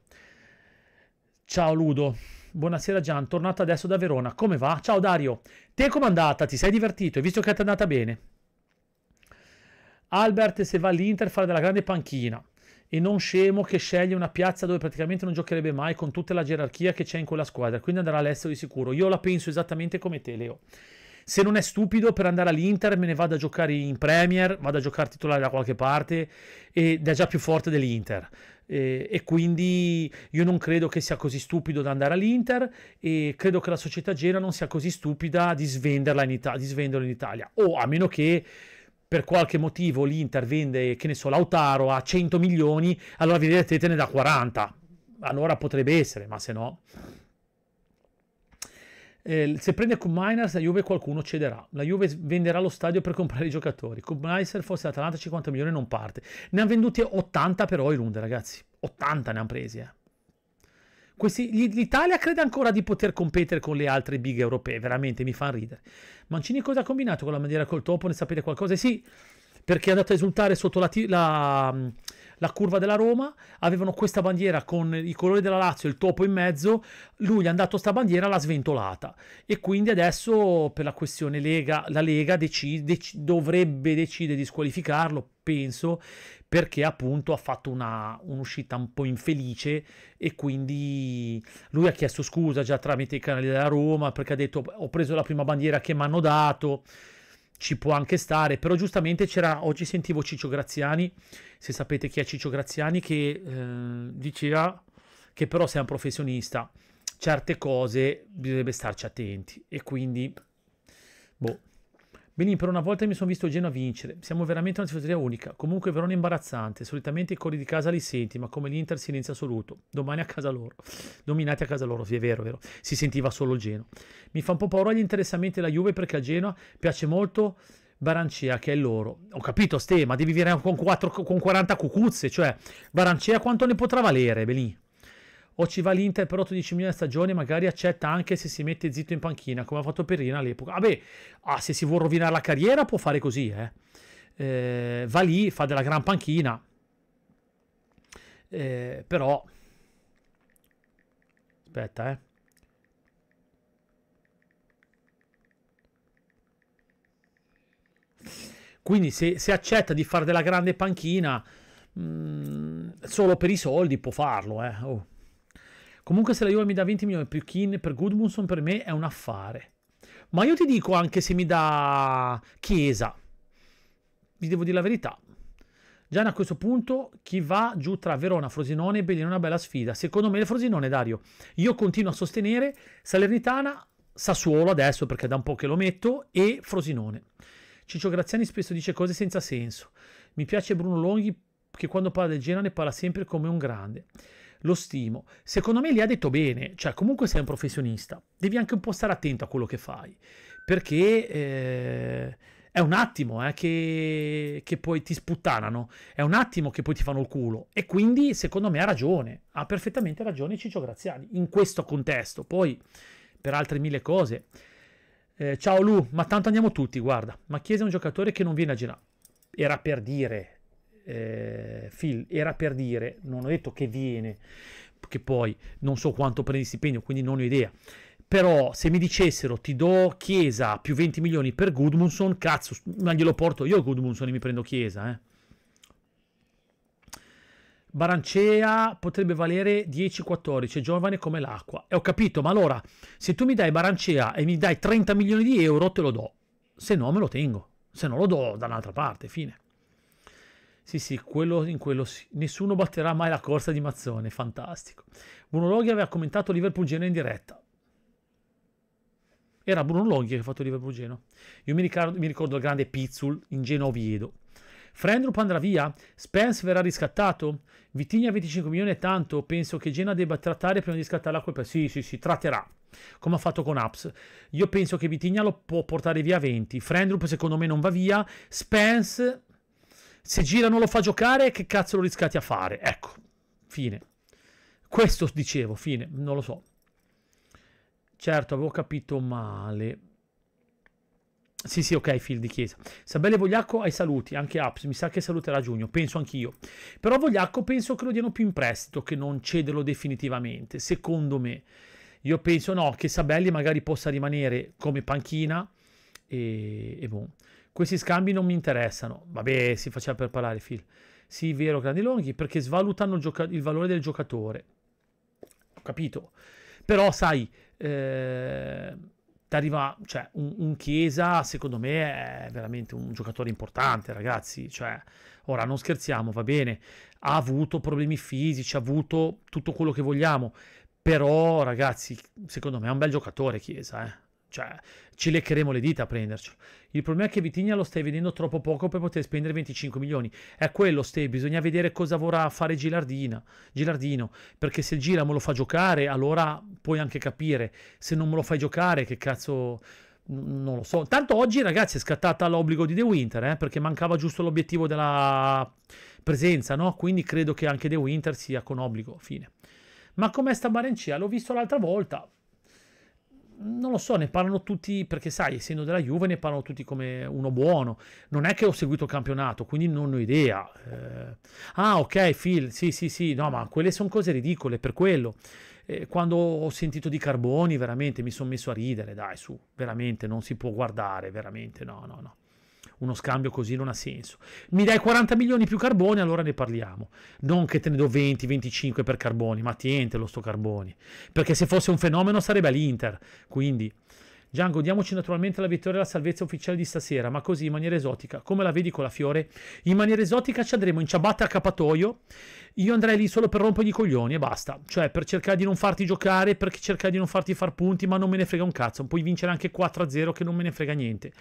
Ciao Ludo. Buonasera Gian, tornato adesso da Verona. Come va? Ciao Dario. Te com'è andata? Ti sei divertito? Hai visto che ti è andata bene? Albert, se va all'Inter, fa della grande panchina. E non scemo che sceglie una piazza dove praticamente non giocherebbe mai con tutta la gerarchia che c'è in quella squadra. Quindi andrà all'estero di sicuro. Io la penso esattamente come te, Leo. Se non è stupido per andare all'Inter, me ne vado a giocare in Premier, vado a giocare titolare da qualche parte ed è già più forte dell'Inter eh, e quindi io non credo che sia così stupido da andare all'Inter e credo che la società Gera non sia così stupida di, svenderla in, Ita- di svenderlo in Italia o a meno che per qualche motivo l'Inter vende, che ne so, Lautaro a 100 milioni, allora vedete te ne da 40. Allora potrebbe essere, ma se no... Eh, se prende Kuminers la Juve qualcuno cederà, la Juve venderà lo stadio per comprare i giocatori, Kuminers fosse l'Atalanta 50 milioni non parte, ne ha venduti 80 però i Runde ragazzi, 80 ne hanno presi eh. Questi, L'Italia crede ancora di poter competere con le altre big europee, veramente mi fa ridere. Mancini cosa ha combinato con la maniera col topo? Ne sapete qualcosa? Sì, perché è andato a esultare sotto la, la la curva della Roma, avevano questa bandiera con i colori della Lazio, e il topo in mezzo, lui è andato sta bandiera, l'ha sventolata e quindi adesso per la questione Lega, la Lega decide, dec- dovrebbe decidere di squalificarlo, penso, perché appunto ha fatto una, un'uscita un po' infelice e quindi lui ha chiesto scusa già tramite i canali della Roma perché ha detto ho preso la prima bandiera che mi hanno dato ci può anche stare, però giustamente c'era, oggi sentivo Ciccio Graziani, se sapete chi è Ciccio Graziani, che eh, diceva che però sei un professionista, certe cose bisognerebbe starci attenti e quindi, boh. Benin, per una volta mi sono visto Genoa vincere. Siamo veramente una tifoseria unica. Comunque Verona è imbarazzante. Solitamente i cori di casa li senti, ma come l'Inter silenzio assoluto. Domani a casa loro. Dominati a casa loro, sì, è vero, è vero. Si sentiva solo il Genoa. Mi fa un po' paura gli interessamenti della Juve perché a Genoa piace molto Barancia che è loro. Ho capito, Ste, ma devi vivere con, 4, con 40 cucuzze. Cioè, Barancia quanto ne potrà valere, Benin? o ci va l'Inter per 8-10 milioni a stagione, magari accetta anche se si mette zitto in panchina, come ha fatto Perina all'epoca. Vabbè, ah, ah, se si vuole rovinare la carriera può fare così, eh. Eh, va lì, fa della gran panchina, eh, però... Aspetta, eh. Quindi se, se accetta di fare della grande panchina, mh, mm, solo per i soldi può farlo, eh. Oh. Comunque se la Juve mi dà 20 milioni più Kin per Goodmunson per me è un affare. Ma io ti dico anche se mi dà Chiesa. Vi devo dire la verità. Già a questo punto chi va giù tra Verona, Frosinone e Bellino è una bella sfida. Secondo me il Frosinone, Dario. Io continuo a sostenere Salernitana, Sassuolo adesso perché è da un po' che lo metto e Frosinone. Ciccio Graziani spesso dice cose senza senso. Mi piace Bruno Longhi che quando parla del Genoa ne parla sempre come un grande lo stimo. Secondo me lì ha detto bene, cioè comunque sei un professionista, devi anche un po' stare attento a quello che fai, perché eh, è un attimo eh, che, che, poi ti sputtanano, è un attimo che poi ti fanno il culo e quindi secondo me ha ragione, ha perfettamente ragione Ciccio Graziani in questo contesto, poi per altre mille cose. Eh, ciao Lu, ma tanto andiamo tutti, guarda, ma chiese è un giocatore che non viene a girare. Era per dire, eh, Phil era per dire, non ho detto che viene, che poi non so quanto prendi stipendio, quindi non ho idea. Però se mi dicessero ti do Chiesa più 20 milioni per Goodmanson cazzo, ma glielo porto io Goodmanson e mi prendo Chiesa, eh. Barancea potrebbe valere 10-14, giovane come l'acqua. E eh, ho capito, ma allora, se tu mi dai Barancea e mi dai 30 milioni di euro, te lo do. Se no, me lo tengo. Se no, lo do da un'altra parte, fine. Sì, sì, quello in quello sì. Nessuno batterà mai la corsa di Mazzone, fantastico. Bruno Loghi aveva commentato Liverpool Geno in diretta. Era Bruno Loghi che ha fatto Liverpool Geno. Io mi ricordo, mi ricordo il grande Pizzul in Geno Oviedo. Frendrup andrà via? Spence verrà riscattato? Vitigna 25 milioni è tanto, penso che Genoa debba trattare prima di scattare la colpa. Sì, sì, sì, tratterà, come ha fatto con Apps. Io penso che Vitigna lo può portare via a 20. Frendrup secondo me non va via. Spence se Gira non lo fa giocare, che cazzo lo riscati a fare? Ecco, fine. Questo dicevo, fine, non lo so. Certo, avevo capito male. Sì, sì, ok, Phil di Chiesa. Sabelle Vogliacco ai saluti, anche Apps, mi sa che saluterà giugno, penso anch'io. Però Vogliacco penso che lo diano più in prestito che non cederlo definitivamente, secondo me. Io penso no, che Sabelli magari possa rimanere come panchina e, e boh. Questi scambi non mi interessano. Vabbè, si faceva per parlare, Phil. Sì, vero, grandi longhi, perché svalutano il, il valore del giocatore. Ho capito. Però, sai, eh, arriva, cioè, un, un, Chiesa, secondo me, è veramente un giocatore importante, ragazzi. Cioè, ora, non scherziamo, va bene. Ha avuto problemi fisici, ha avuto tutto quello che vogliamo. Però, ragazzi, secondo me è un bel giocatore Chiesa, eh cioè, ci leccheremo le dita a prendercelo. Il problema è che Vitigna lo stai vedendo troppo poco per poter spendere 25 milioni. È quello, Ste, bisogna vedere cosa vorrà fare Gilardina, Gilardino, perché se il Gira me lo fa giocare, allora puoi anche capire. Se non me lo fai giocare, che cazzo... Non lo so. Tanto oggi, ragazzi, è scattata l'obbligo di The Winter, eh, perché mancava giusto l'obiettivo della presenza, no? Quindi credo che anche The Winter sia con obbligo, fine. Ma com'è sta Balencia? L'ho visto l'altra volta non lo so, ne parlano tutti perché sai, essendo della Juve ne parlano tutti come uno buono. Non è che ho seguito il campionato, quindi non ho idea. Eh... Ah, ok, Phil, sì, sì, sì, no, ma quelle sono cose ridicole per quello. Eh, quando ho sentito di Carboni, veramente mi sono messo a ridere, dai, su, veramente non si può guardare, veramente no, no, no uno scambio così non ha senso. Mi dai 40 milioni più carboni, allora ne parliamo. Non che te ne do 20, 25 per carboni, ma lo sto carboni. Perché se fosse un fenomeno sarebbe all'Inter. Quindi, Giango, diamoci naturalmente la vittoria e la salvezza ufficiale di stasera, ma così in maniera esotica. Come la vedi con la fiore? In maniera esotica ci andremo in ciabatta a capatoio. Io andrei lì solo per rompergli i coglioni e basta. Cioè, per cercare di non farti giocare, per cercare di non farti far punti, ma non me ne frega un cazzo. Puoi vincere anche 4-0 che non me ne frega niente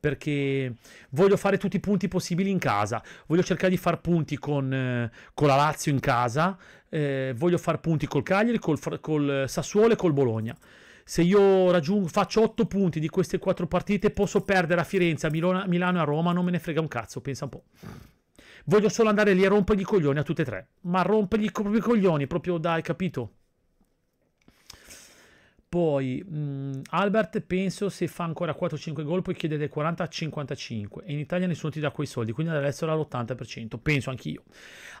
perché voglio fare tutti i punti possibili in casa, voglio cercare di far punti con, eh, con la Lazio in casa, eh, voglio far punti col Cagliari, col, col Sassuolo e col Bologna. Se io raggiungo, faccio 8 punti di queste 4 partite, posso perdere a Firenze, a Milano, Milano e a Roma, non me ne frega un cazzo, pensa un po'. Voglio solo andare lì a rompergli i coglioni a tutte e tre, ma rompergli i coglioni proprio dai, capito? Poi mh, mm, Albert penso se fa ancora 4-5 gol poi chiede dai 40 a 55 e in Italia nessuno ti dà quei soldi, quindi dall'estero all'80%, penso anch'io.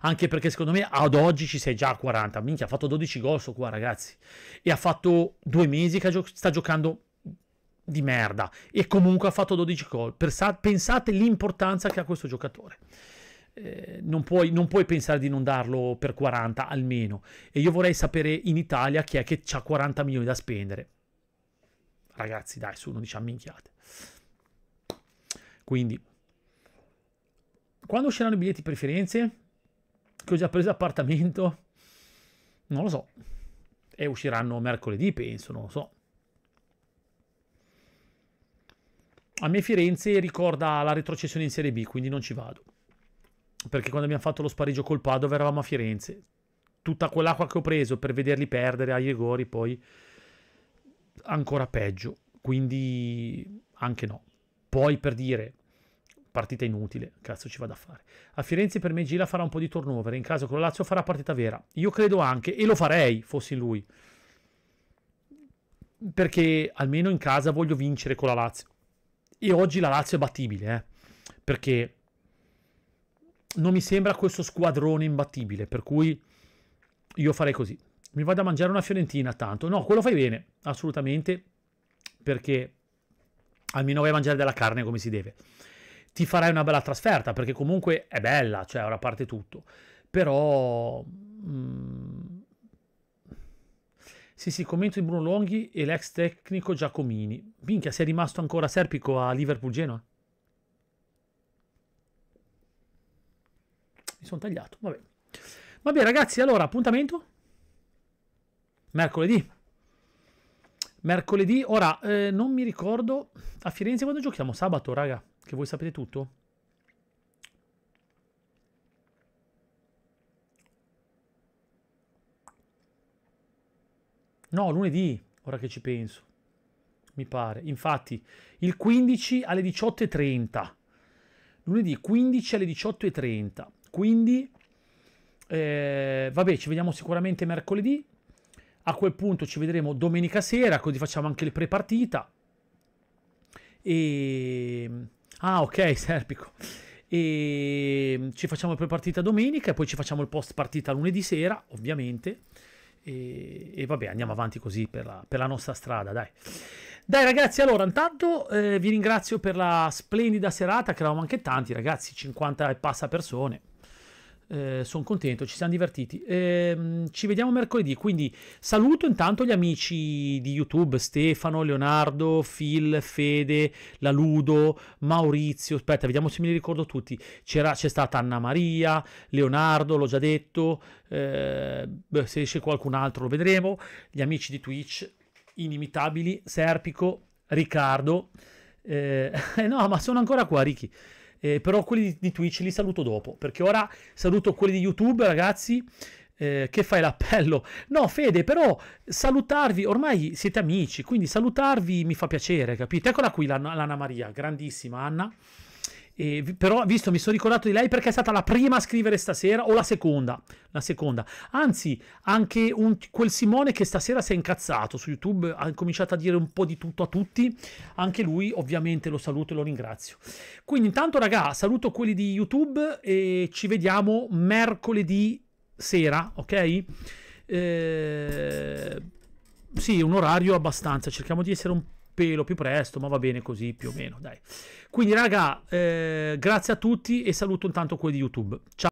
Anche perché secondo me ad oggi ci sei già a 40, minchia ha fatto 12 gol su qua ragazzi e ha fatto due mesi che gio- sta giocando di merda e comunque ha fatto 12 gol. Pensate l'importanza che ha questo giocatore. Eh, non, puoi, non, puoi, pensare di non darlo per 40 almeno. E io vorrei sapere in Italia chi è che ha 40 milioni da spendere. Ragazzi, dai, su, non diciamo minchiate. Quindi, quando usciranno i biglietti preferenze? Che ho già preso appartamento? Non lo so. E usciranno mercoledì, penso, non lo so. A me Firenze ricorda la retrocessione in Serie B, quindi non ci vado perché quando abbiamo fatto lo spareggio col Padova eravamo a Firenze. Tutta quell'acqua che ho preso per vederli perdere ai rigori poi ancora peggio. Quindi anche no. Poi per dire partita inutile, cazzo ci vado a fare. A Firenze per me Gila farà un po' di turnover, in caso con la Lazio farà partita vera. Io credo anche e lo farei fossi lui. Perché almeno in casa voglio vincere con la Lazio. E oggi la Lazio è battibile, eh? Perché non mi sembra questo squadrone imbattibile, per cui io farei così. Mi vado a mangiare una fiorentina tanto. No, quello fai bene, assolutamente, perché almeno vai a mangiare della carne come si deve. Ti farai una bella trasferta, perché comunque è bella, cioè ora parte tutto. Però... Mm, sì, sì, commento di Bruno Longhi e l'ex tecnico Giacomini. Minchia, sei rimasto ancora Serpico a Liverpool Genoa? mi sono tagliato. Vabbè. Vabbè ragazzi, allora appuntamento mercoledì. Mercoledì, ora eh, non mi ricordo a Firenze quando giochiamo sabato, raga, che voi sapete tutto. No, lunedì, ora che ci penso. Mi pare. Infatti, il 15 alle 18.30. Lunedì 15 alle 18.30. Quindi, eh, vabbè, ci vediamo sicuramente mercoledì. A quel punto ci vedremo domenica sera, così facciamo anche le prepartita. E... Ah, ok, Serpico. E ci facciamo la prepartita domenica e poi ci facciamo il post partita lunedì sera, ovviamente. E, e, vabbè andiamo avanti così per la, per la, nostra strada dai dai ragazzi allora intanto eh, vi ringrazio per la splendida serata che eravamo anche tanti ragazzi 50 e passa persone eh, sono contento, ci siamo divertiti. Eh, ci vediamo mercoledì, quindi saluto intanto gli amici di YouTube, Stefano, Leonardo, Phil, Fede, Laludo, Maurizio, aspetta, vediamo se me li ricordo tutti. C'era, c'è stata Anna Maria, Leonardo, l'ho già detto, eh, beh, se esce qualcun altro lo vedremo, gli amici di Twitch, inimitabili, Serpico, Riccardo. Eh, eh no, ma sono ancora qua, Ricky. Eh, però quelli di Twitch li saluto dopo, perché ora saluto quelli di YouTube, ragazzi. Eh, che fai l'appello? No, Fede, però salutarvi, ormai siete amici, quindi salutarvi mi fa piacere, capite? Eccola qui l'Anna Maria, grandissima Anna. E, però, visto, mi sono ricordato di lei perché è stata la prima a scrivere stasera, o la seconda. La seconda. Anzi, anche un, quel Simone che stasera si è incazzato su YouTube, ha cominciato a dire un po' di tutto a tutti. Anche lui, ovviamente, lo saluto e lo ringrazio. Quindi, intanto, raga, saluto quelli di YouTube e ci vediamo mercoledì sera, ok? Eh, sì, un orario abbastanza. Cerchiamo di essere un po' pelo più presto, ma va bene così più o meno, dai. Quindi raga, eh, grazie a tutti e saluto intanto quelli di YouTube. Ciao.